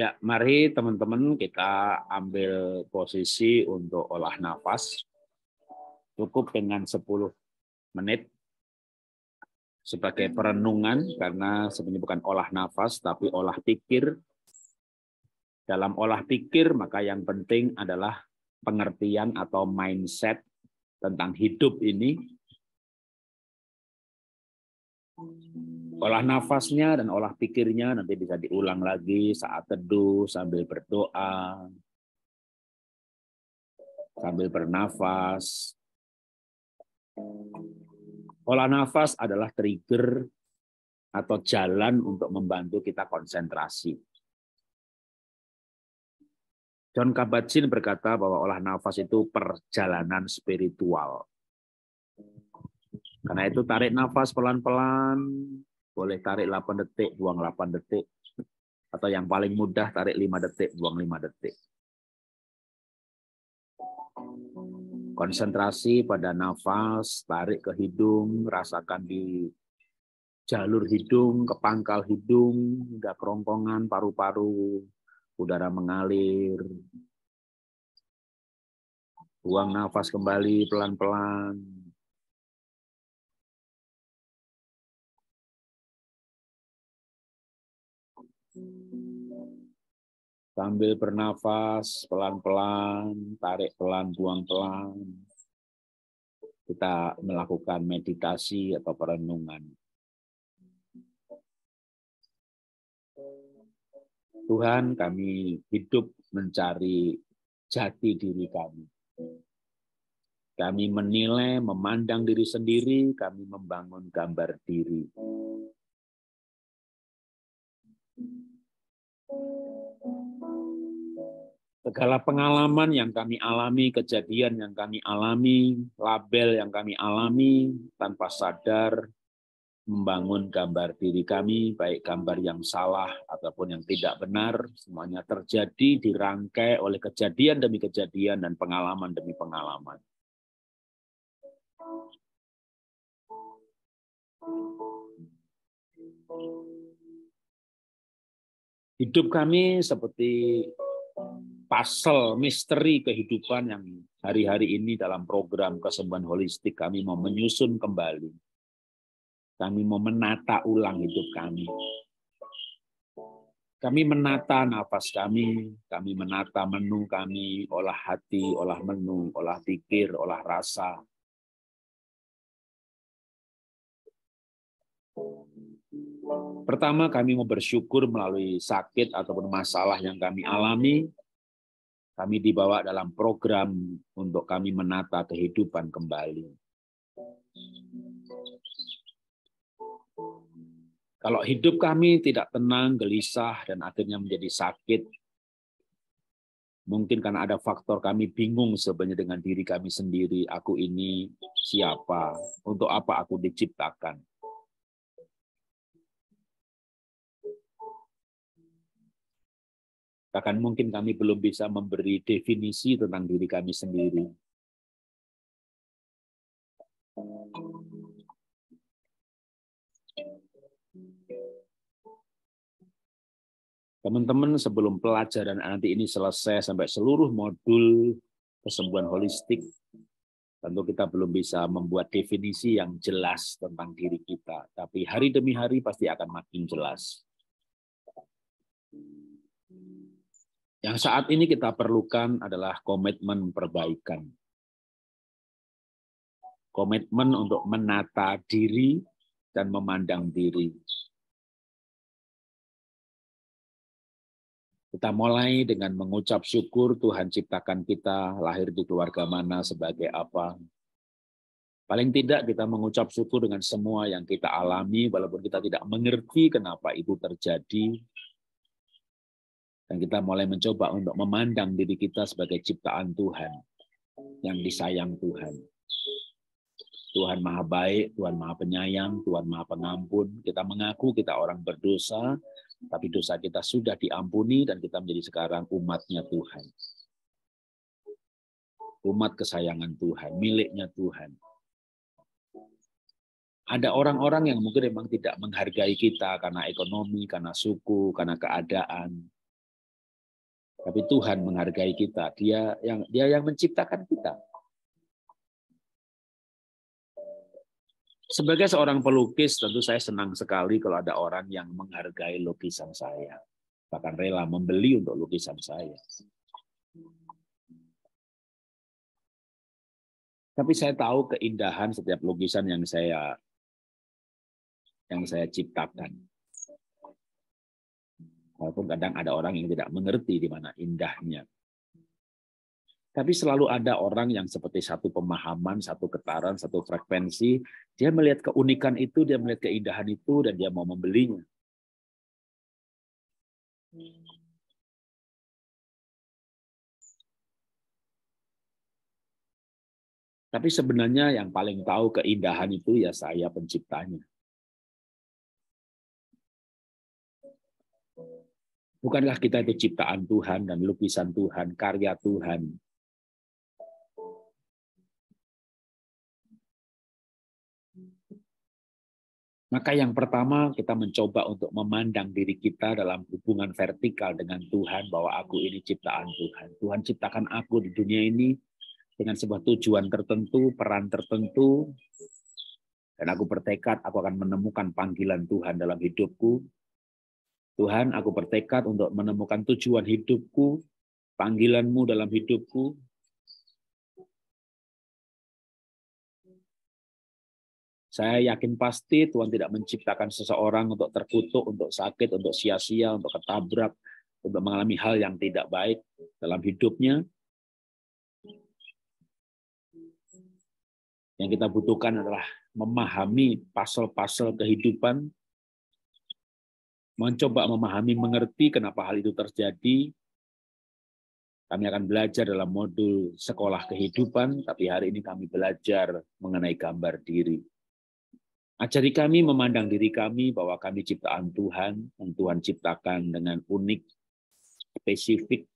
Ya, mari teman-teman kita ambil posisi untuk olah nafas. Cukup dengan 10 menit sebagai perenungan karena sebenarnya bukan olah nafas tapi olah pikir. Dalam olah pikir maka yang penting adalah pengertian atau mindset tentang hidup ini olah nafasnya dan olah pikirnya nanti bisa diulang lagi saat teduh sambil berdoa, sambil bernafas. Olah nafas adalah trigger atau jalan untuk membantu kita konsentrasi. John Kabat-Zinn berkata bahwa olah nafas itu perjalanan spiritual. Karena itu tarik nafas pelan-pelan, boleh tarik 8 detik, buang 8 detik. Atau yang paling mudah tarik 5 detik, buang 5 detik. Konsentrasi pada nafas, tarik ke hidung, rasakan di jalur hidung, ke pangkal hidung, hingga kerongkongan, paru-paru, udara mengalir. Buang nafas kembali pelan-pelan, Sambil bernafas pelan-pelan, tarik pelan, buang pelan. Kita melakukan meditasi atau perenungan. Tuhan, kami hidup mencari jati diri kami. Kami menilai, memandang diri sendiri, kami membangun gambar diri. segala pengalaman yang kami alami, kejadian yang kami alami, label yang kami alami, tanpa sadar membangun gambar diri kami, baik gambar yang salah ataupun yang tidak benar, semuanya terjadi dirangkai oleh kejadian demi kejadian dan pengalaman demi pengalaman. Hidup kami seperti pasal misteri kehidupan yang hari-hari ini dalam program kesembuhan holistik kami mau menyusun kembali. Kami mau menata ulang hidup kami. Kami menata nafas kami, kami menata menu kami, olah hati, olah menu, olah pikir, olah rasa. Pertama, kami mau bersyukur melalui sakit ataupun masalah yang kami alami. Kami dibawa dalam program untuk kami menata kehidupan kembali. Kalau hidup kami tidak tenang, gelisah, dan akhirnya menjadi sakit, mungkin karena ada faktor kami bingung sebenarnya dengan diri kami sendiri. Aku ini siapa? Untuk apa aku diciptakan? Bahkan mungkin kami belum bisa memberi definisi tentang diri kami sendiri. Teman-teman, sebelum pelajaran nanti ini selesai sampai seluruh modul kesembuhan holistik, tentu kita belum bisa membuat definisi yang jelas tentang diri kita. Tapi hari demi hari pasti akan makin jelas. Yang saat ini kita perlukan adalah komitmen perbaikan. Komitmen untuk menata diri dan memandang diri. Kita mulai dengan mengucap syukur Tuhan ciptakan kita lahir di keluarga mana sebagai apa. Paling tidak kita mengucap syukur dengan semua yang kita alami walaupun kita tidak mengerti kenapa itu terjadi, dan kita mulai mencoba untuk memandang diri kita sebagai ciptaan Tuhan yang disayang Tuhan. Tuhan Maha Baik, Tuhan Maha Penyayang, Tuhan Maha Pengampun. Kita mengaku kita orang berdosa, tapi dosa kita sudah diampuni dan kita menjadi sekarang umatnya Tuhan. Umat kesayangan Tuhan, miliknya Tuhan. Ada orang-orang yang mungkin memang tidak menghargai kita karena ekonomi, karena suku, karena keadaan. Tapi Tuhan menghargai kita. Dia yang dia yang menciptakan kita. Sebagai seorang pelukis, tentu saya senang sekali kalau ada orang yang menghargai lukisan saya. Bahkan rela membeli untuk lukisan saya. Tapi saya tahu keindahan setiap lukisan yang saya yang saya ciptakan. Walaupun kadang ada orang yang tidak mengerti di mana indahnya. Tapi selalu ada orang yang seperti satu pemahaman, satu getaran, satu frekuensi. Dia melihat keunikan itu, dia melihat keindahan itu, dan dia mau membelinya. Tapi sebenarnya yang paling tahu keindahan itu ya saya penciptanya. Bukankah kita itu ciptaan Tuhan dan lukisan Tuhan, karya Tuhan? Maka yang pertama kita mencoba untuk memandang diri kita dalam hubungan vertikal dengan Tuhan bahwa aku ini ciptaan Tuhan. Tuhan ciptakan aku di dunia ini dengan sebuah tujuan tertentu, peran tertentu. Dan aku bertekad aku akan menemukan panggilan Tuhan dalam hidupku Tuhan, aku bertekad untuk menemukan tujuan hidupku, panggilanmu dalam hidupku. Saya yakin pasti Tuhan tidak menciptakan seseorang untuk terkutuk, untuk sakit, untuk sia-sia, untuk ketabrak, untuk mengalami hal yang tidak baik dalam hidupnya. Yang kita butuhkan adalah memahami pasal-pasal kehidupan mencoba memahami, mengerti kenapa hal itu terjadi. Kami akan belajar dalam modul sekolah kehidupan, tapi hari ini kami belajar mengenai gambar diri. Ajari kami memandang diri kami bahwa kami ciptaan Tuhan, yang Tuhan ciptakan dengan unik, spesifik,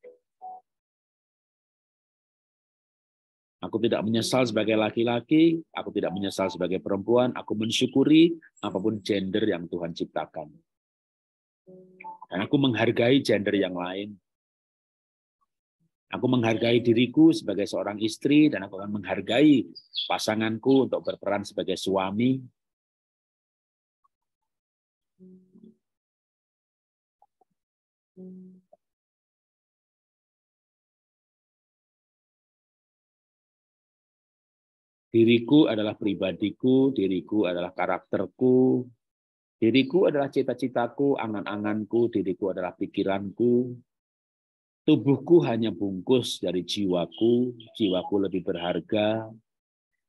Aku tidak menyesal sebagai laki-laki, aku tidak menyesal sebagai perempuan, aku mensyukuri apapun gender yang Tuhan ciptakan. Dan aku menghargai gender yang lain. Aku menghargai diriku sebagai seorang istri dan aku akan menghargai pasanganku untuk berperan sebagai suami. Diriku adalah pribadiku, diriku adalah karakterku, Diriku adalah cita-citaku, angan-anganku, diriku adalah pikiranku. Tubuhku hanya bungkus dari jiwaku, jiwaku lebih berharga.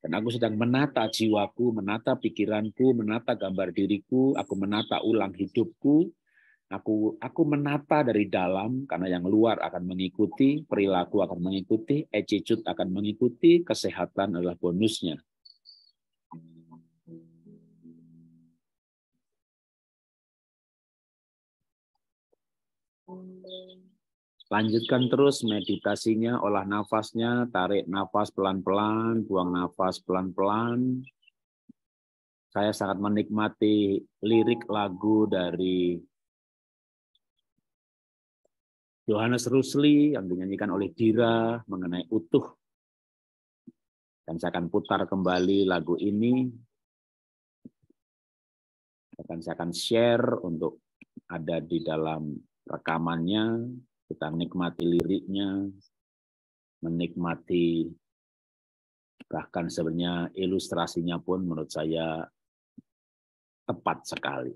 Dan aku sedang menata jiwaku, menata pikiranku, menata gambar diriku, aku menata ulang hidupku. Aku aku menata dari dalam karena yang luar akan mengikuti, perilaku akan mengikuti, attitude akan mengikuti, kesehatan adalah bonusnya Lanjutkan terus meditasinya, olah nafasnya, tarik nafas pelan-pelan, buang nafas pelan-pelan. Saya sangat menikmati lirik lagu dari Johannes Rusli yang dinyanyikan oleh Dira mengenai utuh. Dan saya akan putar kembali lagu ini. Dan saya akan share untuk ada di dalam rekamannya kita nikmati liriknya, menikmati bahkan sebenarnya ilustrasinya pun menurut saya tepat sekali.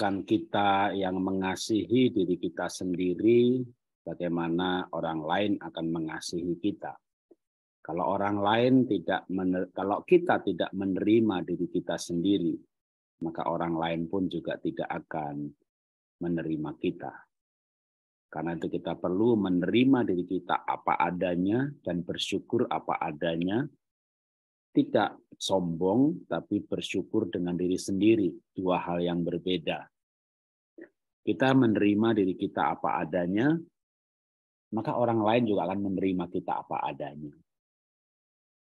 bukan kita yang mengasihi diri kita sendiri, bagaimana orang lain akan mengasihi kita. Kalau orang lain tidak mener, kalau kita tidak menerima diri kita sendiri, maka orang lain pun juga tidak akan menerima kita. Karena itu kita perlu menerima diri kita apa adanya dan bersyukur apa adanya. Tidak sombong tapi bersyukur dengan diri sendiri, dua hal yang berbeda kita menerima diri kita apa adanya, maka orang lain juga akan menerima kita apa adanya.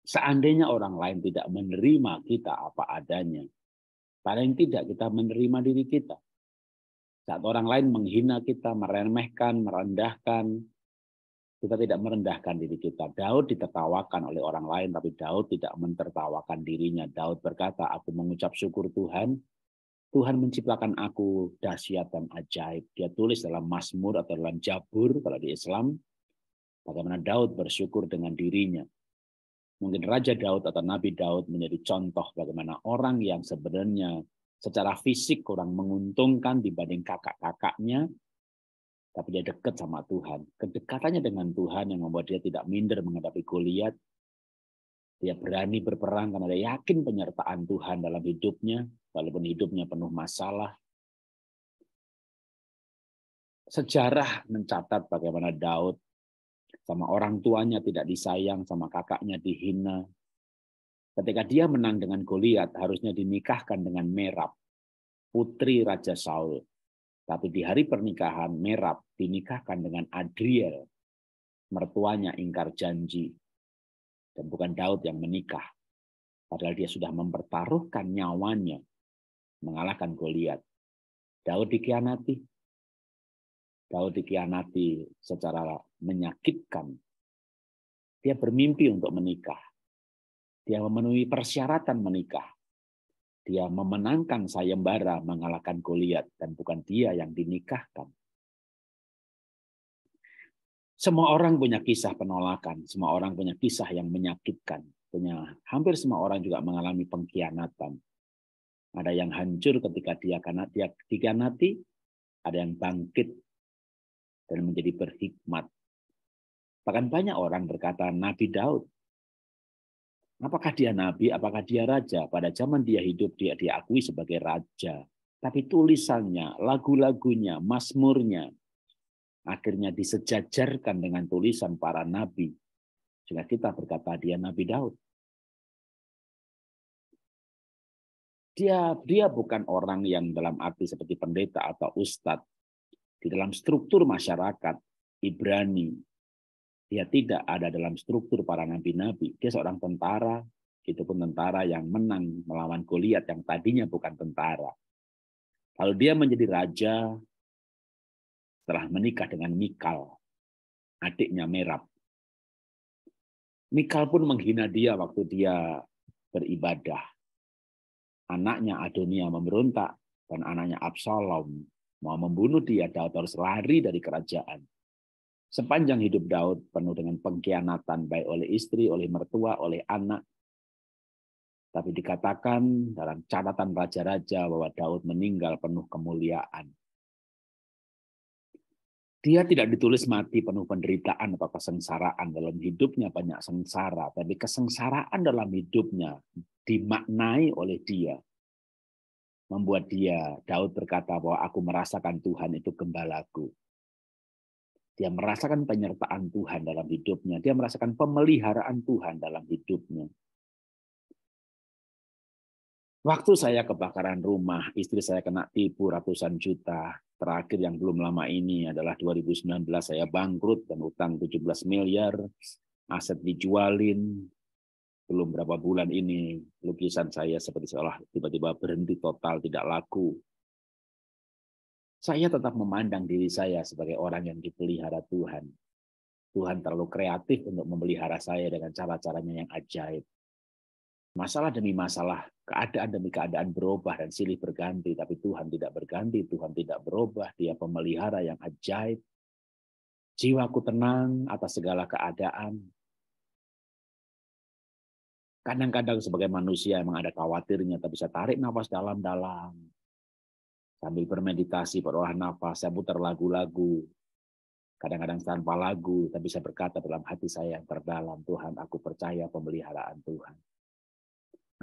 Seandainya orang lain tidak menerima kita apa adanya, paling tidak kita menerima diri kita. Saat orang lain menghina kita, meremehkan, merendahkan, kita tidak merendahkan diri kita. Daud ditertawakan oleh orang lain, tapi Daud tidak mentertawakan dirinya. Daud berkata, aku mengucap syukur Tuhan Tuhan menciptakan aku dahsyat dan ajaib. Dia tulis dalam Mazmur atau dalam Jabur kalau di Islam. Bagaimana Daud bersyukur dengan dirinya. Mungkin Raja Daud atau Nabi Daud menjadi contoh bagaimana orang yang sebenarnya secara fisik kurang menguntungkan dibanding kakak-kakaknya, tapi dia dekat sama Tuhan. Kedekatannya dengan Tuhan yang membuat dia tidak minder menghadapi Goliat. Dia berani berperang karena dia yakin penyertaan Tuhan dalam hidupnya walaupun hidupnya penuh masalah. Sejarah mencatat bagaimana Daud sama orang tuanya tidak disayang, sama kakaknya dihina. Ketika dia menang dengan Goliat, harusnya dinikahkan dengan Merab, putri Raja Saul. Tapi di hari pernikahan, Merab dinikahkan dengan Adriel, mertuanya ingkar janji. Dan bukan Daud yang menikah. Padahal dia sudah mempertaruhkan nyawanya mengalahkan Goliat. Daud dikianati, Daud dikianati secara menyakitkan. Dia bermimpi untuk menikah. Dia memenuhi persyaratan menikah. Dia memenangkan sayembara mengalahkan Goliat dan bukan dia yang dinikahkan. Semua orang punya kisah penolakan, semua orang punya kisah yang menyakitkan, punya hampir semua orang juga mengalami pengkhianatan, ada yang hancur ketika dia karena dia dikhianati, ada yang bangkit dan menjadi berhikmat. Bahkan banyak orang berkata Nabi Daud. Apakah dia nabi, apakah dia raja? Pada zaman dia hidup dia diakui sebagai raja. Tapi tulisannya, lagu-lagunya, masmurnya akhirnya disejajarkan dengan tulisan para nabi. Sehingga kita berkata dia Nabi Daud. Dia dia bukan orang yang dalam arti seperti pendeta atau ustad Di dalam struktur masyarakat Ibrani, dia tidak ada dalam struktur para nabi-nabi. Dia seorang tentara, itu pun tentara yang menang melawan Goliat yang tadinya bukan tentara. Kalau dia menjadi raja telah menikah dengan Mikal, adiknya Merab. Mikal pun menghina dia waktu dia beribadah anaknya Adonia memberontak dan anaknya Absalom mau membunuh dia, Daud harus lari dari kerajaan. Sepanjang hidup Daud penuh dengan pengkhianatan baik oleh istri, oleh mertua, oleh anak. Tapi dikatakan dalam catatan raja-raja bahwa Daud meninggal penuh kemuliaan dia tidak ditulis mati penuh penderitaan atau kesengsaraan dalam hidupnya banyak sengsara, tapi kesengsaraan dalam hidupnya dimaknai oleh dia. Membuat dia, Daud berkata bahwa aku merasakan Tuhan itu gembalaku. Dia merasakan penyertaan Tuhan dalam hidupnya. Dia merasakan pemeliharaan Tuhan dalam hidupnya. Waktu saya kebakaran rumah, istri saya kena tipu ratusan juta, terakhir yang belum lama ini adalah 2019 saya bangkrut dan utang 17 miliar, aset dijualin. Belum berapa bulan ini lukisan saya seperti seolah tiba-tiba berhenti total, tidak laku. Saya tetap memandang diri saya sebagai orang yang dipelihara Tuhan. Tuhan terlalu kreatif untuk memelihara saya dengan cara-caranya yang ajaib. Masalah demi masalah keadaan demi keadaan berubah dan silih berganti, tapi Tuhan tidak berganti, Tuhan tidak berubah, Dia pemelihara yang ajaib. Jiwaku tenang atas segala keadaan. Kadang-kadang sebagai manusia memang ada khawatirnya, tapi saya tarik nafas dalam-dalam. Sambil bermeditasi, berolah nafas, saya putar lagu-lagu. Kadang-kadang tanpa lagu, tapi saya berkata dalam hati saya yang terdalam, Tuhan, aku percaya pemeliharaan Tuhan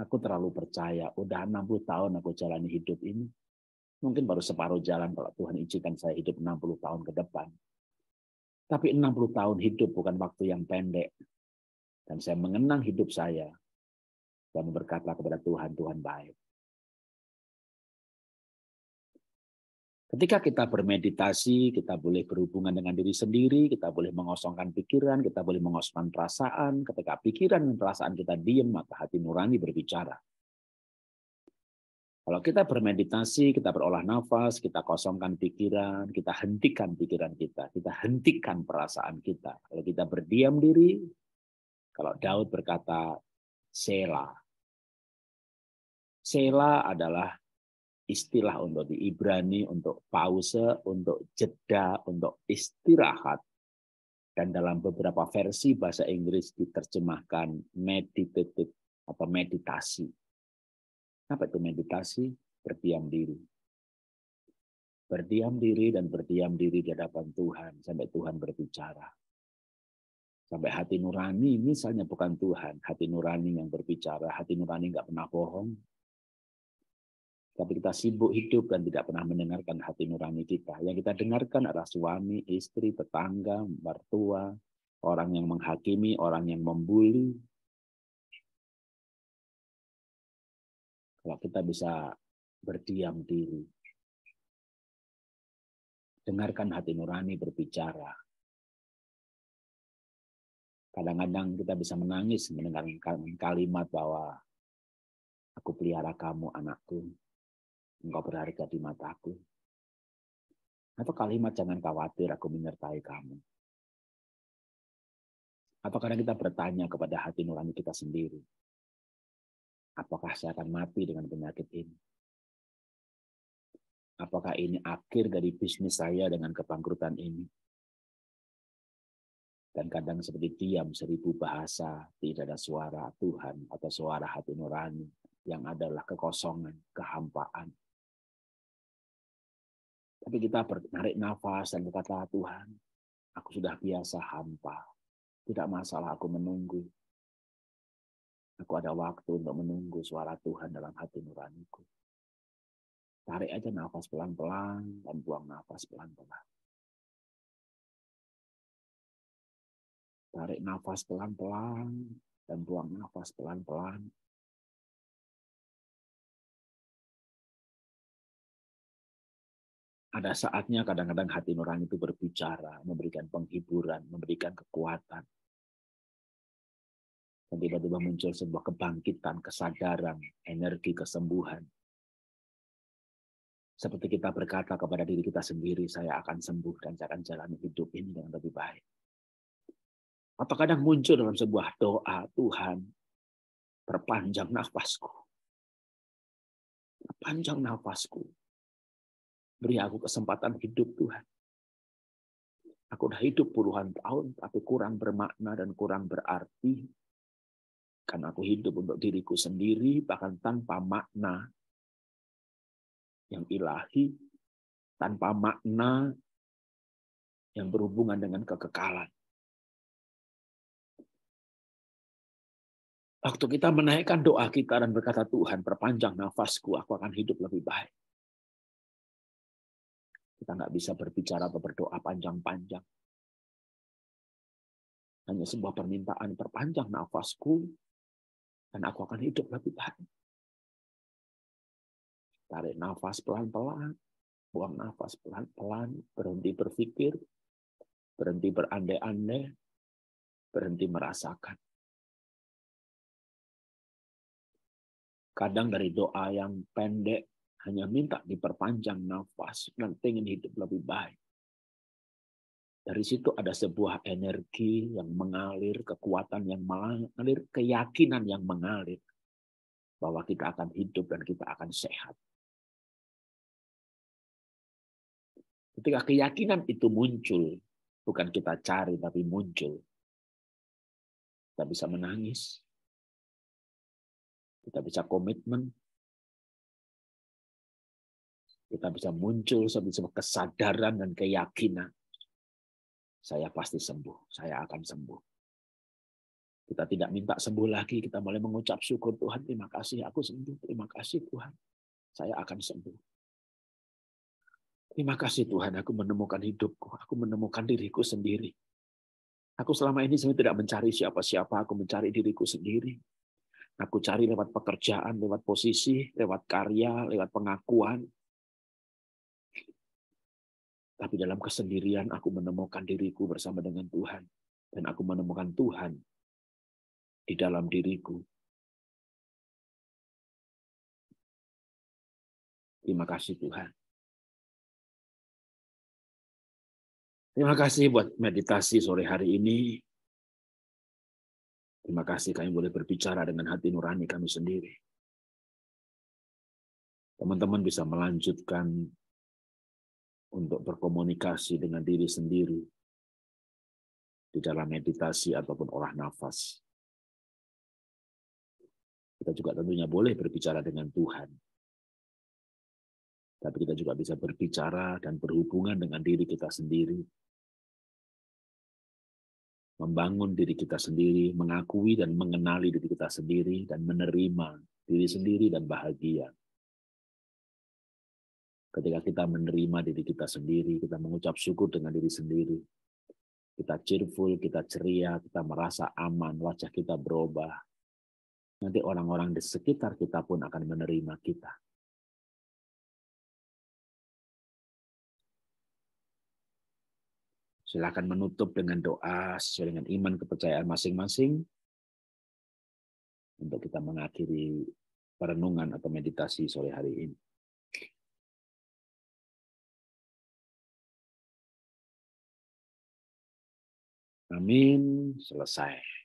Aku terlalu percaya, udah 60 tahun aku jalani hidup ini. Mungkin baru separuh jalan kalau Tuhan izinkan saya hidup 60 tahun ke depan. Tapi 60 tahun hidup bukan waktu yang pendek. Dan saya mengenang hidup saya. Dan berkata kepada Tuhan, Tuhan baik. Ketika kita bermeditasi, kita boleh berhubungan dengan diri sendiri, kita boleh mengosongkan pikiran, kita boleh mengosongkan perasaan. Ketika pikiran dan perasaan kita diam maka hati nurani berbicara. Kalau kita bermeditasi, kita berolah nafas, kita kosongkan pikiran, kita hentikan pikiran kita, kita hentikan perasaan kita. Kalau kita berdiam diri, kalau Daud berkata, Sela. Sela adalah istilah untuk di Ibrani, untuk pause, untuk jeda, untuk istirahat. Dan dalam beberapa versi bahasa Inggris diterjemahkan meditative atau meditasi. Apa itu meditasi? Berdiam diri. Berdiam diri dan berdiam diri di hadapan Tuhan sampai Tuhan berbicara. Sampai hati nurani misalnya bukan Tuhan, hati nurani yang berbicara, hati nurani nggak pernah bohong, tapi kita sibuk hidup dan tidak pernah mendengarkan hati nurani kita. Yang kita dengarkan adalah suami, istri, tetangga, mertua, orang yang menghakimi, orang yang membuli. Kalau kita bisa berdiam diri, dengarkan hati nurani berbicara. Kadang-kadang kita bisa menangis mendengarkan kalimat bahwa aku pelihara kamu anakku, Engkau berharga di mataku. Atau kalimat jangan khawatir aku menyertai kamu. Atau karena kita bertanya kepada hati nurani kita sendiri. Apakah saya akan mati dengan penyakit ini? Apakah ini akhir dari bisnis saya dengan kebangkrutan ini? Dan kadang seperti diam seribu bahasa, tidak ada suara Tuhan atau suara hati nurani yang adalah kekosongan, kehampaan, tapi kita menarik nafas dan berkata, Tuhan, aku sudah biasa hampa. Tidak masalah aku menunggu. Aku ada waktu untuk menunggu suara Tuhan dalam hati nuraniku. Tarik aja nafas pelan-pelan dan buang nafas pelan-pelan. Tarik nafas pelan-pelan dan buang nafas pelan-pelan Ada saatnya kadang-kadang hati nurani itu berbicara, memberikan penghiburan, memberikan kekuatan. Dan tiba-tiba muncul sebuah kebangkitan, kesadaran, energi, kesembuhan. Seperti kita berkata kepada diri kita sendiri, saya akan sembuh dan saya akan jalani hidup ini dengan lebih baik. Atau kadang muncul dalam sebuah doa, Tuhan, perpanjang nafasku. Perpanjang nafasku Beri aku kesempatan hidup Tuhan. Aku udah hidup puluhan tahun, tapi kurang bermakna dan kurang berarti. Karena aku hidup untuk diriku sendiri, bahkan tanpa makna yang ilahi, tanpa makna yang berhubungan dengan kekekalan. Waktu kita menaikkan doa kita dan berkata, Tuhan perpanjang nafasku, aku akan hidup lebih baik. Kita nggak bisa berbicara atau berdoa panjang-panjang. Hanya sebuah permintaan perpanjang nafasku, dan aku akan hidup lebih baik. Tarik nafas pelan-pelan, buang nafas pelan-pelan, berhenti berpikir, berhenti berandai-andai, berhenti merasakan. Kadang dari doa yang pendek hanya minta diperpanjang nafas dan ingin hidup lebih baik. Dari situ ada sebuah energi yang mengalir, kekuatan yang mengalir, keyakinan yang mengalir bahwa kita akan hidup dan kita akan sehat. Ketika keyakinan itu muncul, bukan kita cari tapi muncul. Kita bisa menangis. Kita bisa komitmen, kita bisa muncul sebuah kesadaran dan keyakinan. Saya pasti sembuh, saya akan sembuh. Kita tidak minta sembuh lagi, kita mulai mengucap syukur Tuhan, terima kasih aku sembuh, terima kasih Tuhan, saya akan sembuh. Terima kasih Tuhan, aku menemukan hidupku, aku menemukan diriku sendiri. Aku selama ini sebenarnya tidak mencari siapa-siapa, aku mencari diriku sendiri. Aku cari lewat pekerjaan, lewat posisi, lewat karya, lewat pengakuan, tapi dalam kesendirian aku menemukan diriku bersama dengan Tuhan. Dan aku menemukan Tuhan di dalam diriku. Terima kasih Tuhan. Terima kasih buat meditasi sore hari ini. Terima kasih kami boleh berbicara dengan hati nurani kami sendiri. Teman-teman bisa melanjutkan untuk berkomunikasi dengan diri sendiri di dalam meditasi ataupun olah nafas. Kita juga tentunya boleh berbicara dengan Tuhan. Tapi kita juga bisa berbicara dan berhubungan dengan diri kita sendiri. Membangun diri kita sendiri, mengakui dan mengenali diri kita sendiri, dan menerima diri sendiri dan bahagia. Ketika kita menerima diri kita sendiri, kita mengucap syukur dengan diri sendiri. Kita cheerful, kita ceria, kita merasa aman, wajah kita berubah. Nanti orang-orang di sekitar kita pun akan menerima kita. Silakan menutup dengan doa sesuai dengan iman kepercayaan masing-masing untuk kita mengakhiri perenungan atau meditasi sore hari ini. Amin. Selesai.